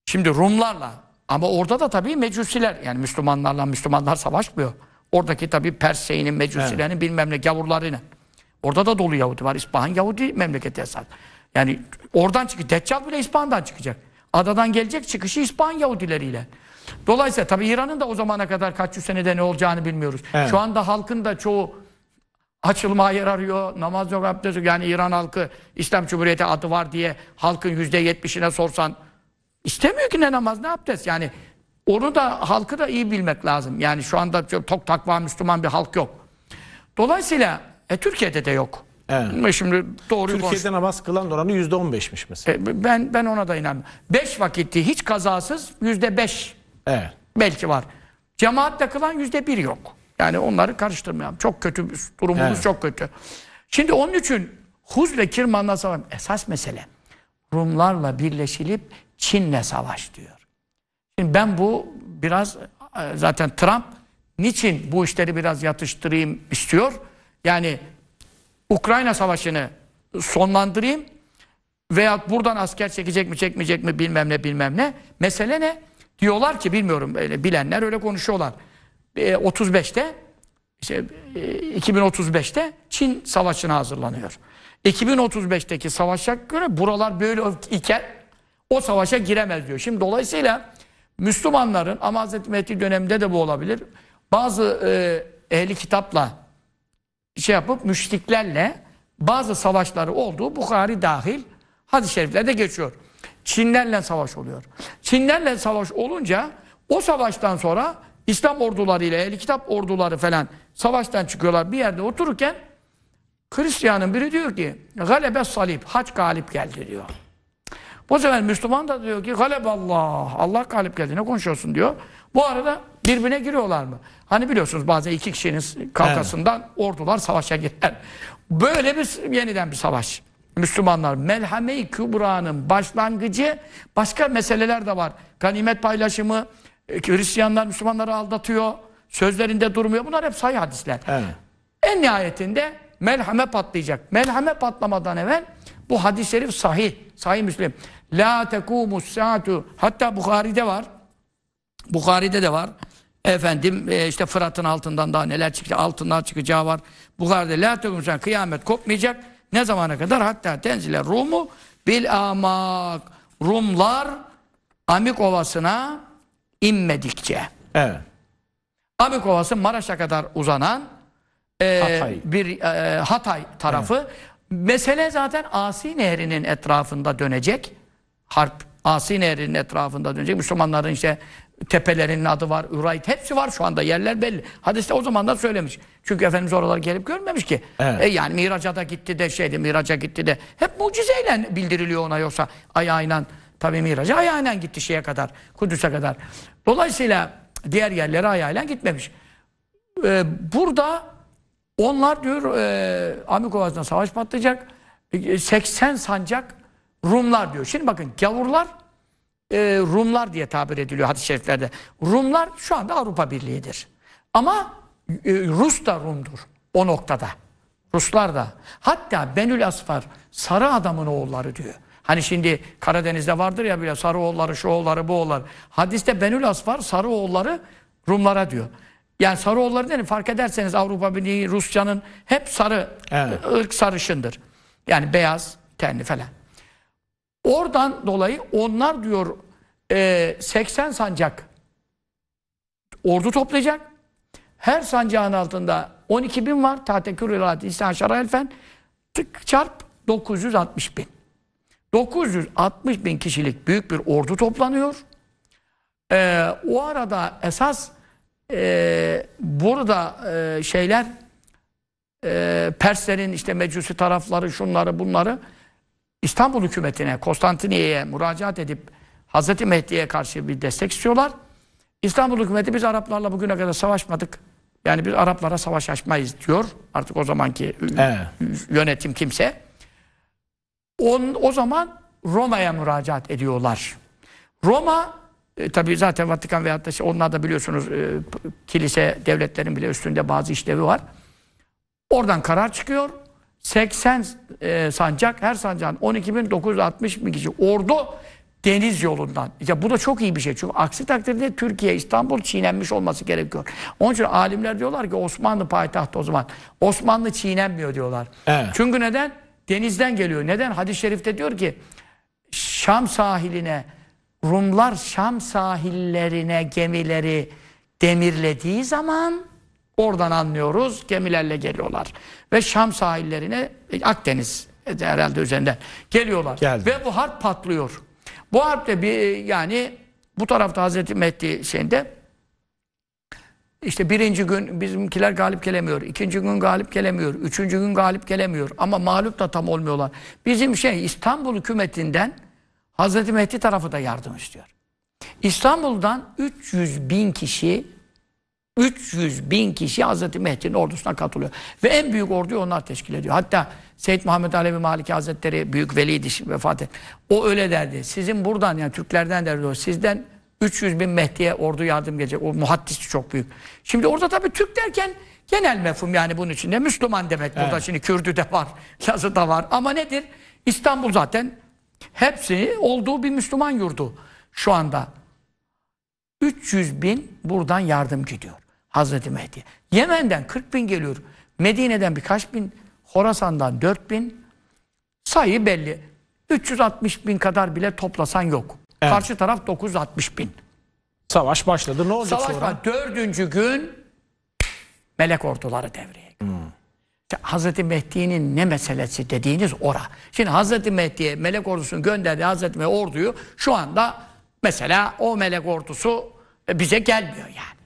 Şimdi Rumlarla. Ama orada da tabii mecusiler. Yani Müslümanlarla Müslümanlar savaşmıyor. Oradaki tabii Persey'nin, Mecusilerin evet. bilmem ne gavurlarıyla. Orada da dolu Yahudi var. İspan Yahudi memleketi esas. Yani oradan çıkıyor. Deccal bile İspahan'dan çıkacak. Adadan gelecek çıkışı İspan Yahudileriyle. Dolayısıyla tabii İran'ın da o zamana kadar kaç yüz senede ne olacağını bilmiyoruz. Evet. Şu anda halkın da çoğu açılmaya yer arıyor, namaz yok, abdest yok. Yani İran halkı İslam Cumhuriyeti adı var diye halkın yüzde yetmişine sorsan istemiyor ki ne namaz ne abdest. Yani onu da halkı da iyi bilmek lazım. Yani şu anda çok tok takva Müslüman bir halk yok. Dolayısıyla e, Türkiye'de de yok. Evet. Şimdi doğru Türkiye'de namaz kılan oranı yüzde on beşmiş mesela. E, ben ben ona da inanmıyorum. Beş vakitti hiç kazasız yüzde beş. Evet. Belki var. Cemaatle kılan yüzde bir yok. Yani onları karıştırmayalım. Çok kötü durumumuz evet. çok kötü. Şimdi onun için Huz ve Kirman'la savaş esas mesele Rumlarla birleşilip Çin'le savaş diyor. Şimdi ben bu biraz e, zaten Trump niçin bu işleri biraz yatıştırayım istiyor? Yani Ukrayna savaşını sonlandırayım veya buradan asker çekecek mi çekmeyecek mi bilmem ne bilmem ne. Mesele ne? Diyorlar ki bilmiyorum öyle bilenler öyle konuşuyorlar. E, 35'te işte e, 2035'te Çin savaşına hazırlanıyor. 2035'teki savaşa göre buralar böyle iken o savaşa giremez diyor. Şimdi dolayısıyla Müslümanların ama Hz. Mehdi döneminde de bu olabilir. Bazı e, ehli kitapla şey yapıp müşriklerle bazı savaşları olduğu Bukhari dahil hadis-i şeriflerde geçiyor. Çinlerle savaş oluyor. Çinlerle savaş olunca o savaştan sonra İslam orduları ile ehli kitap orduları falan savaştan çıkıyorlar. Bir yerde otururken Hristiyanın biri diyor ki galebe salip haç galip geldi diyor. Bu sefer Müslüman da diyor ki galeb Allah. Allah galip geldi. Ne konuşuyorsun diyor. Bu arada birbirine giriyorlar mı? Hani biliyorsunuz bazen iki kişinin kalkasından evet. ordular savaşa girer. Böyle bir yeniden bir savaş. Müslümanlar Melhame-i Kübra'nın başlangıcı başka meseleler de var. Ganimet paylaşımı, e, Hristiyanlar Müslümanları aldatıyor, sözlerinde durmuyor. Bunlar hep sayı hadisler. Evet. En nihayetinde melhame patlayacak. Melhame patlamadan evvel bu hadis-i şerif sahih, sahih Müslim. La tekumus saatu. Hatta Bukhari'de var. Bukhari'de de var. Efendim e, işte Fırat'ın altından daha neler çıkacak, altından çıkacağı var. Bukhari'de la tekumus saatu. Kıyamet kopmayacak. Ne zamana kadar? Hatta tenziler Rum'u bil amak. Rumlar Amik Ovası'na inmedikçe. Evet. Amik Ovası Maraş'a kadar uzanan e, Hatay. bir e, Hatay tarafı. Evet. Mesele zaten Asi Nehri'nin etrafında dönecek. Harp Asi Nehri'nin etrafında dönecek. Müslümanların işte tepelerinin adı var, Urayt hepsi var şu anda yerler belli. Hadiste o zamanlar söylemiş. Çünkü Efendimiz oraları gelip görmemiş ki. Evet. E yani Miraç'a da gitti de şeydi Miraç'a gitti de. Hep mucizeyle bildiriliyor ona yoksa ayağıyla tabii Miraç'a ayağıyla gitti şeye kadar, Kudüs'e kadar. Dolayısıyla diğer yerlere ayağıyla gitmemiş. Ee, burada onlar diyor e, Amik savaş patlayacak. 80 e, sancak Rumlar diyor. Şimdi bakın gavurlar e, Rumlar diye tabir ediliyor hadis-i şeriflerde. Rumlar şu anda Avrupa Birliği'dir. Ama e, Rus da Rum'dur o noktada. Ruslar da. Hatta Benül Asfar sarı adamın oğulları diyor. Hani şimdi Karadeniz'de vardır ya böyle sarı oğulları, şu oğulları, bu oğulları. Hadiste Benül Asfar sarı oğulları Rumlara diyor. Yani sarı oğulları dedim fark ederseniz Avrupa Birliği, Rusya'nın hep sarı evet. ırk sarışındır. Yani beyaz tenli falan. Oradan dolayı onlar diyor 80 e, sancak ordu toplayacak. Her sancağın altında 12 bin var. Tahtekür ilati İhsan elfen tık çarp 960 bin. 960 bin kişilik büyük bir ordu toplanıyor. Ee, o arada esas e, burada e, şeyler e, Perslerin işte mecusi tarafları şunları bunları İstanbul hükümetine, Konstantiniye'ye müracaat edip Hazreti Mehdi'ye karşı bir destek istiyorlar. İstanbul hükümeti biz Araplarla bugüne kadar savaşmadık. Yani biz Araplara savaş açmayız diyor. Artık o zamanki evet. yönetim kimse. On, o zaman Roma'ya müracaat ediyorlar. Roma e, tabii zaten Vatikan veyahut da şey, onlar da biliyorsunuz e, kilise devletlerin bile üstünde bazı işlevi var. Oradan karar çıkıyor. 80 e, sancak her sancağın 12.960 bin kişi ordu deniz yolundan. Ya bu da çok iyi bir şey. Çünkü aksi takdirde Türkiye, İstanbul çiğnenmiş olması gerekiyor. Onun için alimler diyorlar ki Osmanlı payitahtı o zaman. Osmanlı çiğnenmiyor diyorlar. Evet. Çünkü neden? Denizden geliyor. Neden? Hadis-i şerifte diyor ki Şam sahiline Rumlar Şam sahillerine gemileri demirlediği zaman Oradan anlıyoruz gemilerle geliyorlar. Ve Şam sahillerine e, Akdeniz e, herhalde üzerinden geliyorlar. Geldi. Ve bu harp patlıyor. Bu harpte bir yani bu tarafta Hazreti Mehdi şeyinde işte birinci gün bizimkiler galip gelemiyor. ikinci gün galip gelemiyor. Üçüncü gün galip gelemiyor. Ama mağlup da tam olmuyorlar. Bizim şey İstanbul hükümetinden Hazreti Mehdi tarafı da yardım istiyor. İstanbul'dan 300 bin kişi 300 bin kişi Hz. Mehdi'nin ordusuna katılıyor. Ve en büyük orduyu onlar teşkil ediyor. Hatta Seyyid Muhammed Alevi Maliki Hazretleri büyük veliydi vefat etti. O öyle derdi. Sizin buradan yani Türklerden derdi o. Sizden 300 bin Mehdi'ye ordu yardım gelecek. O muhaddisi çok büyük. Şimdi orada tabii Türk derken genel mefhum yani bunun içinde Müslüman demek. Burada evet. şimdi Kürdü de var, yazı da var. Ama nedir? İstanbul zaten hepsi olduğu bir Müslüman yurdu şu anda. 300 bin buradan yardım gidiyor. Hazreti Mehdi. Yemen'den 40 bin geliyor. Medine'den birkaç bin, Horasan'dan 4 bin. Sayı belli. 360 bin kadar bile toplasan yok. Evet. Karşı taraf 960 bin. Savaş başladı. Ne olacak Savaş sonra? Dördüncü gün melek orduları devreye. Hmm. Hazreti Mehdi'nin ne meselesi dediğiniz ora. Şimdi Hazreti Mehdi'ye melek ordusunu gönderdi Hazreti Mehdi orduyu şu anda mesela o melek ordusu e, bize gelmiyor yani.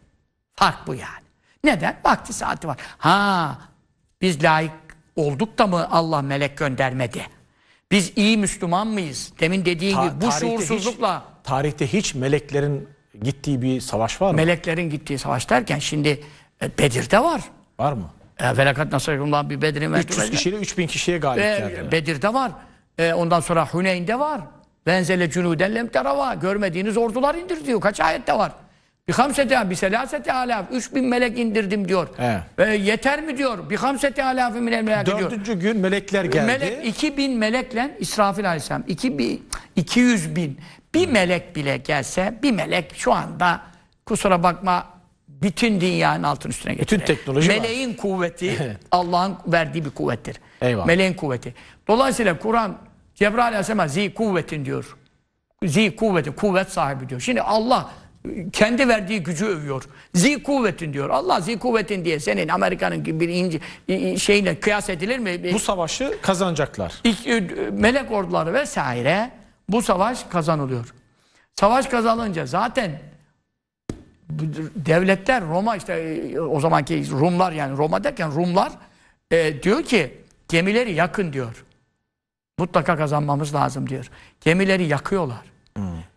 Fark bu yani. Neden? Vakti saati var. Ha biz layık olduk da mı Allah melek göndermedi? Biz iyi Müslüman mıyız? Demin dediğin Ta gibi bu tarihte şuursuzlukla... Hiç, tarihte hiç meleklerin gittiği bir savaş var mı? Meleklerin gittiği savaş derken şimdi e, Bedir'de var. Var mı? E, velakat nasırullah bir Bedir'in... 300 kişiyle 3000 kişiye galip e, geldi. Bedir'de var. E, ondan sonra Hüneyn'de var. Benzele cünuden lemterava. Görmediğiniz ordular indir diyor. Kaç ayette var. Bir hamsete bir selasete alaf. Üç bin melek indirdim diyor. E, yeter mi diyor. Bir hamsete alafı min melek diyor. Dördüncü gün melekler geldi. Melek, iki bin melekle İsrafil aleyhisselam. iki bin, iki yüz bin. Bir hmm. melek bile gelse bir melek şu anda kusura bakma bütün dünyanın altın üstüne getirir. Bütün teknoloji Meleğin var. kuvveti Allah'ın verdiği bir kuvvettir. Eyvallah. Meleğin kuvveti. Dolayısıyla Kur'an Cebrail Aleyhisselam'a zi kuvvetin diyor. Zi kuvveti, kuvvet sahibi diyor. Şimdi Allah kendi verdiği gücü övüyor. Zi kuvvetin diyor. Allah zi kuvvetin diye senin Amerika'nın bir ince, şeyle kıyas edilir mi? Bu savaşı kazanacaklar. E, melek orduları vesaire bu savaş kazanılıyor. Savaş kazanılınca zaten devletler Roma işte e, o zamanki Rumlar yani Roma derken Rumlar e, diyor ki gemileri yakın diyor. Mutlaka kazanmamız lazım diyor. Gemileri yakıyorlar.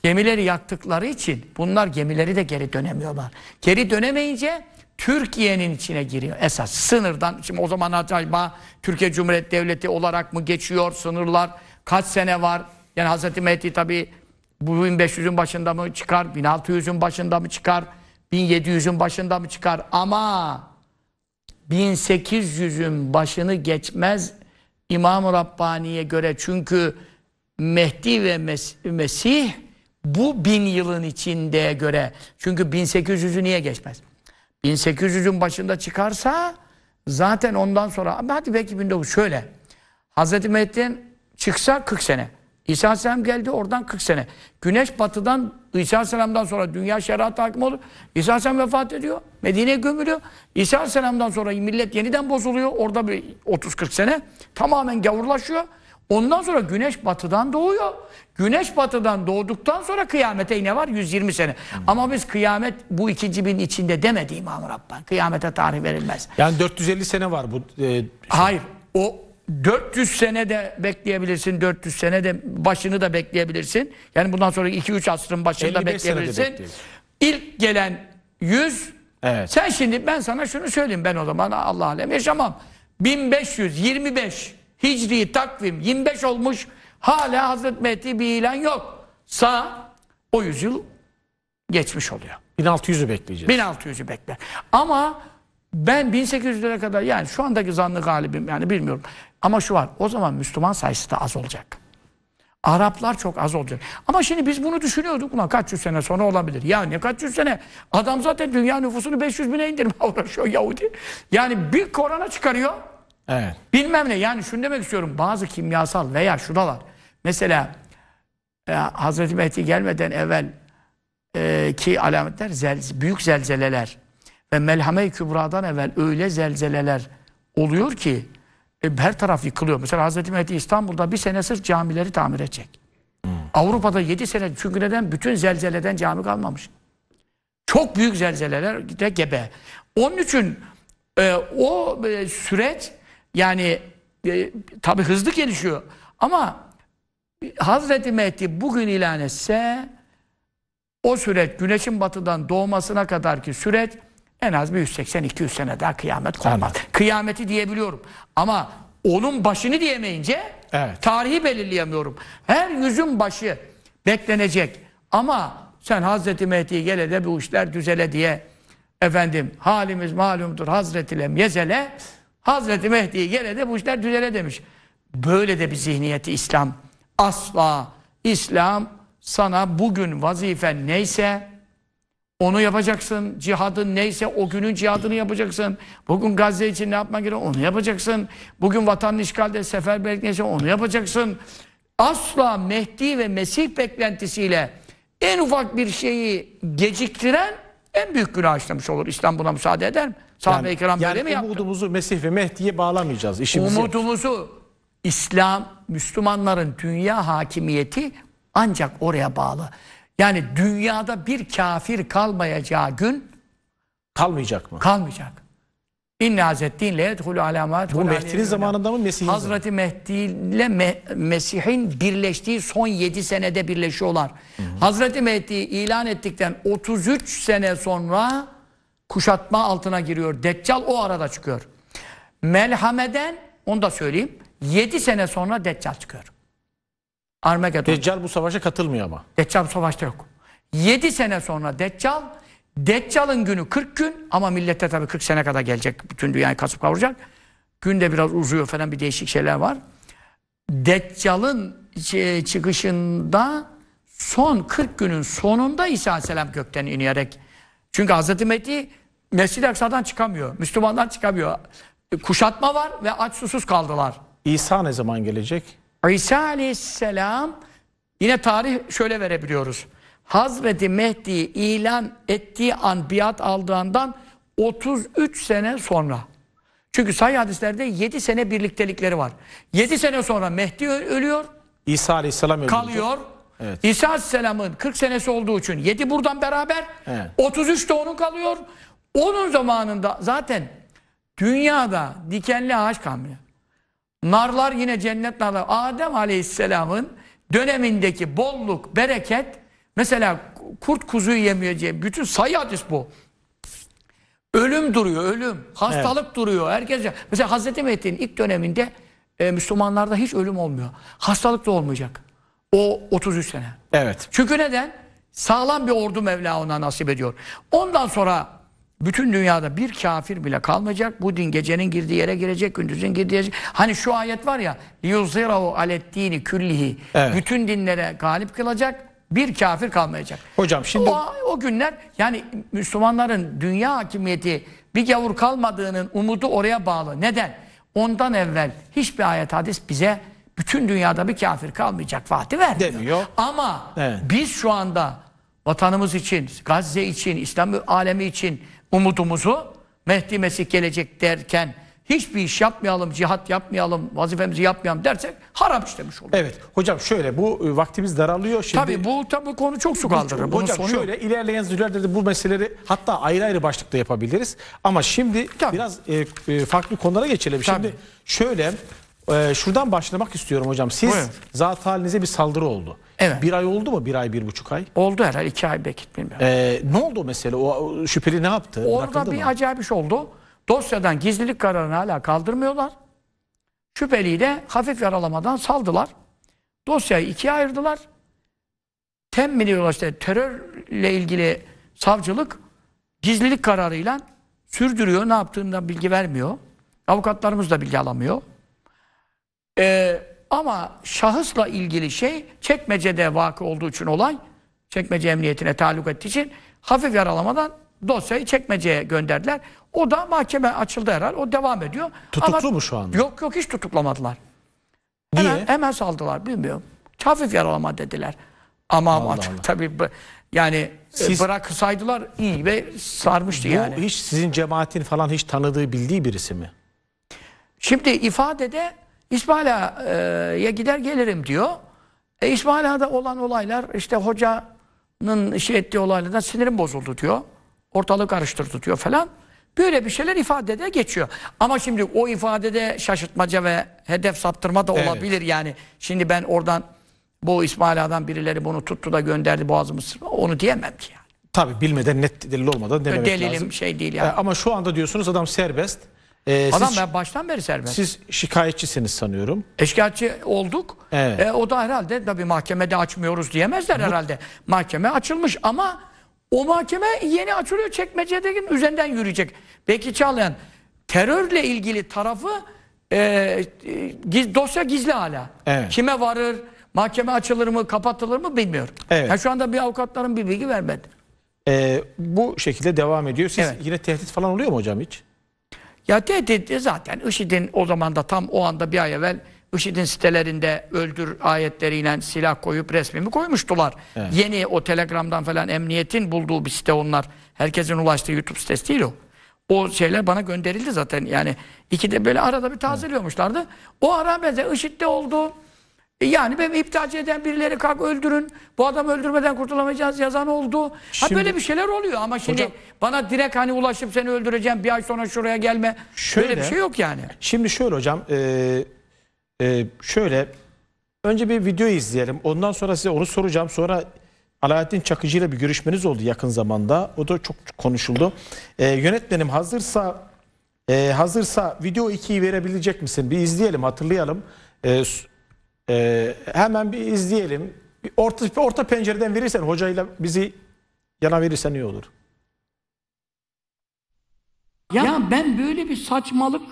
Gemileri yaktıkları için bunlar gemileri de geri dönemiyorlar. Geri dönemeyince Türkiye'nin içine giriyor esas sınırdan. Şimdi o zaman acaba Türkiye Cumhuriyeti Devleti olarak mı geçiyor sınırlar? Kaç sene var? Yani Hazreti Mehdi tabi bu 1500'ün başında mı çıkar? 1600'ün başında mı çıkar? 1700'ün başında mı çıkar? Ama 1800'ün başını geçmez İmam-ı Rabbani'ye göre çünkü Mehdi ve Mes Mesih bu bin yılın içinde göre çünkü 1800'ü niye geçmez? 1800'ün başında çıkarsa zaten ondan sonra hadi belki 1900 şöyle Hazreti Mehdi'den çıksa 40 sene. İsa Aleyhisselam geldi oradan 40 sene. Güneş batıdan İsa Aleyhisselam'dan sonra dünya şeriat hakim olur. İsa Aleyhisselam vefat ediyor. Medine'ye gömülüyor. İsa Aleyhisselam'dan sonra millet yeniden bozuluyor. Orada bir 30-40 sene tamamen gavurlaşıyor. Ondan sonra güneş batıdan doğuyor. Güneş batıdan doğduktan sonra kıyamete ne var 120 sene. Hı. Ama biz kıyamet bu ikinci bin içinde demedi İmam Rabbani. Kıyamete tarih verilmez. Yani 450 sene var bu. E, şey. Hayır. O 400 sene de bekleyebilirsin. 400 sene de başını da bekleyebilirsin. Yani bundan sonra 2-3 asrın başını da bekleyebilirsin. İlk gelen 100 evet. sen şimdi ben sana şunu söyleyeyim ben o zaman Allah alem yaşamam. 1500 25 Hicri takvim 25 olmuş. Hala Hazreti Mehdi bir ilan yok. Sağ o yüzyıl geçmiş oluyor. 1600'ü bekleyeceğiz. 1600'ü bekler. Ama ben 1800'lere kadar yani şu andaki zanlı galibim yani bilmiyorum. Ama şu var o zaman Müslüman sayısı da az olacak. Araplar çok az olacak. Ama şimdi biz bunu düşünüyorduk. Ulan kaç yüz sene sonra olabilir. Ya ne kaç yüz sene? Adam zaten dünya nüfusunu 500 bine indirme uğraşıyor Yahudi. Yani bir korona çıkarıyor. Evet. Bilmem ne yani şunu demek istiyorum bazı kimyasal veya şuralar mesela e, Hazreti Mehdi gelmeden evvel e, ki alametler zel, büyük zelzeleler ve Melhame-i Kübra'dan evvel öyle zelzeleler oluyor ki e, her taraf yıkılıyor. Mesela Hazreti Mehdi İstanbul'da bir sene sırf camileri tamir edecek. Hmm. Avrupa'da yedi sene çünkü neden? Bütün zelzeleden cami kalmamış. Çok büyük zelzeleler de gebe. Onun için e, o e, süreç yani e, tabi hızlı gelişiyor. Ama Hazreti Mehdi bugün ilan etse o süreç güneşin batıdan doğmasına kadar ki süreç en az bir 180-200 sene daha kıyamet konmaz. Tamam. Kıyameti diyebiliyorum. Ama onun başını diyemeyince evet. tarihi belirleyemiyorum. Her yüzün başı beklenecek. Ama sen Hazreti Mehdi'yi gele de bu işler düzele diye efendim halimiz malumdur Hazreti'lem yezele Hazreti Mehdi gele de bu işler düzele demiş. Böyle de bir zihniyeti İslam. Asla İslam sana bugün vazifen neyse onu yapacaksın. Cihadın neyse o günün cihadını yapacaksın. Bugün Gazze için ne yapman gerekiyor onu yapacaksın. Bugün vatanın işgalde seferberlik neyse onu yapacaksın. Asla Mehdi ve Mesih beklentisiyle en ufak bir şeyi geciktiren en büyük günah işlemiş olur. İslam buna müsaade eder mi? Sahabe-i yani, kiram yani mi yaptı? umudumuzu Mesih ve Mehdi'ye bağlamayacağız. Işimizi umudumuzu İslam, Müslümanların dünya hakimiyeti ancak oraya bağlı. Yani dünyada bir kafir kalmayacağı gün kalmayacak mı? Kalmayacak. İnne Hazrettin le yedhulu alamat. Bu Mehdi'nin zamanında mı Mesih'in Hazreti Mehdi ile Me Mesih'in birleştiği son 7 senede birleşiyorlar. Hı hı. Hazreti Mehdi ilan ettikten 33 sene sonra kuşatma altına giriyor. Deccal o arada çıkıyor. Melhame'den onu da söyleyeyim. 7 sene sonra Deccal çıkıyor. Armageddon. Deccal bu savaşa katılmıyor ama. Deccal bu savaşta yok. 7 sene sonra Deccal Deccal'ın günü 40 gün ama millette tabii 40 sene kadar gelecek. Bütün dünyayı kasıp kavuracak. Günde biraz uzuyor falan bir değişik şeyler var. Deccal'ın çıkışında son 40 günün sonunda İsa Aleyhisselam gökten inerek çünkü Hazreti Mehdi Mescid-i Aksa'dan çıkamıyor. Müslümandan çıkamıyor. Kuşatma var ve aç susuz kaldılar. İsa ne zaman gelecek? İsa aleyhisselam yine tarih şöyle verebiliyoruz. Hazreti Mehdi ilan ettiği an biat aldığından 33 sene sonra. Çünkü sayı hadislerde 7 sene birliktelikleri var. 7 sene sonra Mehdi ölüyor. İsa aleyhisselam ölüyor. Kalıyor. Evet. İsa Aleyhisselam'ın 40 senesi olduğu için 7 buradan beraber evet. 33 de onun kalıyor. Onun zamanında zaten dünyada dikenli ağaç kalmıyor. Narlar yine cennet narları. Adem Aleyhisselam'ın dönemindeki bolluk, bereket mesela kurt kuzuyu yemeyeceği bütün sayı hadis bu. Ölüm duruyor, ölüm. Hastalık evet. duruyor. Herkes mesela Hazreti Metin ilk döneminde e, Müslümanlarda hiç ölüm olmuyor. Hastalık da olmayacak. O 33 sene. Evet. Çünkü neden? Sağlam bir ordu Mevla ona nasip ediyor. Ondan sonra bütün dünyada bir kafir bile kalmayacak. Bu din gecenin girdiği yere girecek, gündüzün girdiği yere Hani şu ayet var ya, yuzirahu alettini küllihi. Evet. Bütün dinlere galip kılacak. Bir kafir kalmayacak. Hocam şimdi o, o günler yani Müslümanların dünya hakimiyeti bir gavur kalmadığının umudu oraya bağlı. Neden? Ondan evvel hiçbir ayet hadis bize bütün dünyada bir kafir kalmayacak vaati vermiyor. Demiyor. Ama evet. biz şu anda vatanımız için, Gazze için, İslam alemi için umudumuzu Mehdi Mesih gelecek derken hiçbir iş yapmayalım, cihat yapmayalım, vazifemizi yapmayalım dersek harap işlemiş olur. Evet. Hocam şöyle bu e, vaktimiz daralıyor. Şimdi, tabii bu tabii konu çok su kaldırır. Hocam sonu şöyle ilerleyen zülerde de bu meseleleri hatta ayrı ayrı başlıkta yapabiliriz. Ama şimdi tabii. biraz e, e, farklı konulara geçelim. Tabii. Şimdi şöyle ee, şuradan başlamak istiyorum hocam. Siz Buyurun. zat halinize bir saldırı oldu. Evet. Bir ay oldu mu? Bir ay, bir buçuk ay? Oldu herhalde. iki ay belki bilmiyorum. Ee, ne oldu mesela? O şüpheli ne yaptı? Orada bir mı? acayip iş oldu. Dosyadan gizlilik kararını hala kaldırmıyorlar. Şüpheliyi de hafif yaralamadan saldılar. Dosyayı ikiye ayırdılar. Tem milyon işte terörle ilgili savcılık gizlilik kararıyla sürdürüyor. Ne yaptığından bilgi vermiyor. Avukatlarımız da bilgi alamıyor. Ee, ama şahısla ilgili şey çekmecede vakı olduğu için olay çekmece emniyetine taluk ettiği için hafif yaralamadan dosyayı çekmeceye gönderdiler. O da mahkeme açıldı herhalde. O devam ediyor. Tutuklu Ama, mu şu anda? Yok yok hiç tutuklamadılar. Niye? Hemen, hemen saldılar bilmiyorum. Hafif yaralama dediler. Ama Allah ama tabii yani e, Siz, bıraksaydılar iyi ve sarmıştı bu yani. Bu hiç sizin cemaatin falan hiç tanıdığı bildiği birisi mi? Şimdi ifadede İsmaila'ya gider gelirim diyor. E İsmaila'da olan olaylar işte hocanın şey ettiği olaylardan sinirim bozuldu diyor. Ortalığı karıştırdı diyor falan. Böyle bir şeyler ifadede geçiyor. Ama şimdi o ifadede şaşırtmaca ve hedef saptırma da olabilir evet. yani. Şimdi ben oradan bu İsmaila'dan birileri bunu tuttu da gönderdi boğazımı sırma. Onu diyemem ki yani. Tabii bilmeden net delil olmadan dememek Delilim lazım. Delilim şey değil yani. E, ama şu anda diyorsunuz adam serbest. Ee, Adam siz, ben baştan beri serbest. Siz şikayetçisiniz sanıyorum. E, şikayetçi olduk. Evet. E, o da herhalde tabii mahkemede açmıyoruz diyemezler Bu... herhalde. Mahkeme açılmış ama o mahkeme yeni açılıyor çekmecedeki üzerinden yürüyecek. Belki Çağlayan terörle ilgili tarafı e, giz, e, dosya gizli hala. Evet. Kime varır, mahkeme açılır mı, kapatılır mı bilmiyorum. Evet. Yani şu anda bir avukatların bir bilgi vermedi. Ee, bu şekilde devam ediyor. Siz evet. yine tehdit falan oluyor mu hocam hiç? Ya tehdit zaten IŞİD'in o zaman da tam o anda bir ay evvel IŞİD'in sitelerinde öldür ayetleriyle silah koyup resmimi koymuştular. Evet. Yeni o Telegram'dan falan emniyetin bulduğu bir site onlar. Herkesin ulaştığı YouTube sitesi değil o. O şeyler bana gönderildi zaten yani. iki de böyle arada bir tazeliyormuşlardı. O ara benzer IŞİD'de oldu. E yani ben iptalci eden birileri kalk öldürün. Bu adam öldürmeden kurtulamayacağız yazan oldu. Şimdi, ha böyle bir şeyler oluyor ama şimdi hocam, bana direkt hani ulaşıp seni öldüreceğim bir ay sonra şuraya gelme. Şöyle, böyle bir şey yok yani. Şimdi şöyle hocam e, e, şöyle önce bir video izleyelim. Ondan sonra size onu soracağım. Sonra Alaaddin Çakıcı ile bir görüşmeniz oldu yakın zamanda. O da çok konuşuldu. E, yönetmenim hazırsa e, hazırsa video 2'yi verebilecek misin? Bir izleyelim hatırlayalım. E, ee, hemen bir izleyelim. Bir orta, bir orta pencereden verirsen hocayla bizi yana verirsen iyi olur. Ya, ya ben böyle bir saçmalık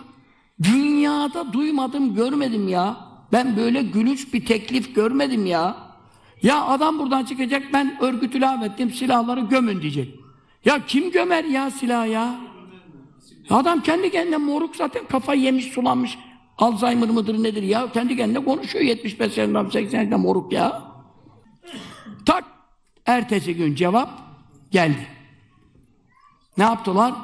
dünyada duymadım görmedim ya. Ben böyle gülüş bir teklif görmedim ya. Ya adam buradan çıkacak ben örgütü lağvettim silahları gömün diyecek. Ya kim gömer ya silah ya? Adam kendi kendine moruk zaten kafa yemiş sulanmış. Alzheimer mıdır nedir ya? Kendi kendine konuşuyor 75 yaşında 80 yaşında moruk ya. Tak! Ertesi gün cevap geldi. Ne yaptılar?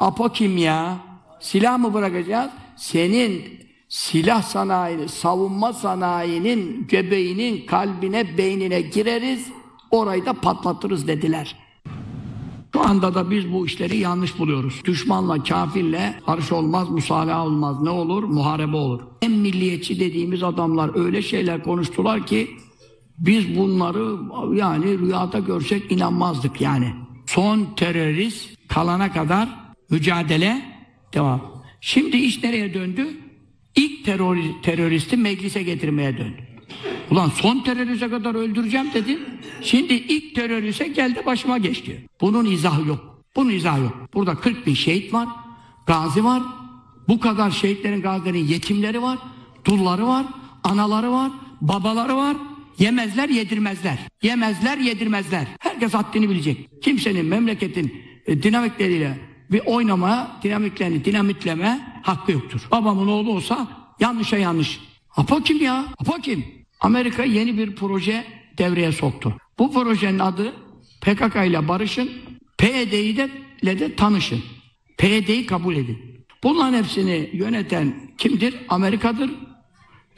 Apo kimya. Silah mı bırakacağız? Senin silah sanayini, savunma sanayinin göbeğinin kalbine, beynine gireriz, orayı da patlatırız dediler. Şu anda da biz bu işleri yanlış buluyoruz. Düşmanla, kafirle barış olmaz, musalaha olmaz. Ne olur? Muharebe olur. En milliyetçi dediğimiz adamlar öyle şeyler konuştular ki biz bunları yani rüyada görsek inanmazdık yani. Son terörist kalana kadar mücadele devam. Şimdi iş nereye döndü? İlk terör, teröristi meclise getirmeye döndü. Ulan son teröriste kadar öldüreceğim dedin. Şimdi ilk teröriste geldi başıma geçti. Bunun izahı yok. Bunun izahı yok. Burada 40 bin şehit var. Gazi var. Bu kadar şehitlerin, gazilerin yetimleri var. Dulları var. Anaları var. Babaları var. Yemezler, yedirmezler. Yemezler, yedirmezler. Herkes haddini bilecek. Kimsenin memleketin e, dinamikleriyle bir oynamaya, dinamiklerini dinamitleme hakkı yoktur. Babamın oğlu olsa yanlışa yanlış. Apo kim ya? Apo kim? Amerika yeni bir proje devreye soktu. Bu projenin adı PKK ile barışın, PYD'yi e de, ile de tanışın. PYD'yi e kabul edin. Bunların hepsini yöneten kimdir? Amerika'dır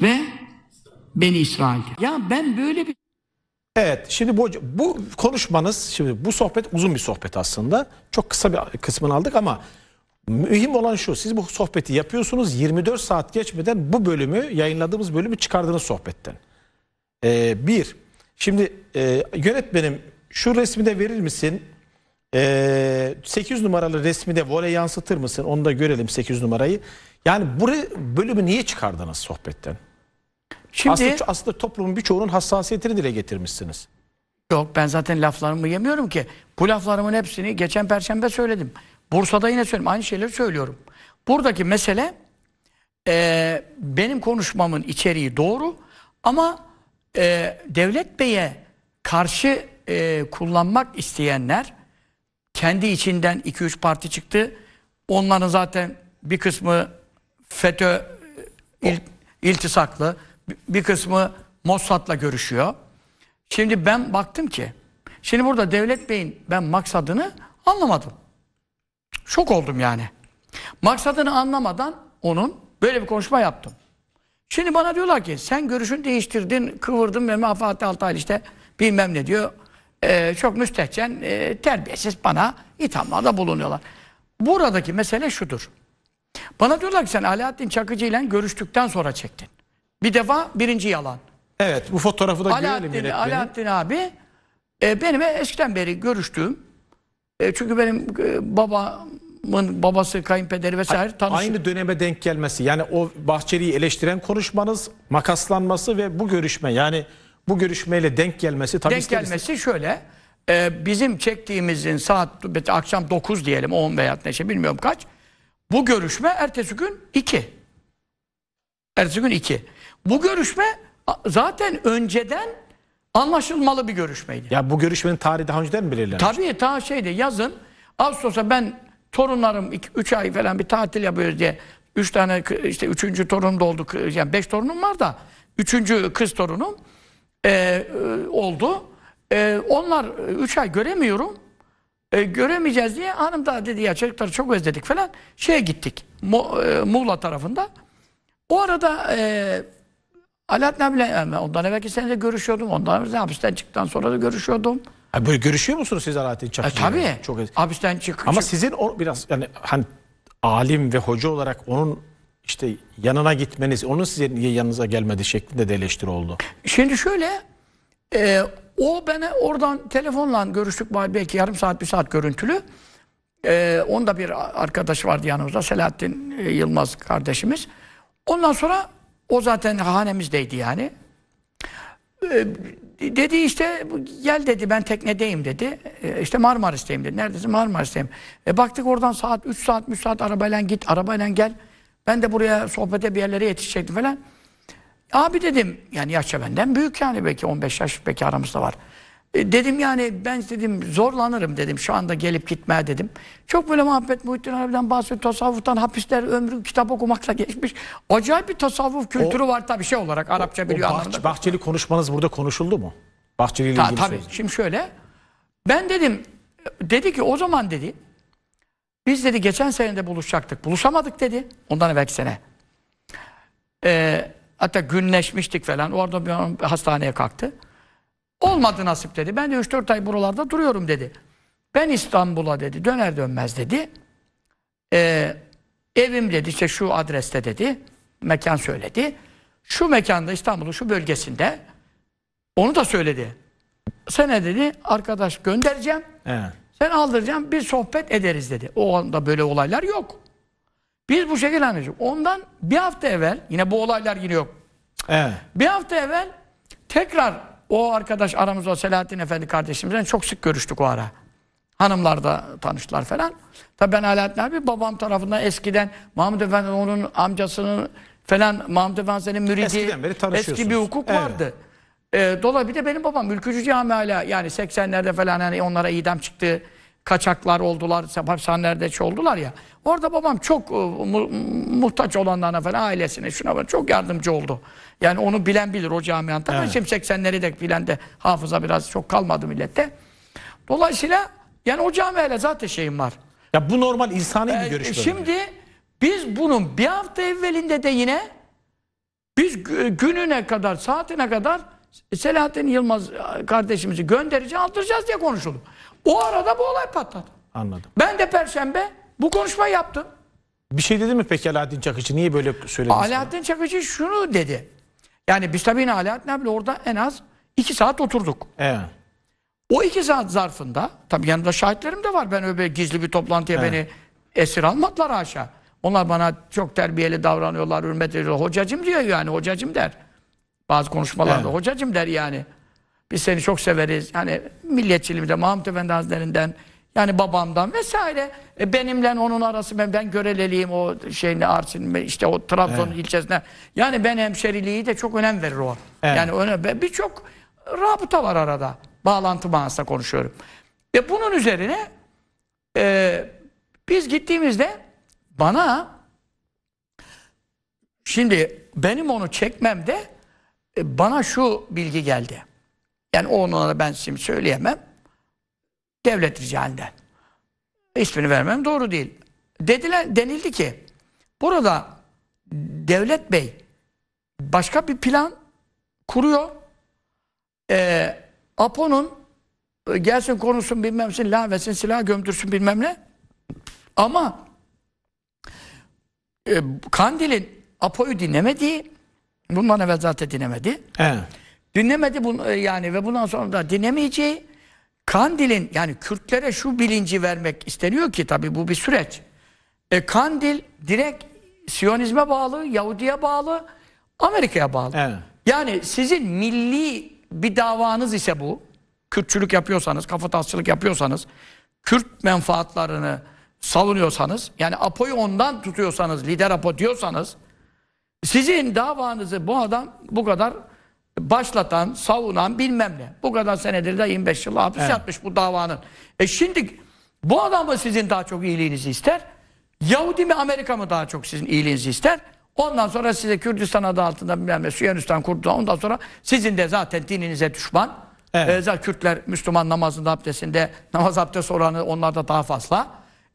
ve Beni İsrail'dir. Ya ben böyle bir Evet şimdi bu, bu konuşmanız şimdi bu sohbet uzun bir sohbet aslında. Çok kısa bir kısmını aldık ama mühim olan şu siz bu sohbeti yapıyorsunuz 24 saat geçmeden bu bölümü yayınladığımız bölümü çıkardınız sohbetten. Ee, bir, şimdi e, yönetmenim şu resmi de verir misin? Ee, 8 numaralı resmi de voley yansıtır mısın? Onu da görelim 8 numarayı. Yani bu bölümü niye çıkardınız sohbetten? Şimdi aslında, aslında toplumun birçoğunun hassasiyetini dile getirmişsiniz. Yok ben zaten laflarımı yemiyorum ki. Bu laflarımın hepsini geçen perşembe söyledim. Bursa'da yine söylüyorum. Aynı şeyleri söylüyorum. Buradaki mesele e, benim konuşmamın içeriği doğru ama e, Devlet Bey'e karşı e, kullanmak isteyenler kendi içinden 2-3 parti çıktı. Onların zaten bir kısmı FETÖ e, il, iltisaklı, bir kısmı Mossad'la görüşüyor. Şimdi ben baktım ki, şimdi burada Devlet Bey'in ben maksadını anlamadım. Şok oldum yani. Maksadını anlamadan onun böyle bir konuşma yaptım. Şimdi bana diyorlar ki sen görüşünü değiştirdin, kıvırdın ve Fatih Altaylı işte bilmem ne diyor. E, çok müstehcen, e, terbiyesiz bana ithamlarda bulunuyorlar. Buradaki mesele şudur. Bana diyorlar ki sen Alaaddin Çakıcı ile görüştükten sonra çektin. Bir defa birinci yalan. Evet bu fotoğrafı da Alaaddin, görelim Alaaddin abi e, benim eskiden beri görüştüğüm e, çünkü benim e, babam babası, kayınpederi vesaire tanışıyor. Aynı döneme denk gelmesi yani o Bahçeli'yi eleştiren konuşmanız, makaslanması ve bu görüşme yani bu görüşmeyle denk gelmesi tabii Denk isteriz. gelmesi şöyle. E, bizim çektiğimizin saat akşam 9 diyelim 10 veya neşe bilmiyorum kaç. Bu görüşme ertesi gün 2. Ertesi gün 2. Bu görüşme zaten önceden anlaşılmalı bir görüşmeydi. Ya bu görüşmenin tarihi daha önceden mi belirlenmiş? Tabii ta şeyde yazın Ağustos'a ben Torunlarım 3 ay falan bir tatil yapıyoruz diye. 3 üç tane işte 3. torunum da oldu. Yani 5 torunum var da 3. kız torunum e, e, oldu. E, onlar 3 e, ay göremiyorum. E, göremeyeceğiz diye hanım da dedi ya çocukları çok özledik falan. Şeye gittik. Mo, e, Muğla tarafında. O arada e, Alaaddin abiyle ondan evvelki sene görüşüyordum. Ondan evvel hapisten çıktıktan sonra da görüşüyordum. Ay böyle görüşüyor musunuz siz Alaaddin Çakıcı? E, tabii. Çok Abisten çık. Ama sizin o biraz yani hani alim ve hoca olarak onun işte yanına gitmeniz, onun sizin niye yanınıza gelmedi şeklinde de eleştiri oldu. Şimdi şöyle, e, o bana oradan telefonla görüştük belki yarım saat, bir saat görüntülü. E, onda bir arkadaş vardı yanımızda, Selahattin e, Yılmaz kardeşimiz. Ondan sonra o zaten hanemizdeydi yani. E, Dedi işte gel dedi ben teknedeyim dedi. E, işte Marmaris'teyim dedi. Neredesin? Marmaris'teyim. E baktık oradan saat 3 saat 3 saat arabayla git arabayla gel. Ben de buraya sohbete bir yerlere yetişecektim falan. Abi dedim yani yaşça benden büyük yani belki 15 yaş belki aramızda var. E, dedim yani ben dedim zorlanırım dedim şu anda gelip gitmeye dedim. Çok böyle Muhabbet Muhittin Arabi'den bahsediyor. Tasavvuftan hapisler ömrü kitap okumakla geçmiş. Acayip bir tasavvuf kültürü o, var tabii şey olarak Arapça o, biliyor o bahç, Bahçeli konuşmanız burada konuşuldu mu? Bahçeli ile Ta, ilgili Tabii şimdi şöyle. Ben dedim dedi ki o zaman dedi biz dedi geçen sene de buluşacaktık. Buluşamadık dedi. Ondan evvelki sene. Ee, hatta günleşmiştik falan. Orada bir hastaneye kalktı. Olmadı nasip dedi. Ben de 3-4 ay buralarda duruyorum dedi. Ben İstanbul'a dedi döner dönmez dedi. Ee, evim dedi işte şu adreste dedi. Mekan söyledi. Şu mekanda İstanbul'un şu bölgesinde onu da söyledi. Sene dedi arkadaş göndereceğim. Evet. Sen aldıracağım bir sohbet ederiz dedi. O anda böyle olaylar yok. Biz bu şekilde anlayacağız. Ondan bir hafta evvel yine bu olaylar yine yok. Evet. Bir hafta evvel tekrar o arkadaş aramızda Selahattin Efendi kardeşimizden çok sık görüştük o ara. Hanımlar da tanıştılar falan. Tabi ben Alaaddin abi babam tarafından eskiden Mahmut Efendi onun amcasının falan Mahmut Efendi'nin müridi eski bir hukuk evet. vardı. E, dolayı bir de benim babam ülkücü cami hala yani 80'lerde falan yani onlara idam çıktı. Kaçaklar oldular, hapishanelerde şey oldular ya. Orada babam çok e, mu, muhtaç olanlarına falan ailesine şuna bak çok yardımcı oldu. Yani onu bilen bilir o camiantan. Evet. Şimdi 80'leri de bilen de hafıza biraz çok kalmadı millette. Dolayısıyla yani o camiyle zaten şeyim var. Ya bu normal insani bir ee, görüş. Şimdi biz bunun bir hafta evvelinde de yine biz gününe kadar, saatine kadar Selahattin Yılmaz e, kardeşimizi göndereceğiz, aldıracağız diye konuşuldu. O arada bu olay patladı. Anladım. Ben de perşembe bu konuşmayı yaptım. Bir şey dedi mi peki Alaaddin Çakıcı? Niye böyle söyledi? Alaaddin sana? Çakıcı şunu dedi. Yani biz tabii Alaaddin abiyle orada en az iki saat oturduk. Evet. O iki saat zarfında, tabii yanımda şahitlerim de var. Ben öyle gizli bir toplantıya evet. beni esir almadılar aşağı. Onlar bana çok terbiyeli davranıyorlar, hürmet ediyorlar. Hocacım diyor yani, hocacım der. Bazı konuşmalarda evet. hocacım der yani. Biz seni çok severiz. Yani milliyetçiliğimizde Mahmut Efendi Hazretlerinden yani babamdan vesaire. E benimle onun arası ben, ben göreleliyim o şeyini Arsin işte o Trabzon evet. ilçesine. Yani ben hemşeriliği de çok önem verir o. Evet. Yani birçok rabıta var arada. Bağlantı manasında konuşuyorum. Ve bunun üzerine e, biz gittiğimizde bana şimdi benim onu çekmemde e, bana şu bilgi geldi. Yani onu ben şimdi söyleyemem. Devlet ricalinden. İsmini vermem doğru değil. Dediler, denildi ki burada Devlet Bey başka bir plan kuruyor. Ee, Apo'nun e, gelsin konusun bilmemsin, lavesin, silah gömdürsün bilmem ne. Ama e, Kandil'in Apo'yu dinlemediği, bundan evvel zaten dinlemedi. Evet. Dinlemedi bunu, e, yani ve bundan sonra da dinlemeyeceği Kandil'in yani Kürtlere şu bilinci vermek isteniyor ki tabi bu bir süreç. E, Kandil direkt Siyonizme bağlı, Yahudi'ye bağlı, Amerika'ya bağlı. Evet. Yani sizin milli bir davanız ise bu, Kürtçülük yapıyorsanız, kafatasçılık yapıyorsanız, Kürt menfaatlarını savunuyorsanız, yani Apo'yu ondan tutuyorsanız, lider Apo diyorsanız, sizin davanızı bu adam bu kadar başlatan, savunan bilmem ne. Bu kadar senedir de 25 yıl hapis evet. yatmış bu davanın. E şimdi bu adam mı sizin daha çok iyiliğinizi ister? Yahudi mi Amerika mı daha çok sizin iyiliğinizi ister? Ondan sonra size Kürdistan adı altında bilmem ne Süyanistan, kurdular. ondan sonra sizin de zaten dininize düşman. Evet. E, Kürtler Müslüman namazında abdestinde namaz abdest oranı onlarda daha fazla.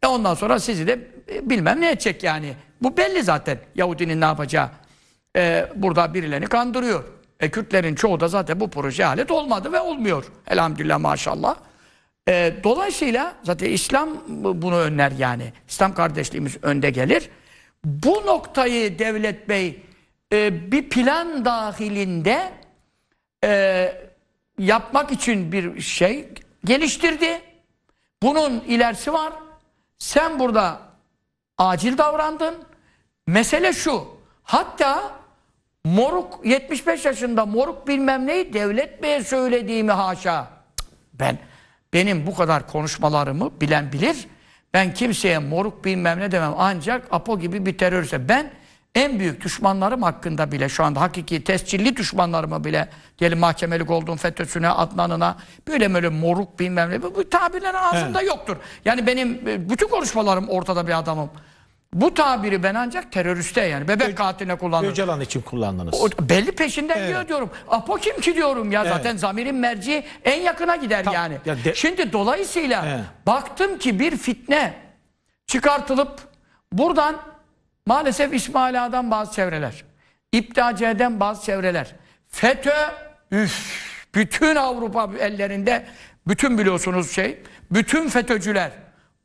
E ondan sonra sizi de e, bilmem ne edecek yani. Bu belli zaten Yahudinin ne yapacağı. E, burada birilerini kandırıyor. E Kürtlerin çoğu da zaten bu proje alet olmadı ve olmuyor. Elhamdülillah maşallah. E, dolayısıyla zaten İslam bunu önler yani. İslam kardeşliğimiz önde gelir. Bu noktayı Devlet Bey e, bir plan dahilinde e, yapmak için bir şey geliştirdi. Bunun ilerisi var. Sen burada acil davrandın. Mesele şu. Hatta Moruk 75 yaşında moruk bilmem neyi devlet beye söylediğimi haşa. Ben benim bu kadar konuşmalarımı bilen bilir. Ben kimseye moruk bilmem ne demem ancak Apo gibi bir terörse ben en büyük düşmanlarım hakkında bile şu anda hakiki tescilli düşmanlarımı bile diyelim mahkemelik olduğum FETÖ'süne, Adnan'ına böyle böyle moruk bilmem ne bu, bu tabirler ağzımda evet. yoktur. Yani benim e, bütün konuşmalarım ortada bir adamım. Bu tabiri ben ancak teröriste yani bebek Gö katiline kullanırım. Öcalan için kullandınız. O, belli peşinden evet. diyor diyorum. Apo kim ki diyorum ya evet. zaten zamirin merci en yakına gider Tam, yani. Ya Şimdi dolayısıyla evet. baktım ki bir fitne çıkartılıp buradan maalesef İsmail A'dan bazı çevreler, İptacı'dan bazı çevreler, FETÖ üf bütün Avrupa ellerinde bütün biliyorsunuz şey bütün FETÖ'cüler.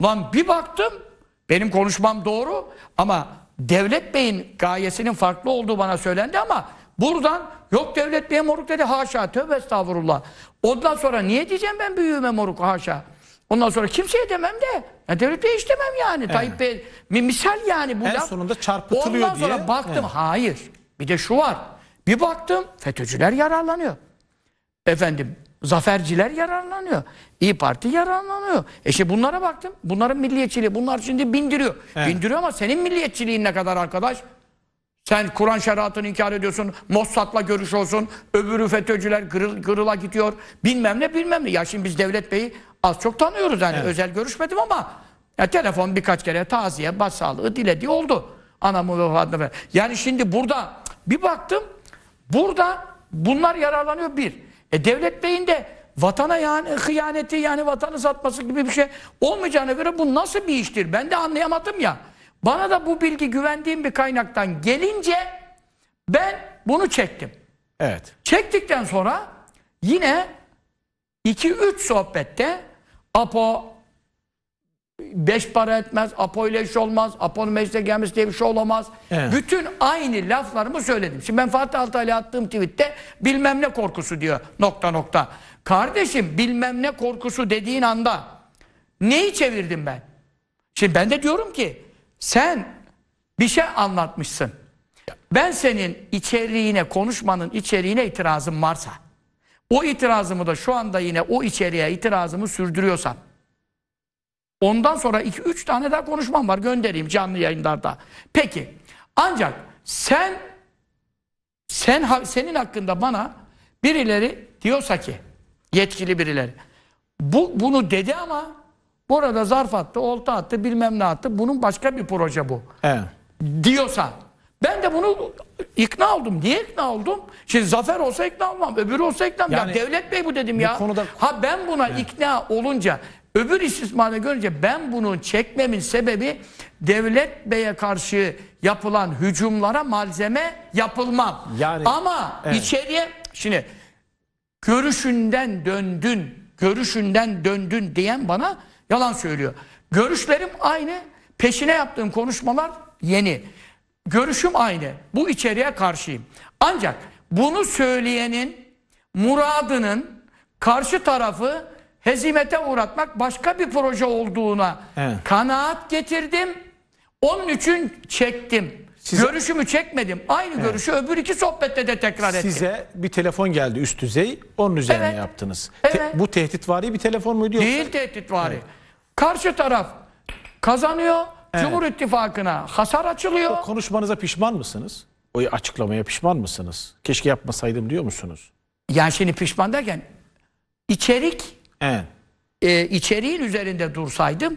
Lan bir baktım benim konuşmam doğru ama Devlet Bey'in gayesinin farklı olduğu bana söylendi ama buradan yok Devlet Bey'e moruk dedi haşa tövbe estağfurullah. Ondan sonra niye diyeceğim ben büyüğüme moruk haşa. Ondan sonra kimseye demem de ya Devlet Bey istemem yani. Evet. Tayyip Bey misal yani bu en laf. sonunda çarpıtılıyor Ondan diye. Ondan sonra baktım evet. hayır. Bir de şu var. Bir baktım FETÖ'cüler yararlanıyor. Efendim Zaferciler yararlanıyor. İyi Parti yararlanıyor. E şimdi bunlara baktım. Bunların milliyetçiliği. Bunlar şimdi bindiriyor. Evet. Bindiriyor ama senin milliyetçiliğin ne kadar arkadaş? Sen Kur'an şeriatını inkar ediyorsun. Mossad'la görüş olsun. Öbürü FETÖ'cüler gırıl, gırıla gidiyor. Bilmem ne bilmem ne. Ya şimdi biz Devlet Bey'i az çok tanıyoruz. Yani evet. özel görüşmedim ama ya telefon birkaç kere taziye, başsağlığı dilediği oldu. Anamın vefatına. Yani şimdi burada bir baktım. Burada bunlar yararlanıyor bir. E devlet beyin de vatana yani hıyaneti yani vatanı satması gibi bir şey olmayacağına göre bu nasıl bir iştir? Ben de anlayamadım ya. Bana da bu bilgi güvendiğim bir kaynaktan gelince ben bunu çektim. Evet. Çektikten sonra yine 2-3 sohbette Apo beş para etmez, Apo ile iş olmaz, Apo'nun meclise gelmesi diye bir şey olamaz. Evet. Bütün aynı laflarımı söyledim. Şimdi ben Fatih Altaylı'ya attığım tweette bilmem ne korkusu diyor nokta nokta. Kardeşim bilmem ne korkusu dediğin anda neyi çevirdim ben? Şimdi ben de diyorum ki sen bir şey anlatmışsın. Ben senin içeriğine, konuşmanın içeriğine itirazım varsa, o itirazımı da şu anda yine o içeriğe itirazımı sürdürüyorsan, Ondan sonra 2-3 tane daha konuşmam var göndereyim canlı yayınlarda. Peki ancak sen sen senin hakkında bana birileri diyorsa ki yetkili birileri bu bunu dedi ama burada zarf attı, olta attı, bilmem ne attı. Bunun başka bir proje bu. Evet. Diyorsa ben de bunu ikna oldum. Niye ikna oldum? Şimdi Zafer olsa ikna olmam, öbürü olsa ikna olmam. Yani, ya Devlet Bey bu dedim bu ya. Konuda... Ha ben buna evet. ikna olunca Öbür istismarda görünce ben bunun çekmemin sebebi devlet beye karşı yapılan hücumlara malzeme yapılmam. Yani, Ama evet. içeriye şimdi görüşünden döndün, görüşünden döndün diyen bana yalan söylüyor. Görüşlerim aynı, peşine yaptığım konuşmalar yeni. Görüşüm aynı. Bu içeriye karşıyım. Ancak bunu söyleyenin muradının karşı tarafı hezimete uğratmak başka bir proje olduğuna evet. kanaat getirdim. Onun için çektim. Size, Görüşümü çekmedim. Aynı evet. görüşü öbür iki sohbette de tekrar ettim. Size bir telefon geldi üst düzey. Onun üzerine evet. yaptınız. Evet. Te, bu tehditvari bir telefon muydu yoksa? Değil tehditvari. Evet. Karşı taraf kazanıyor. Evet. Cumhur İttifakı'na hasar açılıyor. O konuşmanıza pişman mısınız? O açıklamaya pişman mısınız? Keşke yapmasaydım diyor musunuz? Yani şimdi pişman derken içerik Evet. E, içeriğin üzerinde dursaydım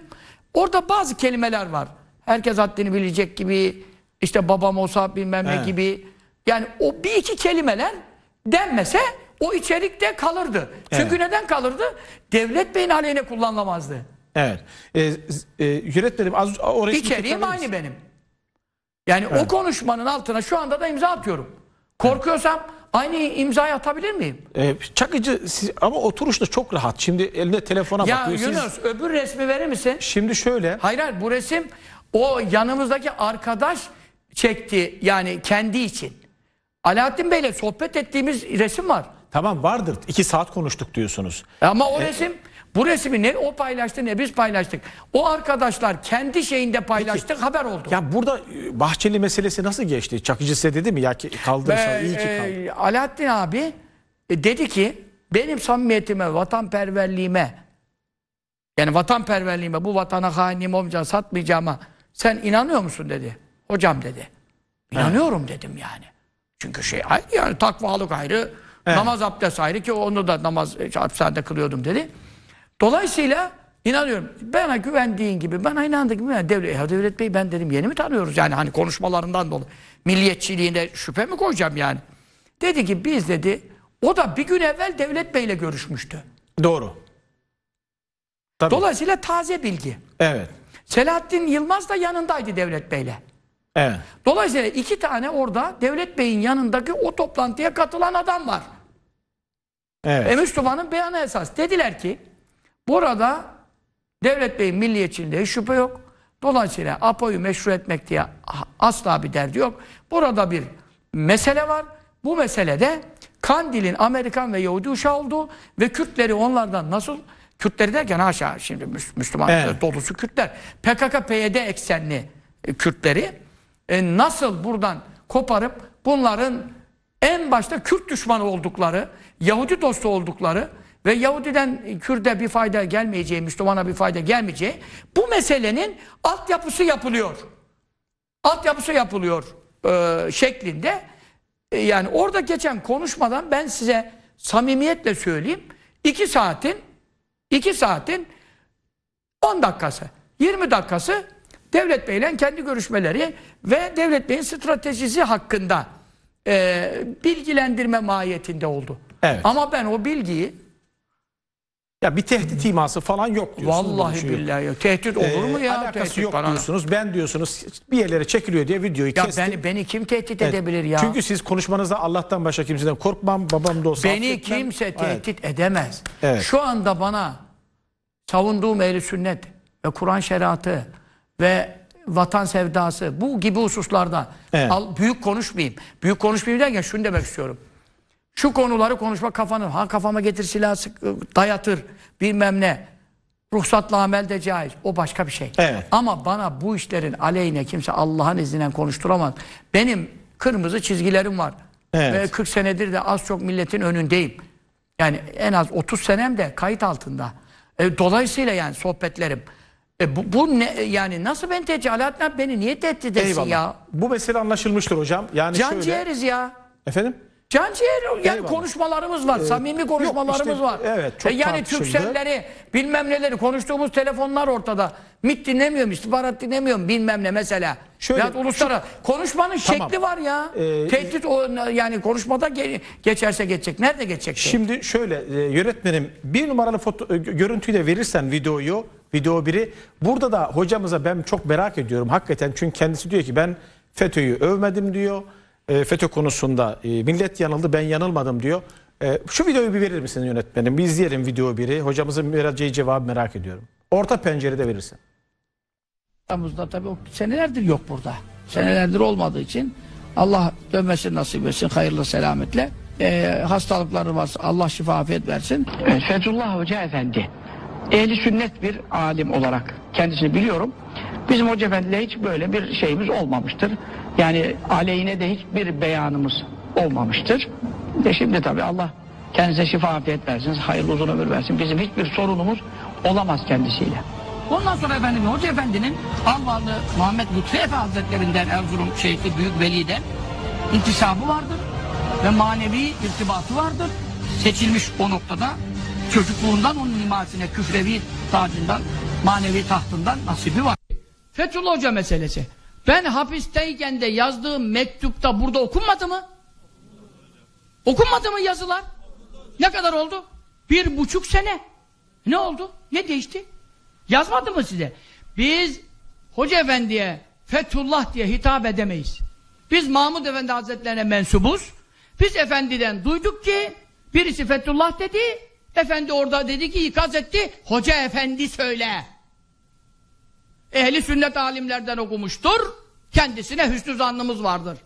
orada bazı kelimeler var. Herkes haddini bilecek gibi işte babam olsa bilmem ne gibi. Yani o bir iki kelimeler denmese o içerikte kalırdı. Çünkü evet. neden kalırdı? Devlet Bey'in aleyhine kullanılamazdı. Evet. E, e, yönetmenim az oraya İçeriğim aynı benim. Yani evet. o konuşmanın altına şu anda da imza atıyorum. Korkuyorsam evet Aynı imzayı atabilir miyim? Ee, Çakıcı siz, ama oturuş da çok rahat. Şimdi eline telefona ya bakıyor. Ya Yunus siz... öbür resmi verir misin? Şimdi şöyle. Hayır hayır bu resim o yanımızdaki arkadaş çekti yani kendi için. Alaaddin Bey'le sohbet ettiğimiz resim var. Tamam vardır. İki saat konuştuk diyorsunuz. Ama o ee, resim bu resmi ne o paylaştı ne biz paylaştık. O arkadaşlar kendi şeyinde paylaştık Peki, haber oldu. Ya burada e, Bahçeli meselesi nasıl geçti? Çakıcı size dedi mi ya ki kaldırırsa iyi ki e, kaldı. E, Alaaddin abi e, dedi ki benim samimiyetime, vatanperverliğime yani vatanperverliğime bu vatana hainim olmayacağım satmayacağıma sen inanıyor musun dedi. Hocam dedi. İnanıyorum evet. dedim yani. Çünkü şey ayrı yani takvalık ayrı. Evet. Namaz abdest ayrı ki onu da namaz işte, hapishanede kılıyordum dedi. Dolayısıyla inanıyorum. Bana güvendiğin gibi, bana inandık gibi. Devlet, ya Devlet Bey ben dedim yeni mi tanıyoruz yani hani konuşmalarından dolayı. Milliyetçiliğine şüphe mi koyacağım yani? Dedi ki biz dedi, o da bir gün evvel Devlet Bey'le görüşmüştü. Doğru. Tabii. Dolayısıyla taze bilgi. Evet. Selahattin Yılmaz da yanındaydı Devlet Bey'le. Evet. Dolayısıyla iki tane orada Devlet Bey'in yanındaki o toplantıya katılan adam var. Evet. E Müslüman'ın beyanı esas. Dediler ki Burada Devlet Bey'in milliyetçiliğinde hiç şüphe yok. Dolayısıyla APO'yu meşru etmek diye asla bir derdi yok. Burada bir mesele var. Bu meselede Kandil'in Amerikan ve Yahudi uşağı olduğu ve Kürtleri onlardan nasıl Kürtleri derken aşağı şimdi Müslüman evet. E, dolusu Kürtler. PKK-PYD eksenli e, Kürtleri e, nasıl buradan koparıp bunların en başta Kürt düşmanı oldukları, Yahudi dostu oldukları ve Yahudiden e, Kürt'e bir fayda gelmeyeceği, Müslümana bir fayda gelmeyeceği bu meselenin altyapısı yapılıyor. Altyapısı yapılıyor e, şeklinde. E, yani orada geçen konuşmadan ben size samimiyetle söyleyeyim. iki saatin iki saatin 10 dakikası, 20 dakikası Devlet Bey'le kendi görüşmeleri ve Devlet Bey'in stratejisi hakkında e, bilgilendirme mahiyetinde oldu. Evet. Ama ben o bilgiyi ya bir tehdit iması falan yok diyorsunuz. Vallahi şey billahi yok. Tehdit olur mu ya? Ee, alakası yok bana. diyorsunuz. Ben diyorsunuz bir yerlere çekiliyor diye videoyu ya kestim. Beni, beni kim tehdit evet. edebilir ya? Çünkü siz konuşmanızda Allah'tan başka kimseden korkmam. Babam da olsa Beni affetmem. kimse tehdit evet. edemez. Evet. Şu anda bana savunduğum ehli sünnet ve Kur'an şeriatı ve vatan sevdası bu gibi hususlarda evet. al, büyük konuşmayayım. Büyük konuşmayayım derken şunu demek istiyorum. Şu konuları konuşma kafanı. Ha kafama getir silah sık, dayatır bilmem ne. Ruhsatla amel de caiz. O başka bir şey. Evet. Ama bana bu işlerin aleyhine kimse Allah'ın izniyle konuşturamaz. Benim kırmızı çizgilerim var. Evet. Ve 40 senedir de az çok milletin önündeyim. Yani en az 30 senem de kayıt altında. E, dolayısıyla yani sohbetlerim. E bu, bu ne yani nasıl ben tehdit Alaaddin beni niye tehdit etsin Eyvallah. ya? Bu mesele anlaşılmıştır hocam. Yani Can şöyle... ciğeriz ya. Efendim? Canciğer yani Eyvallah. konuşmalarımız var. Ee, samimi konuşmalarımız yok, işte, var. Evet, çok e yani Türkselleri bilmem neleri konuştuğumuz telefonlar ortada. MIT dinlemiyorum, istihbarat dinlemiyorum bilmem ne mesela. Şöyle, uluslararası şu, konuşmanın tamam. şekli var ya. Ee, Tehdit o, yani konuşmada ge geçerse geçecek. Nerede geçecek? Şimdi şöyle e, yönetmenim bir numaralı foto, görüntüyü de verirsen videoyu video biri. Burada da hocamıza ben çok merak ediyorum hakikaten. Çünkü kendisi diyor ki ben FETÖ'yü övmedim diyor. E, FETÖ konusunda e, millet yanıldı ben yanılmadım diyor. E, şu videoyu bir verir misin yönetmenim? Bir izleyelim video biri. Hocamızın vereceği şey cevabı merak ediyorum. Orta pencerede verirsin. İstanbul'da tabii senelerdir yok burada. Senelerdir olmadığı için Allah dönmesini nasip etsin hayırlı selametle. E, hastalıkları var Allah şifa afiyet versin. Fethullah Hoca Efendi ehli sünnet bir alim olarak kendisini biliyorum. Bizim hoca efendiyle hiç böyle bir şeyimiz olmamıştır. Yani aleyhine de hiçbir beyanımız olmamıştır. E şimdi tabi Allah kendisine şifa afiyet versin, hayırlı uzun ömür versin. Bizim hiçbir sorunumuz olamaz kendisiyle. Ondan sonra efendim Hoca Efendi'nin Alvarlı Muhammed Lütfi Efe Hazretlerinden Erzurum Şeyhli Büyük Veli'den intisabı vardır ve manevi irtibatı vardır. Seçilmiş o noktada çocukluğundan onun imasine küfrevi tacından, manevi tahtından nasibi var. Fethullah Hoca meselesi. Ben hapisteyken de yazdığım mektupta burada okunmadı mı? Okunmadı mı yazılar? Ne kadar oldu? Bir buçuk sene. Ne oldu? Ne değişti? Yazmadı mı size? Biz Hoca Efendi'ye Fethullah diye hitap edemeyiz. Biz Mahmud Efendi Hazretlerine mensubuz. Biz Efendi'den duyduk ki birisi Fethullah dedi. Efendi orada dedi ki ikaz etti. Hoca Efendi söyle ehli sünnet alimlerden okumuştur. Kendisine hüsnü zannımız vardır.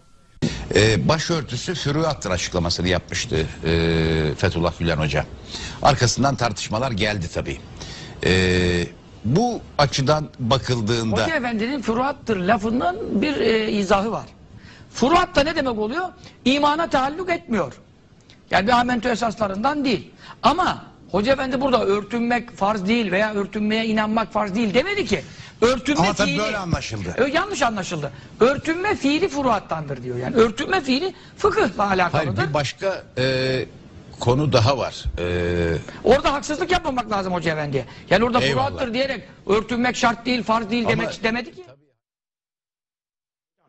Ee, başörtüsü füruattır açıklamasını yapmıştı e, Fethullah Gülen Hoca. Arkasından tartışmalar geldi tabii. Ee, bu açıdan bakıldığında... Hoca Efendi'nin furuattır lafından bir e, izahı var. Furuat da ne demek oluyor? İmana taalluk etmiyor. Yani bir amentü esaslarından değil. Ama Hoca Efendi burada örtünmek farz değil veya örtünmeye inanmak farz değil demedi ki. Örtünme Ama fiili... böyle anlaşıldı. Ö, yanlış anlaşıldı. Örtünme fiili furuattandır diyor. Yani örtünme fiili fıkıhla alakalıdır. Hayır bir başka e, konu daha var. Ee... Orada haksızlık yapmamak lazım hoca efendiye. Yani orada Eyvallah. furuattır diyerek örtünmek şart değil, farz değil Ama... demek demedi ki.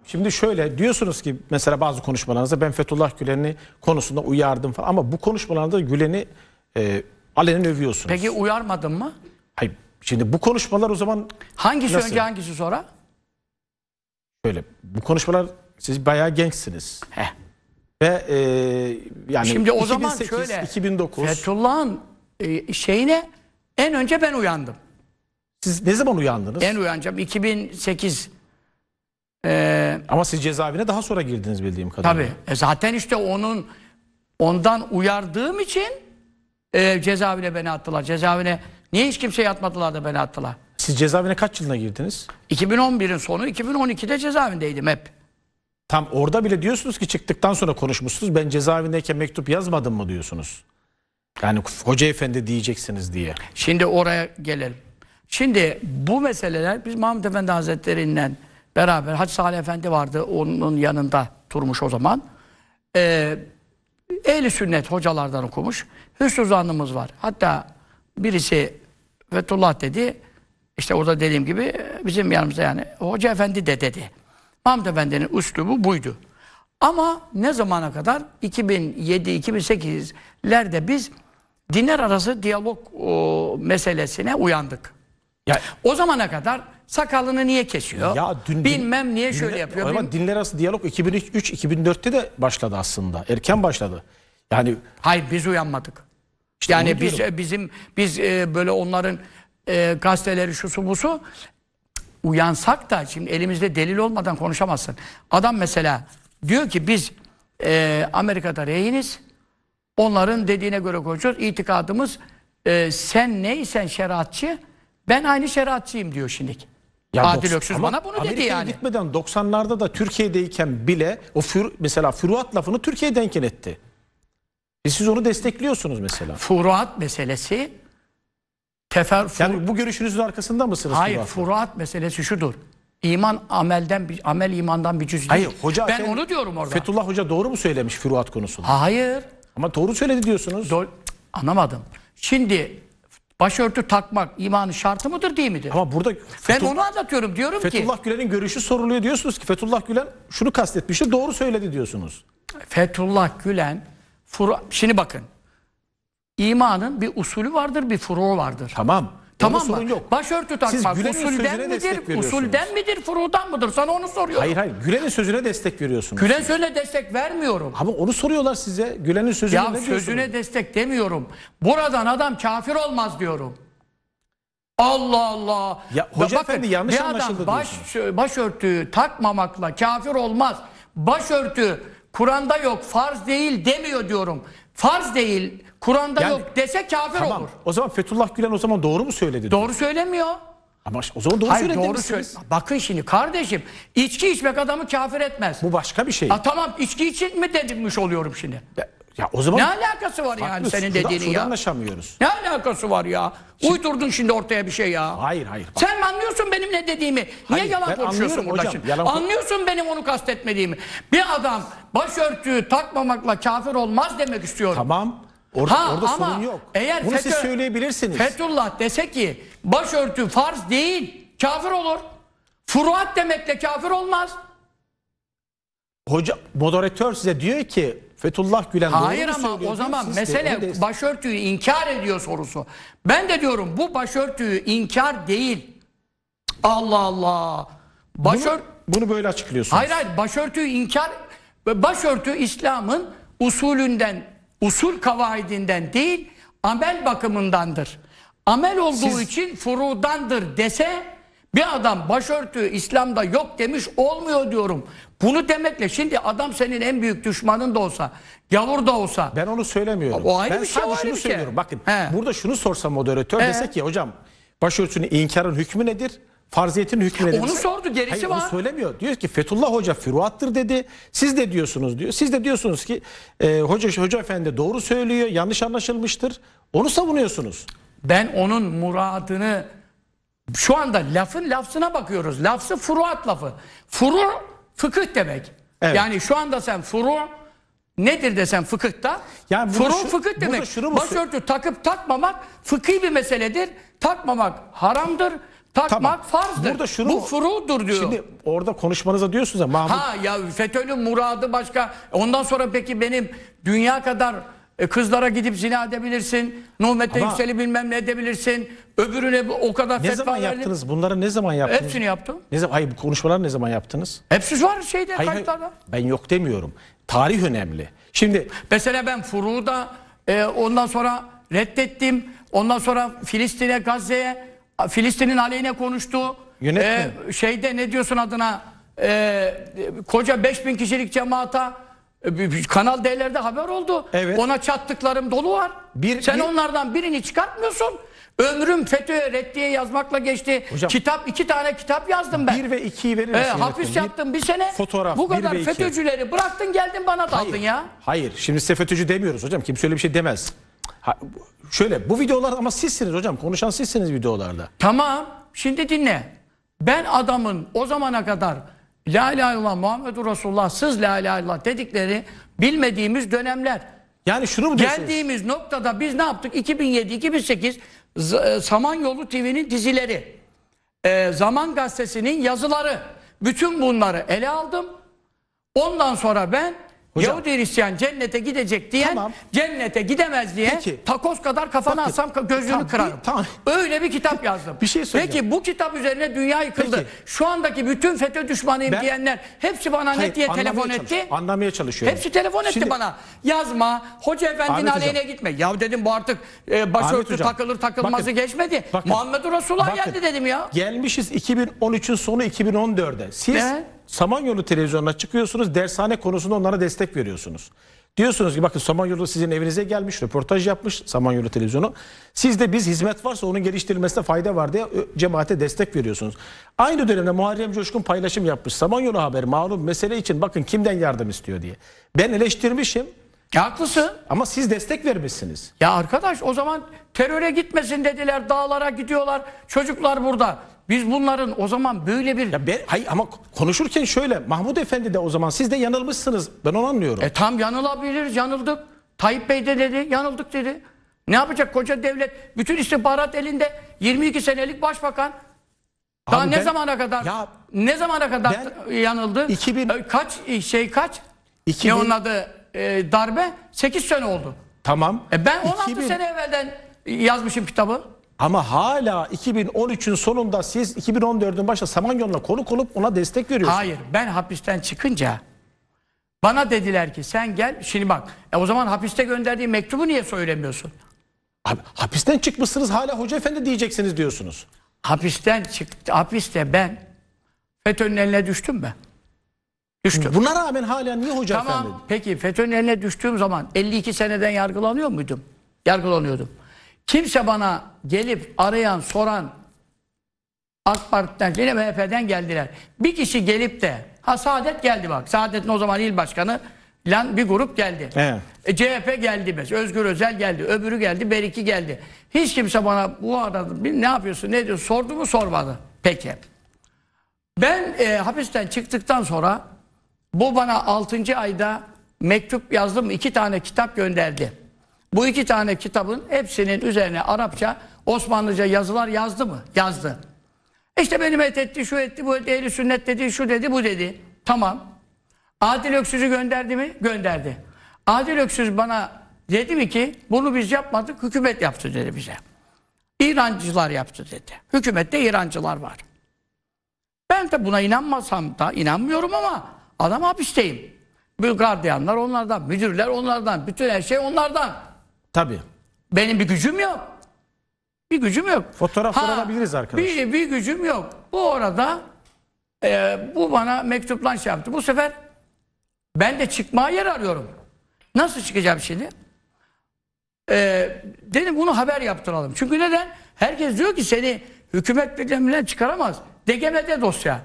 Şimdi şöyle diyorsunuz ki mesela bazı konuşmalarınızda ben Fethullah Gülen'i konusunda uyardım falan ama bu konuşmalarda Gülen'i e, alenen övüyorsunuz. Peki uyarmadın mı? Hayır Şimdi bu konuşmalar o zaman hangisi nasıl? önce hangisi sonra? Şöyle bu konuşmalar siz bayağı gençsiniz. Heh. Ve e, yani Şimdi o zaman şöyle 2009 Fethullah'ın e, şeyine en önce ben uyandım. Siz ne zaman uyandınız? Ben uyanacağım 2008. Ee, Ama siz cezaevine daha sonra girdiniz bildiğim kadarıyla. Tabii. E, zaten işte onun ondan uyardığım için e, cezaevine beni attılar. Cezaevine Niye hiç kimseyi atmadılar da beni attılar? Siz cezaevine kaç yılına girdiniz? 2011'in sonu 2012'de cezaevindeydim hep. Tam orada bile diyorsunuz ki çıktıktan sonra konuşmuşsunuz. Ben cezaevindeyken mektup yazmadım mı diyorsunuz. Yani hoca efendi diyeceksiniz diye. Şimdi oraya gelelim. Şimdi bu meseleler biz Mahmut Efendi Hazretleri'nden beraber Hacı Salih Efendi vardı onun yanında durmuş o zaman. Ee, Ehli sünnet hocalardan okumuş. Hüsnü zannımız var. Hatta Birisi Fethullah dedi. İşte orada dediğim gibi bizim yanımızda yani Hoca Efendi de dedi. Mahmut Efendi'nin üslubu buydu. Ama ne zamana kadar? 2007-2008'lerde biz dinler arası diyalog o, meselesine uyandık. Ya, o zamana kadar sakalını niye kesiyor? Ya dün, bilmem niye şöyle dinler, yapıyor. Ama dinler arası diyalog 2003-2004'te de başladı aslında. Erken başladı. Yani Hayır biz uyanmadık. İşte yani biz e, bizim biz e, böyle onların e, gazeteleri şusu busu uyansak da şimdi elimizde delil olmadan konuşamazsın. Adam mesela diyor ki biz e, Amerika'da rehiniz. Onların dediğine göre konuşuyoruz. İtikadımız e, sen neysen şeriatçı ben aynı şeriatçıyım diyor şimdiki. Ya Adil Öksüz bana bunu Amerika'ya dedi yani. gitmeden 90'larda da Türkiye'deyken bile o fır mesela füruat lafını Türkiye'denken etti. E siz onu destekliyorsunuz mesela. Furuat meselesi tefer Yani bu görüşünüzün arkasında mısınız? Hayır, furuat, furuat meselesi şudur. İman amelden amel imandan bir cüz değil. Hayır, hoca ben onu diyorum orada. Fetullah Hoca doğru mu söylemiş furuat konusunda? Hayır. Ama doğru söyledi diyorsunuz. Do anlamadım. Şimdi başörtü takmak imanın şartı mıdır değil midir? Ama burada ben onu anlatıyorum diyorum Fethullah ki. Fetullah Gülen'in görüşü soruluyor diyorsunuz ki Fetullah Gülen şunu kastetmişti doğru söyledi diyorsunuz. Fetullah Gülen Furu, şimdi bakın. İmanın bir usulü vardır, bir furu vardır. Tamam. Tamam mı? Yok. Başörtü takmak Siz usulden midir, usulden midir, furudan mıdır? Sana onu soruyorum. Hayır hayır, Gülen'in sözüne destek veriyorsunuz. Gülen sözüne destek vermiyorum. Ama onu soruyorlar size, Gülen'in sözüne ya, ne diyorsunuz? sözüne destek demiyorum. Buradan adam kafir olmaz diyorum. Allah Allah. Ya, hoca bakın, efendi yanlış anlaşıldı adam baş, diyorsunuz. başörtüyü takmamakla kafir olmaz. Başörtü Kur'an'da yok farz değil demiyor diyorum. Farz değil Kur'an'da Yani- yok dese kafir Tamam. olur. O zaman Fethullah Gülen o zaman doğru mu söyledi? Doğru söylemiyor. Ama o zaman doğru söyledi doğru söyle. demişsiniz. Bakın şimdi kardeşim içki içmek adamı kafir etmez. Bu başka bir şey. Ha, tamam içki için mi dedirmiş oluyorum şimdi? Ya, ya o zaman ne alakası var yani Farklı, senin dediğinin şuradan ya? anlaşamıyoruz. Ne alakası var ya? Şimdi, Uydurdun şimdi ortaya bir şey ya. Hayır hayır. Bak. Sen mi anlıyorsun benim ne dediğimi? Niye hayır, yalan konuşuyorsun burada hocam, şimdi? Yalan... Anlıyorsun benim onu kastetmediğimi. Bir adam başörtüyü takmamakla kafir olmaz demek istiyorum. Tamam. Orada, ha, orada ama sorun yok. Eğer Bunu FETÖ, siz söyleyebilirsiniz. Fethullah dese ki başörtü farz değil kafir olur. Furuat demekle kafir olmaz. Hoca moderatör size diyor ki Fethullah Gülen Hayır ama o zaman Siz mesele de, başörtüyü inkar ediyor sorusu. Ben de diyorum bu başörtüyü inkar değil. Allah Allah. Başört bunu, bunu böyle açıklıyorsunuz. Hayır hayır başörtüyü inkar başörtü İslam'ın usulünden, usul kavaidinden değil, amel bakımındandır. Amel olduğu Siz... için furudandır dese bir adam başörtü İslam'da yok demiş olmuyor diyorum. Bunu demekle şimdi adam senin en büyük düşmanın da olsa, gavur da olsa. Ben onu söylemiyorum. O ayrı ben bir şey, sadece şunu bir şey. söylüyorum. Bakın He. burada şunu sorsa moderatör He. desek ya hocam başörtüsünü inkarın hükmü nedir? farziyetin hükmü nedir? Onu sordu gerisi Hayır, var. Onu söylemiyor. Diyor ki Fethullah Hoca füruattır dedi. Siz de diyorsunuz diyor. Siz de diyorsunuz ki e, hoca, hoca efendi doğru söylüyor yanlış anlaşılmıştır. Onu savunuyorsunuz. Ben onun muradını şu anda lafın lafsına bakıyoruz. Lafsı furuat lafı. Furu Fıkıh demek. Evet. Yani şu anda sen furu nedir desen fıkıhta? Yani furu şu, fıkıh demek. Başörtü takıp takmamak fıkhi bir meseledir. Takmamak haramdır. Takmak tamam. farzdır. Burada şunu, Bu furudur diyor. Şimdi orada konuşmanıza diyorsunuz ya Mahmut. Ha ya FETÖ'nün muradı başka. Ondan sonra peki benim dünya kadar e kızlara gidip zina edebilirsin. Nuhmet'te Ama- yükseli bilmem ne edebilirsin. Öbürüne o kadar Ne zaman verdim. yaptınız? Bunları ne zaman yaptınız? Hepsini yaptım. Ne zaman? Hayır bu konuşmaları ne zaman yaptınız? Hepsi var şeyde Hayır, hayır, kayıtlarda. ben yok demiyorum. Tarih önemli. Şimdi Mesela ben Furu'da e, ondan sonra reddettim. Ondan sonra Filistin'e, Gazze'ye, Filistin'in aleyhine konuştu. Yönetmen. E, şeyde ne diyorsun adına? E, koca 5000 kişilik cemaata e, Kanal D'lerde haber oldu. Evet. Ona çattıklarım dolu var. Bir, Sen bir... onlardan birini çıkartmıyorsun. Ömrüm FETÖ'ye reddiye yazmakla geçti. Hocam, kitap iki tane kitap yazdım ben. Bir ve ikiyi verir e, misin? Ee, hapis yönetmen? yattım bir sene. Fotoğraf. Bu kadar FETÖ'cüleri bıraktın geldin bana daldın ya. Hayır. Şimdi size FETÖ'cü demiyoruz hocam. Kimse öyle bir şey demez. Ha, şöyle bu videolar ama sizsiniz hocam. Konuşan sizsiniz videolarda. Tamam. Şimdi dinle. Ben adamın o zamana kadar La ilahe illallah Muhammedur Resulullah siz la ilahe illallah dedikleri bilmediğimiz dönemler. Yani şunu mu diyorsunuz? Geldiğimiz noktada biz ne yaptık? 2007-2008 e, Samanyolu TV'nin dizileri, e, Zaman Gazetesi'nin yazıları, bütün bunları ele aldım. Ondan sonra ben Hocam, Yahudi Hristiyan cennete gidecek diyen tamam. cennete gidemez diye Peki. takoz kadar kafana Bakın, alsam gözünü tamam, kırarım. Bir, tamam. Öyle bir kitap yazdım. bir şey söyleyeceğim. Peki bu kitap üzerine dünya yıkıldı. Peki. Şu andaki bütün FETÖ düşmanıyım ben, diyenler hepsi bana hayır, ne diye telefon etti? anlamaya çalışıyorum. Hepsi telefon Şimdi, etti bana. Yazma, hoca efendinin aleyhine gitme. Ya dedim bu artık e, başörtü takılır takılmazı bakın, geçmedi. Bakın, Muhammed Resulullah bakın, geldi dedim ya. Gelmişiz 2013'ün sonu 2014'e. Siz... Ne? Samanyolu televizyonuna çıkıyorsunuz. Dershane konusunda onlara destek veriyorsunuz. Diyorsunuz ki bakın Samanyolu sizin evinize gelmiş, röportaj yapmış Samanyolu televizyonu. Siz de biz hizmet varsa onun geliştirilmesine fayda var diye cemaate destek veriyorsunuz. Aynı dönemde Muharrem Coşkun paylaşım yapmış. Samanyolu haber malum mesele için bakın kimden yardım istiyor diye. Ben eleştirmişim. Ya haklısın. Ama siz destek vermişsiniz. Ya arkadaş o zaman teröre gitmesin dediler, dağlara gidiyorlar, çocuklar burada. Biz bunların o zaman böyle bir... Ya ben, hayır ama konuşurken şöyle Mahmut Efendi de o zaman siz de yanılmışsınız. Ben onu anlıyorum. E tam yanılabiliriz yanıldık. Tayyip Bey de dedi yanıldık dedi. Ne yapacak koca devlet? Bütün istihbarat elinde 22 senelik başbakan. Daha Abi ne zamana kadar? Ya, ne zamana kadar yanıldı? 2000 e, kaç e, şey kaç? 2000, ne onun adı? E, darbe 8 sene oldu. Tamam. E ben 16 2000, sene evvelden yazmışım kitabı. Ama hala 2013'ün sonunda siz 2014'ün başında Samanyolu'na konuk olup ona destek veriyorsunuz. Hayır ben hapisten çıkınca bana dediler ki sen gel şimdi bak e, o zaman hapiste gönderdiği mektubu niye söylemiyorsun? Abi, hapisten çıkmışsınız hala hoca efendi diyeceksiniz diyorsunuz. Hapisten çıktı hapiste ben FETÖ'nün eline düştüm mü? Düştüm. Buna rağmen hala niye hoca tamam, efendi? Tamam peki FETÖ'nün eline düştüğüm zaman 52 seneden yargılanıyor muydum? Yargılanıyordum. Kimse bana gelip arayan, soran AK Parti'den, yine MHP'den geldiler. Bir kişi gelip de, ha Saadet geldi bak. Saadet'in o zaman il başkanı lan bir grup geldi. Evet. E, CHP geldi mesela, Özgür Özel geldi, öbürü geldi, Beriki geldi. Hiç kimse bana bu arada ne yapıyorsun, ne diyorsun sordu mu sormadı. Peki. Ben e, hapisten çıktıktan sonra bu bana 6. ayda mektup yazdım, iki tane kitap gönderdi. Bu iki tane kitabın hepsinin üzerine Arapça, Osmanlıca yazılar yazdı mı? Yazdı. İşte benim et etti, şu etti, bu etti, ehli sünnet dedi, şu dedi, bu dedi. Tamam. Adil Öksüz'ü gönderdi mi? Gönderdi. Adil Öksüz bana dedi mi ki bunu biz yapmadık, hükümet yaptı dedi bize. İrancılar yaptı dedi. Hükümette İrancılar var. Ben de buna inanmasam da inanmıyorum ama adam hapisteyim. Bu gardiyanlar onlardan, müdürler onlardan, bütün her şey onlardan. Tabii. Benim bir gücüm yok. Bir gücüm yok. Fotoğraflar ha, alabiliriz arkadaşlar. Bir, bir gücüm yok. Bu orada e, bu bana mektuplan şey yaptı. Bu sefer ben de çıkmaya yer arıyorum. Nasıl çıkacağım şimdi? E, dedim bunu haber yaptıralım. Çünkü neden? Herkes diyor ki seni hükümet birliğinden çıkaramaz. DGM'de dosya.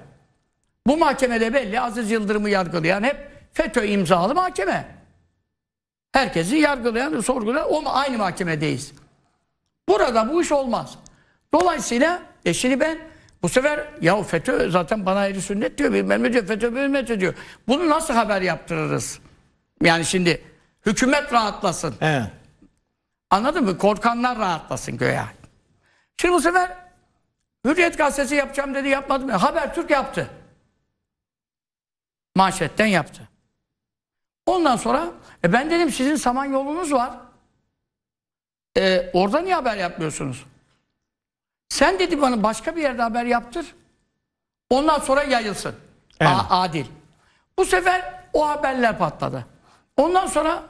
Bu mahkemede belli Aziz Yıldırım'ı yargılayan hep FETÖ imzalı mahkeme. Herkesi yargılayan, sorgulayan o aynı mahkemedeyiz. Burada bu iş olmaz. Dolayısıyla e şimdi ben bu sefer ya FETÖ zaten bana ehli sünnet diyor bilmem ne diyor FETÖ bilmem ne diyor. Bunu nasıl haber yaptırırız? Yani şimdi hükümet rahatlasın. Evet. Anladın mı? Korkanlar rahatlasın göya. Şimdi bu sefer Hürriyet gazetesi yapacağım dedi yapmadım. Haber Türk yaptı. Manşetten yaptı. Ondan sonra e ben dedim sizin saman samanyolunuz var. E, orada niye haber yapmıyorsunuz? Sen dedi bana başka bir yerde haber yaptır. Ondan sonra yayılsın. Evet. adil. Bu sefer o haberler patladı. Ondan sonra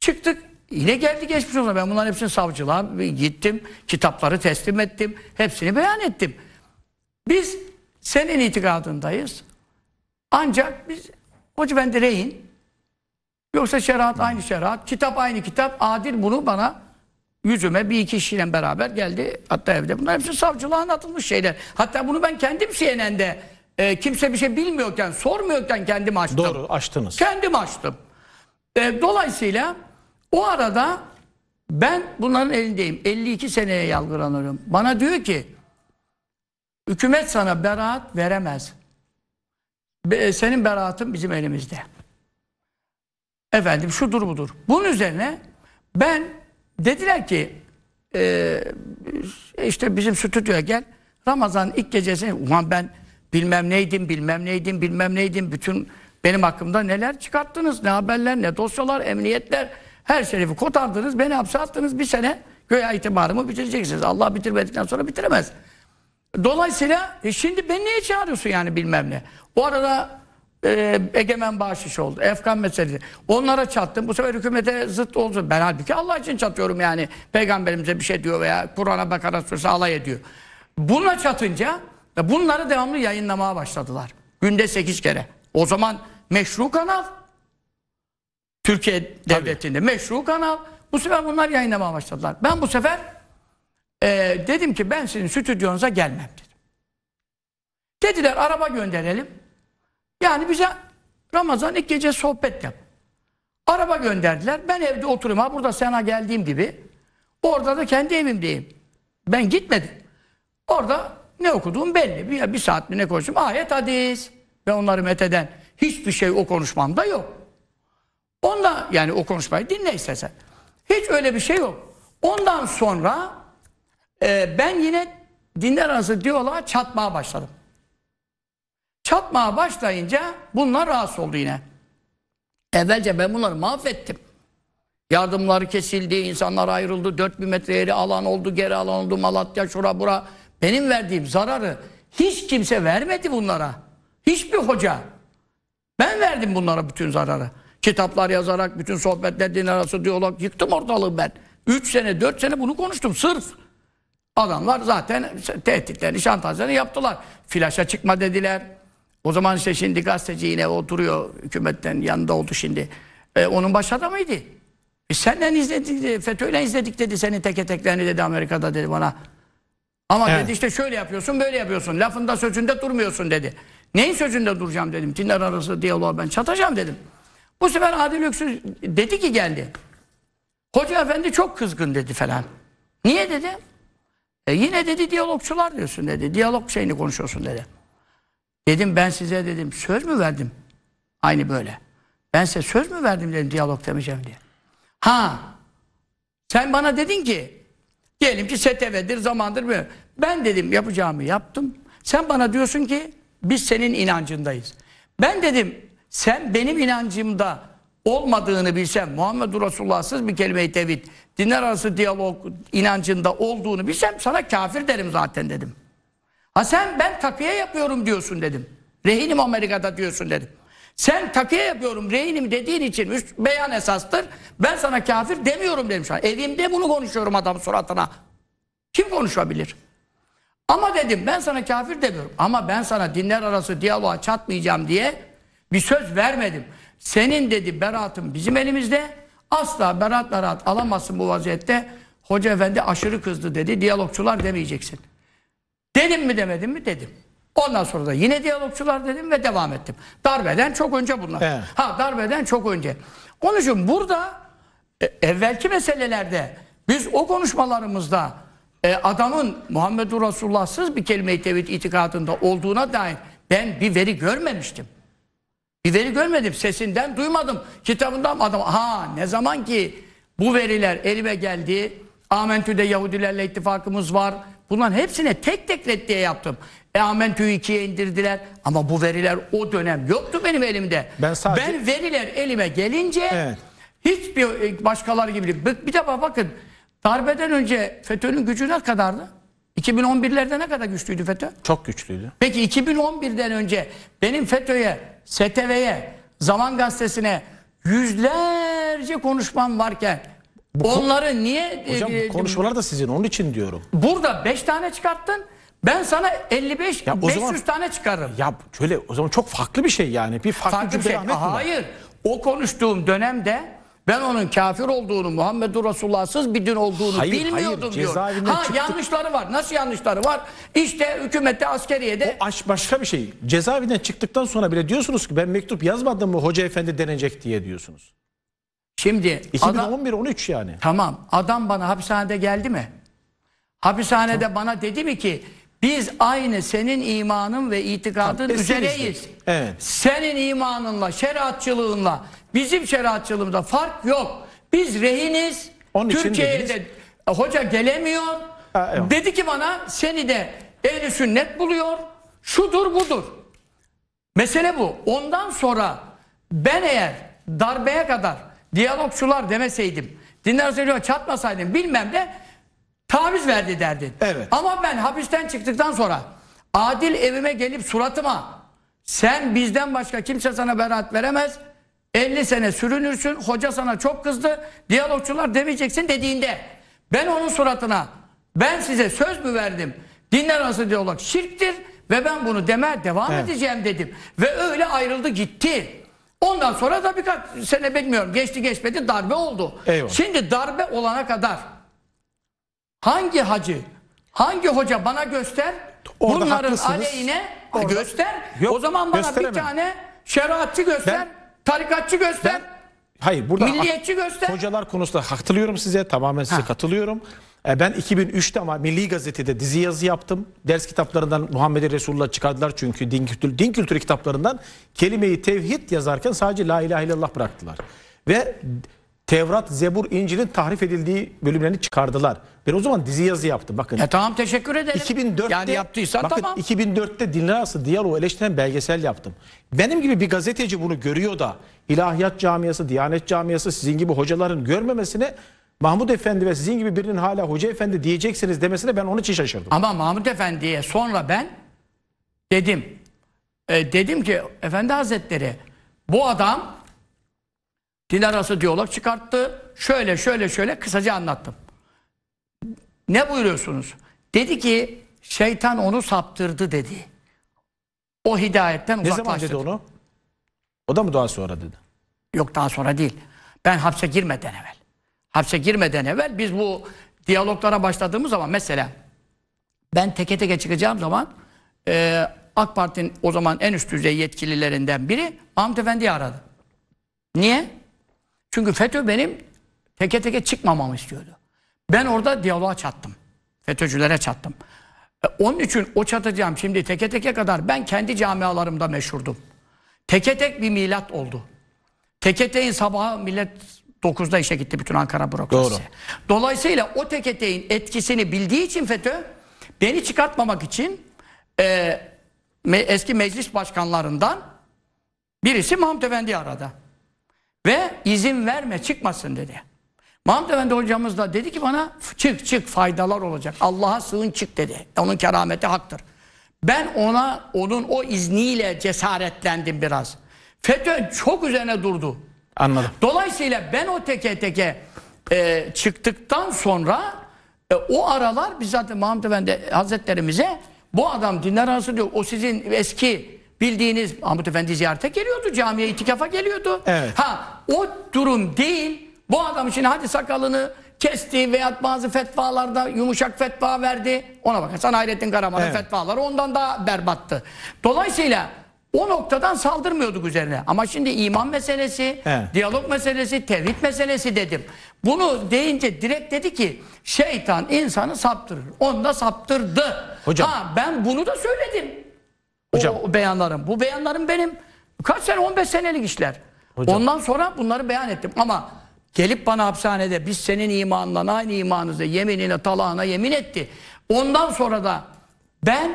çıktık. Yine geldi geçmiş olsun. Ben bunların hepsini savcılığa gittim. Kitapları teslim ettim. Hepsini beyan ettim. Biz senin itikadındayız. Ancak biz Hoca Efendi rehin Yoksa şeriat aynı şeriat, kitap aynı kitap. Adil bunu bana yüzüme bir iki kişiyle beraber geldi. Hatta evde bunlar hepsi savcılığa anlatılmış şeyler. Hatta bunu ben kendim CNN'de e, kimse bir şey bilmiyorken, sormuyorken kendim açtım. Doğru, açtınız. Kendim açtım. E, dolayısıyla o arada ben bunların elindeyim. 52 seneye yalgılanırım. Bana diyor ki hükümet sana beraat veremez. E, senin beraatın bizim elimizde. Efendim şudur budur. Bunun üzerine ben dediler ki e, işte bizim stüdyoya gel Ramazan ilk gecesi ulan ben bilmem neydim bilmem neydim bilmem neydim bütün benim hakkımda neler çıkarttınız ne haberler ne dosyalar emniyetler her şerifi kotardınız beni hapse attınız bir sene göya itibarımı bitireceksiniz Allah bitirmedikten sonra bitiremez. Dolayısıyla e şimdi beni niye çağırıyorsun yani bilmem ne. O arada e, Egemen Bağışış oldu. Efkan meselesi. Onlara çattım. Bu sefer hükümete zıt oldu. Ben halbuki Allah için çatıyorum yani. Peygamberimize bir şey diyor veya Kur'an'a Bakara suresi alay ediyor. Bununla çatınca bunları devamlı yayınlamaya başladılar. Günde 8 kere. O zaman meşru kanal Türkiye Tabii. devletinde meşru kanal. Bu sefer bunlar yayınlamaya başladılar. Ben bu sefer e, dedim ki ben sizin stüdyonuza gelmem dedim. Dediler araba gönderelim. Yani bize Ramazan ilk gece sohbet yap. Araba gönderdiler. Ben evde oturuyorum. Ha burada sana geldiğim gibi. Orada da kendi evimdeyim. Ben gitmedim. Orada ne okuduğum belli. Bir, bir saat mi ne konuştum? Ayet, hadis. Ve onları metheden hiçbir şey o konuşmamda yok. Onda yani o konuşmayı dinle istesen. Hiç öyle bir şey yok. Ondan sonra e, ben yine dinler arası diyaloğa çatmaya başladım. Çatmaya başlayınca bunlar rahatsız oldu yine. Evvelce ben bunları mahvettim. Yardımları kesildi, insanlar ayrıldı, 4000 metre yeri alan oldu, geri alan oldu, Malatya şura bura. Benim verdiğim zararı hiç kimse vermedi bunlara. Hiçbir hoca. Ben verdim bunlara bütün zararı. Kitaplar yazarak, bütün sohbetler, din arası diyalog, yıktım ortalığı ben. 3 sene, 4 sene bunu konuştum sırf. Adamlar zaten tehditlerini, şantajlarını yaptılar. Flaşa çıkma dediler. O zaman işte şimdi gazeteci yine oturuyor hükümetten yanında oldu şimdi. E, onun baş adamıydı. E, senden izledik, e, FETÖ'yle izledik dedi seni teke teklerini dedi Amerika'da dedi bana. Ama evet. dedi işte şöyle yapıyorsun böyle yapıyorsun. Lafında sözünde durmuyorsun dedi. Neyin sözünde duracağım dedim. Dinler arası diyaloğa ben çatacağım dedim. Bu sefer Adil Öksüz dedi ki geldi. Hoca efendi çok kızgın dedi falan. Niye dedi? E yine dedi diyalogçular diyorsun dedi. Diyalog şeyini konuşuyorsun dedi. Dedim ben size dedim söz mü verdim? Aynı böyle. Ben size söz mü verdim dedim diyalog demeyeceğim diye. Ha sen bana dedin ki diyelim ki STV'dir zamandır mı Ben dedim yapacağımı yaptım. Sen bana diyorsun ki biz senin inancındayız. Ben dedim sen benim inancımda olmadığını bilsem Muhammed Resulullah'sız bir kelime-i tevhid dinler arası diyalog inancında olduğunu bilsem sana kafir derim zaten dedim. Ha sen ben takviye yapıyorum diyorsun dedim. Rehinim Amerika'da diyorsun dedim. Sen takviye yapıyorum rehinim dediğin için üst beyan esastır. Ben sana kafir demiyorum dedim Evimde bunu konuşuyorum adam suratına. Kim konuşabilir? Ama dedim ben sana kafir demiyorum. Ama ben sana dinler arası diyaloğa çatmayacağım diye bir söz vermedim. Senin dedi beratın bizim elimizde. Asla berat berat alamazsın bu vaziyette. Hoca efendi aşırı kızdı dedi. Diyalogçular demeyeceksin. Dedim mi demedim mi dedim. Ondan sonra da yine diyalogçular dedim ve devam ettim. Darbeden çok önce bunlar. Evet. Ha darbeden çok önce. Onun için burada e, evvelki meselelerde biz o konuşmalarımızda e, adamın Muhammedur Resulullah'sız bir kelime-i tevhid itikadında olduğuna dair ben bir veri görmemiştim. Bir veri görmedim. Sesinden duymadım. Kitabından adam ha ne zaman ki bu veriler elime geldi. Amentü'de Yahudilerle ittifakımız var. Bunların hepsine tek tek reddiye yaptım. E Amentü'yü ikiye indirdiler ama bu veriler o dönem yoktu benim elimde. Ben, sadece... ben veriler elime gelince evet. hiçbir e, başkaları gibi bir defa bakın darbeden önce FETÖ'nün gücü ne kadardı? 2011'lerde ne kadar güçlüydü FETÖ? Çok güçlüydü. Peki 2011'den önce benim FETÖ'ye, STV'ye, Zaman Gazetesi'ne yüzlerce konuşmam varken bu Onları niye... E, Hocam e, konuşmalar da sizin onun için diyorum. Burada 5 tane çıkarttın. Ben sana 55 ya 500 zaman, tane çıkarırım. Ya şöyle o zaman çok farklı bir şey yani. Bir farklı, farklı bir şey. Hayır. O konuştuğum dönemde ben onun kafir olduğunu, Muhammedur Resulullah'sız bir din olduğunu hayır, bilmiyordum hayır, diyor. Ha çıktık. yanlışları var. Nasıl yanlışları var? İşte hükümette, askeriyede... O aş başka bir şey. Cezaevinden çıktıktan sonra bile diyorsunuz ki ben mektup yazmadım mı hoca efendi denecek diye diyorsunuz. Şimdi 2011-13 yani. Tamam. Adam bana hapishanede geldi mi? Hapishanede tamam. bana dedi mi ki biz aynı senin imanın ve itikadın tamam, üzereyiz. Evet. Senin imanınla, şeriatçılığınla bizim şeriatçılığımızda fark yok. Biz rehiniz. Türkiye'de dediniz... E, hoca gelemiyor. Ha, evet. dedi ki bana seni de ehli sünnet buluyor. Şudur budur. Mesele bu. Ondan sonra ben eğer darbeye kadar diyalogçular demeseydim, dinler söylüyor çatmasaydım bilmem de taviz verdi derdin. Evet. Ama ben hapisten çıktıktan sonra adil evime gelip suratıma sen bizden başka kimse sana beraat veremez. 50 sene sürünürsün. Hoca sana çok kızdı. Diyalogçular demeyeceksin dediğinde ben onun suratına ben size söz mü verdim? Dinler arası diyalog şirktir ve ben bunu deme devam evet. edeceğim dedim. Ve öyle ayrıldı gitti. Ondan sonra da birkaç sene bekmiyorum. geçti geçmedi darbe oldu. Eyvallah. Şimdi darbe olana kadar hangi hacı, hangi hoca bana göster Orada bunların haklısınız. aleyhine Orada. göster. Yok, o zaman bana bir tane şeriatçı göster, ben, tarikatçı göster. Ben, Hayır burada Milliyetçi göster. hocalar konusunda hatırlıyorum size tamamen size Ha. katılıyorum. E, ben 2003'te ama Milli Gazete'de dizi yazı yaptım. Ders kitaplarından Muhammed Resulullah çıkardılar çünkü din kültürü, din kültürü kitaplarından kelimeyi tevhid yazarken sadece la ilahe illallah bıraktılar. Ve Tevrat, Zebur, İncil'in tahrif edildiği bölümlerini çıkardılar. Ben o zaman dizi yazı yaptım bakın. Ya tamam teşekkür ederim. 2004'te, yani yaptıysan bakın, tamam. 2004'te dinler arası diyaloğu eleştiren belgesel yaptım. Benim gibi bir gazeteci bunu görüyor da ilahiyat camiası, diyanet camiası sizin gibi hocaların görmemesine Mahmut Efendi ve sizin gibi birinin hala hoca efendi diyeceksiniz demesine ben onun için şaşırdım. Ama Mahmut Efendi'ye sonra ben dedim. E, dedim ki Efendi Hazretleri bu adam Din arası diyalog çıkarttı. Şöyle şöyle şöyle kısaca anlattım. Ne buyuruyorsunuz? Dedi ki şeytan onu saptırdı dedi. O hidayetten uzaklaştırdı. Ne zaman dedi onu? O da mı daha sonra dedi? Yok daha sonra değil. Ben hapse girmeden evvel. Hapse girmeden evvel biz bu diyaloglara başladığımız zaman mesela ben teke teke çıkacağım zaman e, AK Parti'nin o zaman en üst düzey yetkililerinden biri Mahmut Efendi'yi aradı. Niye? Çünkü FETÖ benim teke teke çıkmamamı istiyordu. Ben orada diyaloğa çattım. FETÖ'cülere çattım. E, onun için o çatacağım şimdi teke teke kadar ben kendi camialarımda meşhurdum. Teke tek bir milat oldu. Teke teğin sabahı millet 9'da işe gitti bütün Ankara bürokrasisi. Dolayısıyla o teke teğin etkisini bildiği için FETÖ beni çıkartmamak için e, me, eski meclis başkanlarından birisi Mahmut Efendi aradı. Ve izin verme çıkmasın dedi. Mahmut Efendi hocamız da dedi ki bana çık çık faydalar olacak. Allah'a sığın çık dedi. Onun kerameti haktır. Ben ona onun o izniyle cesaretlendim biraz. FETÖ çok üzerine durdu. Anladım. Dolayısıyla ben o teke teke e, çıktıktan sonra e, o aralar bizzat zaten Mahmut Efendi Hazretlerimize bu adam dinler arası diyor o sizin eski bildiğiniz Mahmut Efendi ziyarete geliyordu, camiye itikafa geliyordu. Evet. Ha o durum değil. Bu adam için hadi sakalını kesti veya bazı fetvalarda yumuşak fetva verdi. Ona bakarsan Hayrettin Karaman'ın evet. fetvaları ondan daha berbattı. Dolayısıyla o noktadan saldırmıyorduk üzerine. Ama şimdi iman meselesi, evet. diyalog meselesi, tevhid meselesi dedim. Bunu deyince direkt dedi ki şeytan insanı saptırır. Onu da saptırdı. Hocam. Ha ben bunu da söyledim. Hocam o, o beyanlarım. Bu beyanlarım benim kaç sene 15 senelik işler. Hocam. Ondan sonra bunları beyan ettim ama gelip bana hapishanede biz senin imanla aynı imanınızda yeminine talağına yemin etti. Ondan sonra da ben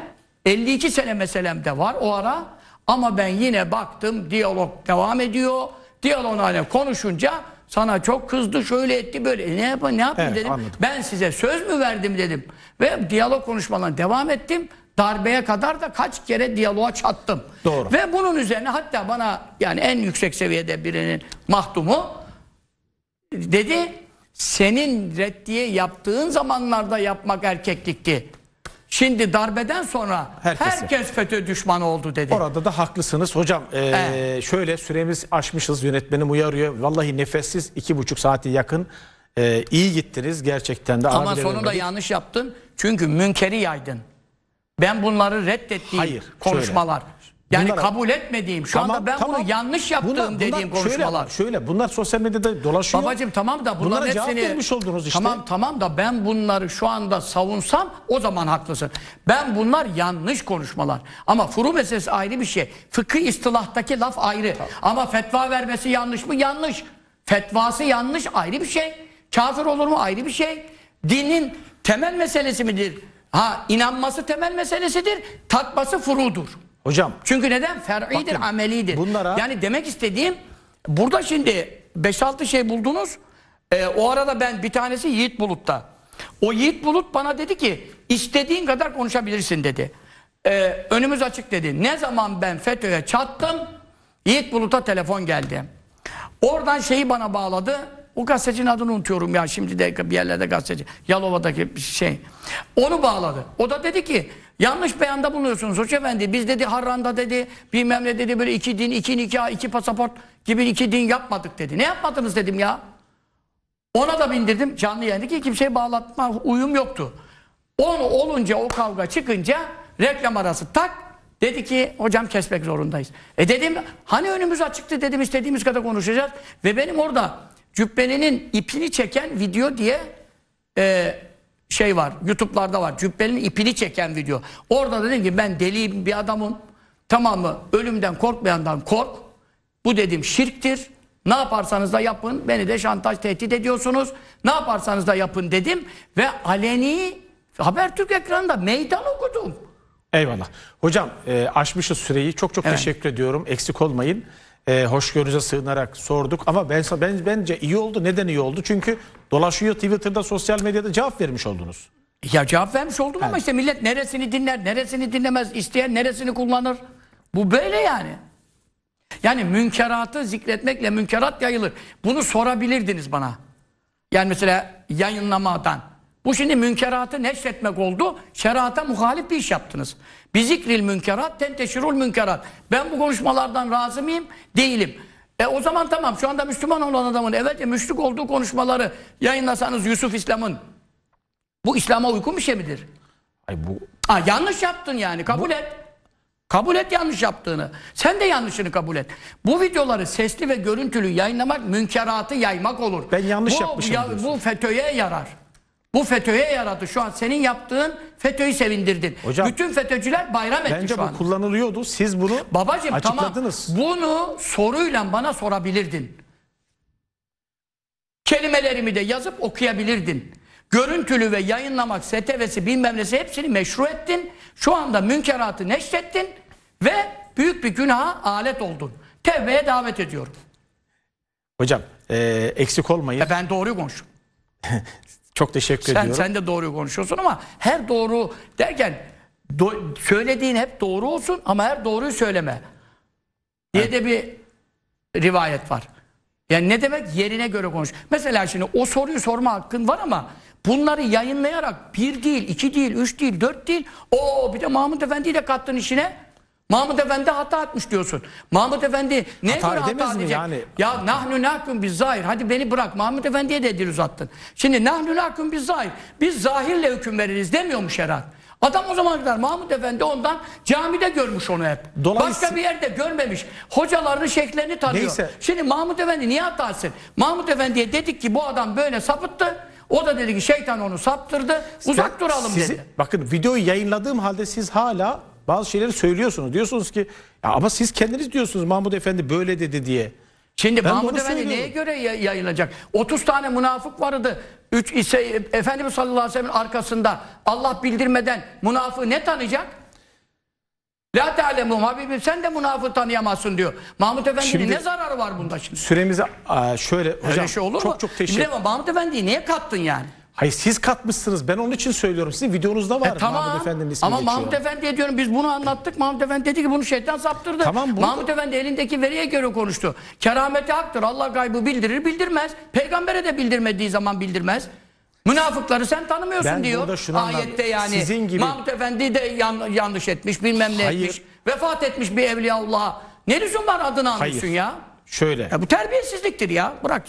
52 sene meselemde var o ara ama ben yine baktım diyalog devam ediyor. Diyalog hani konuşunca sana çok kızdı şöyle etti böyle e ne yapayım ne yapayım evet, dedim. Anladım. Ben size söz mü verdim dedim. Ve diyalog konuşmalarına devam ettim darbeye kadar da kaç kere diyaloğa çattım. Doğru. Ve bunun üzerine hatta bana yani en yüksek seviyede birinin mahdumu dedi senin reddiye yaptığın zamanlarda yapmak erkeklikti. Şimdi darbeden sonra Herkesi. herkes FETÖ düşmanı oldu dedi. Orada da haklısınız hocam. Ee, evet. Şöyle süremiz aşmışız yönetmenim uyarıyor. Vallahi nefessiz iki buçuk saati yakın. Ee, iyi gittiniz gerçekten de. Ama sonunda yanlış yaptın. Çünkü münkeri yaydın. Ben bunları reddettiğim Hayır, konuşmalar. Şöyle. Yani bunlar, kabul etmediğim, şu tamam, anda ben tamam. bunu yanlış yaptığım bunlar, bunlar, dediğim konuşmalar. Şöyle, şöyle bunlar sosyal medyada dolaşıyor. Babacım tamam da bunlar bunlara hepsini... cevap vermiş oldunuz işte. Tamam tamam da ben bunları şu anda savunsam o zaman haklısın. Ben bunlar yanlış konuşmalar. Ama furu meselesi ayrı bir şey. Fıkı istilahtaki laf ayrı. Tamam. Ama fetva vermesi yanlış mı? Yanlış. Fetvası yanlış ayrı bir şey. Kafir olur mu? Ayrı bir şey. Dinin temel meselesi midir? Ha inanması temel meselesidir, tatması furudur. Hocam. Çünkü neden? Fer'idir, bakın, amelidir. Bunlara... Yani demek istediğim burada şimdi 5-6 şey buldunuz. Ee, o arada ben bir tanesi Yiğit Bulut'ta. O Yiğit Bulut bana dedi ki istediğin kadar konuşabilirsin dedi. Ee, önümüz açık dedi. Ne zaman ben FETÖ'ye çattım Yiğit Bulut'a telefon geldi. Oradan şeyi bana bağladı. O gazetecinin adını unutuyorum ya şimdi de bir yerlerde gazeteci. Yalova'daki şey. Onu bağladı. O da dedi ki yanlış beyanda bulunuyorsunuz Hoca Efendi. Biz dedi Harran'da dedi bilmem ne dedi böyle iki din, iki nikah, iki pasaport gibi iki din yapmadık dedi. Ne yapmadınız dedim ya. Ona da bindirdim canlı yayında ki kimseye bağlatma uyum yoktu. Onu olunca o kavga çıkınca reklam arası tak Dedi ki hocam kesmek zorundayız. E dedim hani önümüz açıktı dedim istediğimiz kadar konuşacağız. Ve benim orada cübbenin ipini çeken video diye e, şey var. YouTube'larda var. Cübbenin ipini çeken video. Orada dedim ki ben deliyim bir adamım. Tamamı ölümden korkmayandan kork. Bu dedim şirktir. Ne yaparsanız da yapın. Beni de şantaj tehdit ediyorsunuz. Ne yaparsanız da yapın dedim. Ve aleni Habertürk ekranında meydan okudum. Eyvallah. Hocam e, aşmışız süreyi. Çok çok evet. teşekkür ediyorum. Eksik olmayın e, ee, hoşgörünüze sığınarak sorduk. Ama ben, ben bence iyi oldu. Neden iyi oldu? Çünkü dolaşıyor Twitter'da, sosyal medyada cevap vermiş oldunuz. Ya cevap vermiş oldum evet. ama işte millet neresini dinler, neresini dinlemez, isteyen neresini kullanır. Bu böyle yani. Yani münkeratı zikretmekle münkerat yayılır. Bunu sorabilirdiniz bana. Yani mesela yayınlamadan. Bu şimdi münkeratı neşretmek oldu. Şerata muhalif bir iş yaptınız. Bizikril münkerat, tenteşirul münkerat. Ben bu konuşmalardan razı mıyım? Değilim. E o zaman tamam şu anda Müslüman olan adamın evet ya e, müşrik olduğu konuşmaları yayınlasanız Yusuf İslam'ın bu İslam'a uygun bir şey midir? Ay bu... Ha, yanlış yaptın yani kabul bu... et. Kabul et yanlış yaptığını. Sen de yanlışını kabul et. Bu videoları sesli ve görüntülü yayınlamak münkeratı yaymak olur. Ben yanlış bu, yapmışım. Ya, bu FETÖ'ye yarar. Bu FETÖ'ye yaradı. Şu an senin yaptığın FETÖ'yü sevindirdin. Hocam, Bütün FETÖ'cüler bayram etti bence şu an. Bence bu kullanılıyordu. Siz bunu Babacım, açıkladınız. Tamam, bunu soruyla bana sorabilirdin. Kelimelerimi de yazıp okuyabilirdin. Görüntülü ve yayınlamak STV'si bilmem nesi hepsini meşru ettin. Şu anda münkeratı neşrettin ve büyük bir günaha alet oldun. Tevbeye davet ediyorum. Hocam e, eksik olmayın. E ben doğruyu konuştum. Çok teşekkür sen, ediyorum. Sen de doğruyu konuşuyorsun ama her doğru derken do söylediğin hep doğru olsun ama her doğruyu söyleme. Diye evet. de bir rivayet var. Yani ne demek yerine göre konuş. Mesela şimdi o soruyu sorma hakkın var ama bunları yayınlayarak bir değil, iki değil, üç değil, dört değil. O bir de Mahmut Efendi'yi de kattın işine. Mahmut Efendi hata etmiş diyorsun. Mahmut Efendi ne hata göre hata edecek? Yani? Ya nahnu nakun biz zahir. Hadi beni bırak. Mahmut Efendi'ye de dil uzattın. Şimdi nahnu nakun biz zahir. Biz zahirle hüküm veririz demiyormuş herhalde. Adam o zaman kadar Mahmut Efendi ondan camide görmüş onu hep. Başka bir yerde görmemiş. Hocalarını şeklini tanıyor. Neyse. Şimdi Mahmut Efendi niye hata etsin? Mahmut Efendi'ye dedik ki bu adam böyle sapıttı. O da dedi ki şeytan onu saptırdı. Uzak ben duralım sizi, dedi. Bakın videoyu yayınladığım halde siz hala bazı şeyleri söylüyorsunuz. Diyorsunuz ki ya ama siz kendiniz diyorsunuz Mahmut Efendi böyle dedi diye. Şimdi ben Mahmut Efendi neye göre yayılacak? 30 tane münafık vardı. 3 ise şey, Efendimiz sallallahu aleyhi ve sellem'in arkasında Allah bildirmeden münafığı ne tanıyacak? La te'alemum Habibim sen de münafığı tanıyamazsın diyor. Mahmut Efendi'nin ne zararı var bunda şimdi? Süremizi şöyle hocam şey olur çok mu? çok teşekkür ederim. Mahmut Efendi'yi niye kattın yani? Hayır siz katmışsınız. Ben onun için söylüyorum. Sizin videonuzda var. E, tamam. Mahmut Efendi'nin ismi Ama geçiyor. Mahmut Efendi'ye diyorum biz bunu anlattık. Mahmut Efendi dedi ki bunu şeytan saptırdı. Tamam, bu... Mahmut Efendi elindeki veriye göre konuştu. Kerameti haktır. Allah gaybı bildirir bildirmez. Peygambere de bildirmediği zaman bildirmez. Münafıkları sen tanımıyorsun ben diyor. Şunu Ayette yani. Sizin gibi... Mahmut Efendi de yan, yanlış etmiş bilmem ne Hayır. etmiş. Vefat etmiş bir evliyaullah'a. Ne lüzum var adını anlıyorsun ya? Şöyle. Ya bu terbiyesizliktir ya. Bırak.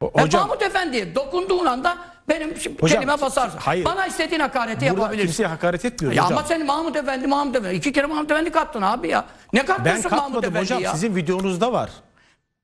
O, hocam... E, Mahmut Efendi dokunduğun anda benim şimdi hocam, kelime basar. Hayır. Bana istediğin hakareti Burada yapabilirsin. kimseye hakaret etmiyor ya Ama sen Mahmut Efendi, Mahmut Efendi. iki kere Mahmut Efendi kattın abi ya. Ne kaptıyorsun Mahmut Efendi hocam, ya? Ben hocam sizin videonuzda var.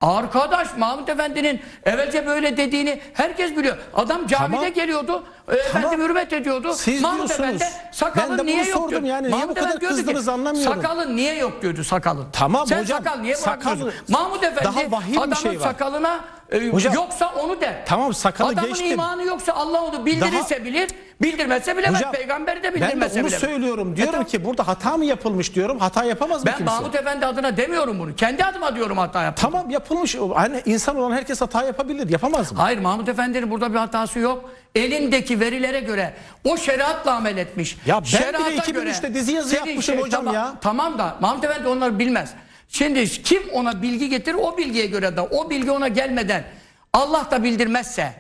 Arkadaş Mahmut Efendi'nin evvelce böyle dediğini herkes biliyor. Adam camide tamam. geliyordu. E, efendim tamam. hürmet ediyordu. Siz Mahmut Efendi sakalın ben de niye sordum yok diyordu. Yani, Mahmut niye bu kadar kızdınız ki, anlamıyorum. Sakalın niye yok diyordu sakalın. Tamam Sen hocam. sakal niye sakal, bırakıyorsun? Mahmut Efendi daha vahim adamın şey var. sakalına e, hocam- yoksa onu der. Tamam sakalı Adamın geçtim. imanı yoksa Allah onu bildirirse Daha- bilir, bildirmezse bilemez. Hocam, Peygamberi de Ben de bildirmezse onu bilemez. söylüyorum. Diyorum ki burada hata mı yapılmış diyorum. Hata yapamaz mı Ben kimse? Mahmut Efendi adına demiyorum bunu. Kendi adıma diyorum hata yaptım. Tamam yapılmış. Hani insan olan herkes hata yapabilir. Yapamaz mı? Hayır Mahmut Efendi'nin burada bir hatası yok. Elindeki verilere göre o şeriatla amel etmiş. Ya ben bile Şerata 2003'te dizi yazı Senin yapmışım şey, hocam tamam- ya. Tamam da Mahmut Efendi onları bilmez. Şimdi kim ona bilgi getirir o bilgiye göre de o bilgi ona gelmeden Allah da bildirmezse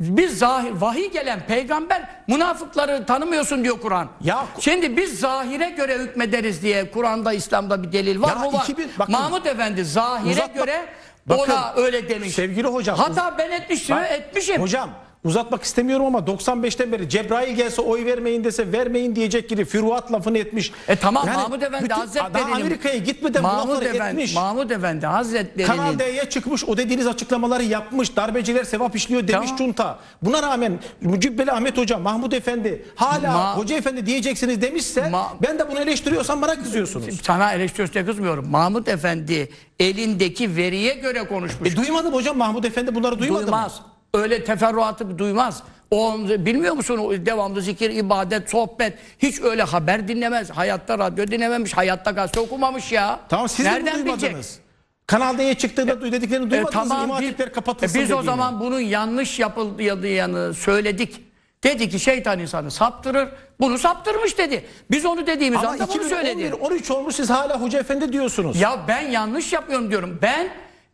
biz zahir, vahiy gelen peygamber münafıkları tanımıyorsun diyor Kur'an. Ya şimdi biz zahire göre hükmederiz diye Kur'an'da İslam'da bir delil var. Ya, o var. 2000, bakın, Mahmut Efendi zahire uzatma, göre bakın, ona öyle demiş. Sevgili hocam. Hata ben etmiştim, ben, etmişim. Hocam uzatmak istemiyorum ama 95'ten beri Cebrail gelse oy vermeyin dese vermeyin diyecek gibi Firuat lafını etmiş. E tamam yani Mahmut Efendi bütün, Hazretleri'nin Amerika'ya gitmeden Mahmut bu lafları etmiş. Mahmut Efendi Hazretleri'nin Kanal D'ye çıkmış o dediğiniz açıklamaları yapmış. Darbeciler sevap işliyor demiş tamam. Cunta. Buna rağmen Mücübbeli Ahmet Hoca, Mahmut Efendi hala Ma Hoca Efendi diyeceksiniz demişse Ma ben de bunu eleştiriyorsam bana kızıyorsunuz. Sana eleştiriyorsa kızmıyorum. Mahmut Efendi elindeki veriye göre konuşmuş. E duymadım hocam Mahmut Efendi bunları duymadı Duymaz. mı? Öyle teferruatı duymaz. O, bilmiyor musun devamlı zikir, ibadet, sohbet. Hiç öyle haber dinlemez. Hayatta radyo dinlememiş, hayatta gazete okumamış ya. Tamam siz Nereden de duymadınız. Bilecek? Kanal D'ye çıktığında e, dediklerini duymadınız. E, tamam, İmam kapatılsın e, Biz o zaman yani. bunun yanlış yapıldığını söyledik. Dedi ki şeytan insanı saptırır. Bunu saptırmış dedi. Biz onu dediğimiz Ama anda bunu söyledi. 13 olmuş siz hala Hoca Efendi diyorsunuz. Ya ben yanlış yapıyorum diyorum. Ben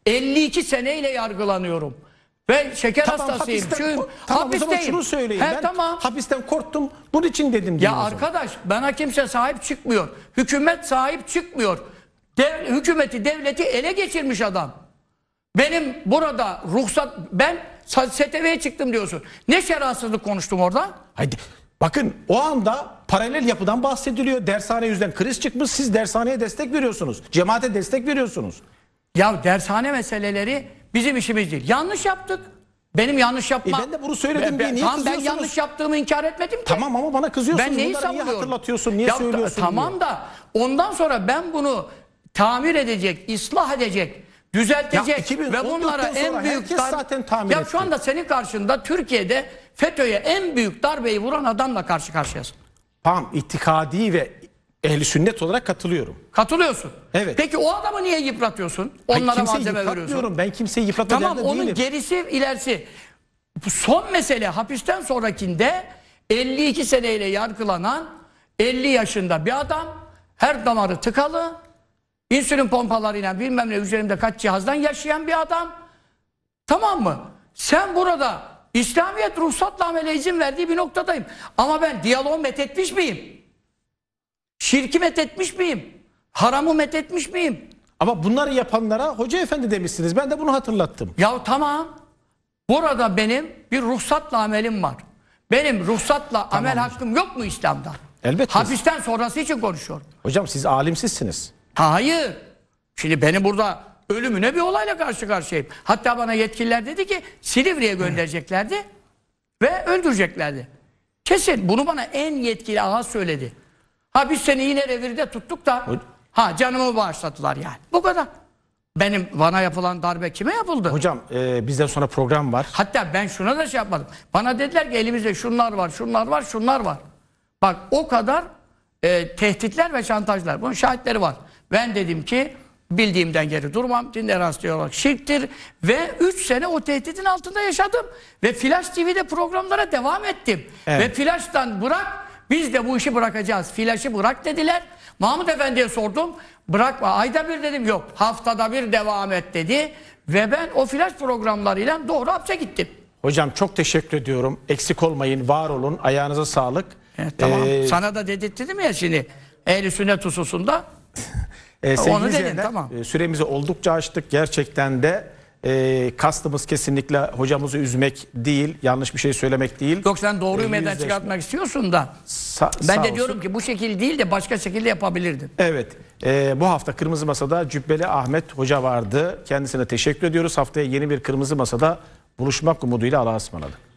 52 seneyle yargılanıyorum. Ben şeker Tamam, hastasıyım. hapisten Şuyum. tamam, hapisteyim. şunu söyleyin. He, ben tamam. hapisten korktum. Bunun için dedim. Ya arkadaş bana kimse sahip çıkmıyor. Hükümet sahip çıkmıyor. Dev, hükümeti, devleti ele geçirmiş adam. Benim burada ruhsat ben sa- STV'ye çıktım diyorsun. Ne şerahsızlık konuştum orada? Haydi. Bakın o anda paralel yapıdan bahsediliyor. Dershane yüzden kriz çıkmış. Siz dershaneye destek veriyorsunuz. Cemaate destek veriyorsunuz. Ya dershane meseleleri Bizim işimiz değil. Yanlış yaptık. Benim yanlış yapma. E ben de bunu söyledim ben, diye niye tamam, Ben yanlış yaptığımı inkar etmedim ki. Tamam ama bana kızıyorsunuz. Ben neyi savunuyorum? Niye hatırlatıyorsun, niye ya, söylüyorsun? Tamam diye. da ondan sonra ben bunu tamir edecek, ıslah edecek, düzeltecek ya, ve bunlara en büyük darbe... zaten tamir Ya etti. şu anda senin karşında Türkiye'de FETÖ'ye en büyük darbeyi vuran adamla karşı karşıyasın. Tamam itikadi ve ehli sünnet olarak katılıyorum. Katılıyorsun. Evet. Peki o adamı niye yıpratıyorsun? Onlara Hayır, malzeme veriyorsun. Ben kimseyi yıpratmıyorum. Tamam onun değilim. gerisi ilerisi. Son mesele hapisten sonrakinde 52 seneyle yargılanan 50 yaşında bir adam her damarı tıkalı insülin pompalarıyla bilmem ne üzerinde kaç cihazdan yaşayan bir adam tamam mı? Sen burada İslamiyet ruhsatla amele izin verdiği bir noktadayım. Ama ben diyaloğu methetmiş miyim? Şirki methetmiş miyim? Haramı methetmiş miyim? Ama bunları yapanlara hoca efendi demişsiniz. Ben de bunu hatırlattım. Ya tamam. Burada benim bir ruhsatla amelim var. Benim ruhsatla tamam. amel hakkım yok mu İslam'da? Elbette. Hapisten sonrası için konuşuyorum. Hocam siz alimsizsiniz. Hayır. Şimdi beni burada ölümüne bir olayla karşı karşıyayım. Hatta bana yetkililer dedi ki Silivri'ye göndereceklerdi ve öldüreceklerdi. Kesin bunu bana en yetkili aha söyledi. Ha biz seni yine revirde tuttuk da ha canımı bağışladılar yani. Bu kadar. Benim bana yapılan darbe kime yapıldı? Hocam e, bizden sonra program var. Hatta ben şuna da şey yapmadım. Bana dediler ki elimizde şunlar var, şunlar var, şunlar var. Bak o kadar e, tehditler ve şantajlar. Bunun şahitleri var. Ben dedim ki bildiğimden geri durmam. Dinde rastlıyorlar. Şirktir. Ve 3 sene o tehditin altında yaşadım. Ve Flash TV'de programlara devam ettim. Evet. Ve Flash'tan bırak biz de bu işi bırakacağız. Flaşı bırak dediler. Mahmut Efendi'ye sordum. Bırakma. Ayda bir dedim. Yok. Haftada bir devam et dedi. Ve ben o flaş programlarıyla doğru hapse gittim. Hocam çok teşekkür ediyorum. Eksik olmayın, var olun. Ayağınıza sağlık. Evet, tamam. Ee, Sana da dedirttim ya şimdi. Ehli sünnet hususunda. Ee, e, Onu dedin, tamam. Süremizi oldukça açtık. Gerçekten de e, kastımız kesinlikle hocamızı üzmek değil, yanlış bir şey söylemek değil. Yok sen doğruyu ee, meydan çıkartmak istiyorsun da. Sa ben de diyorum ki bu şekil değil de başka şekilde yapabilirdin. Evet. E, bu hafta Kırmızı Masa'da Cübbeli Ahmet Hoca vardı. Kendisine teşekkür ediyoruz. Haftaya yeni bir Kırmızı Masa'da buluşmak umuduyla Allah'a ısmarladık.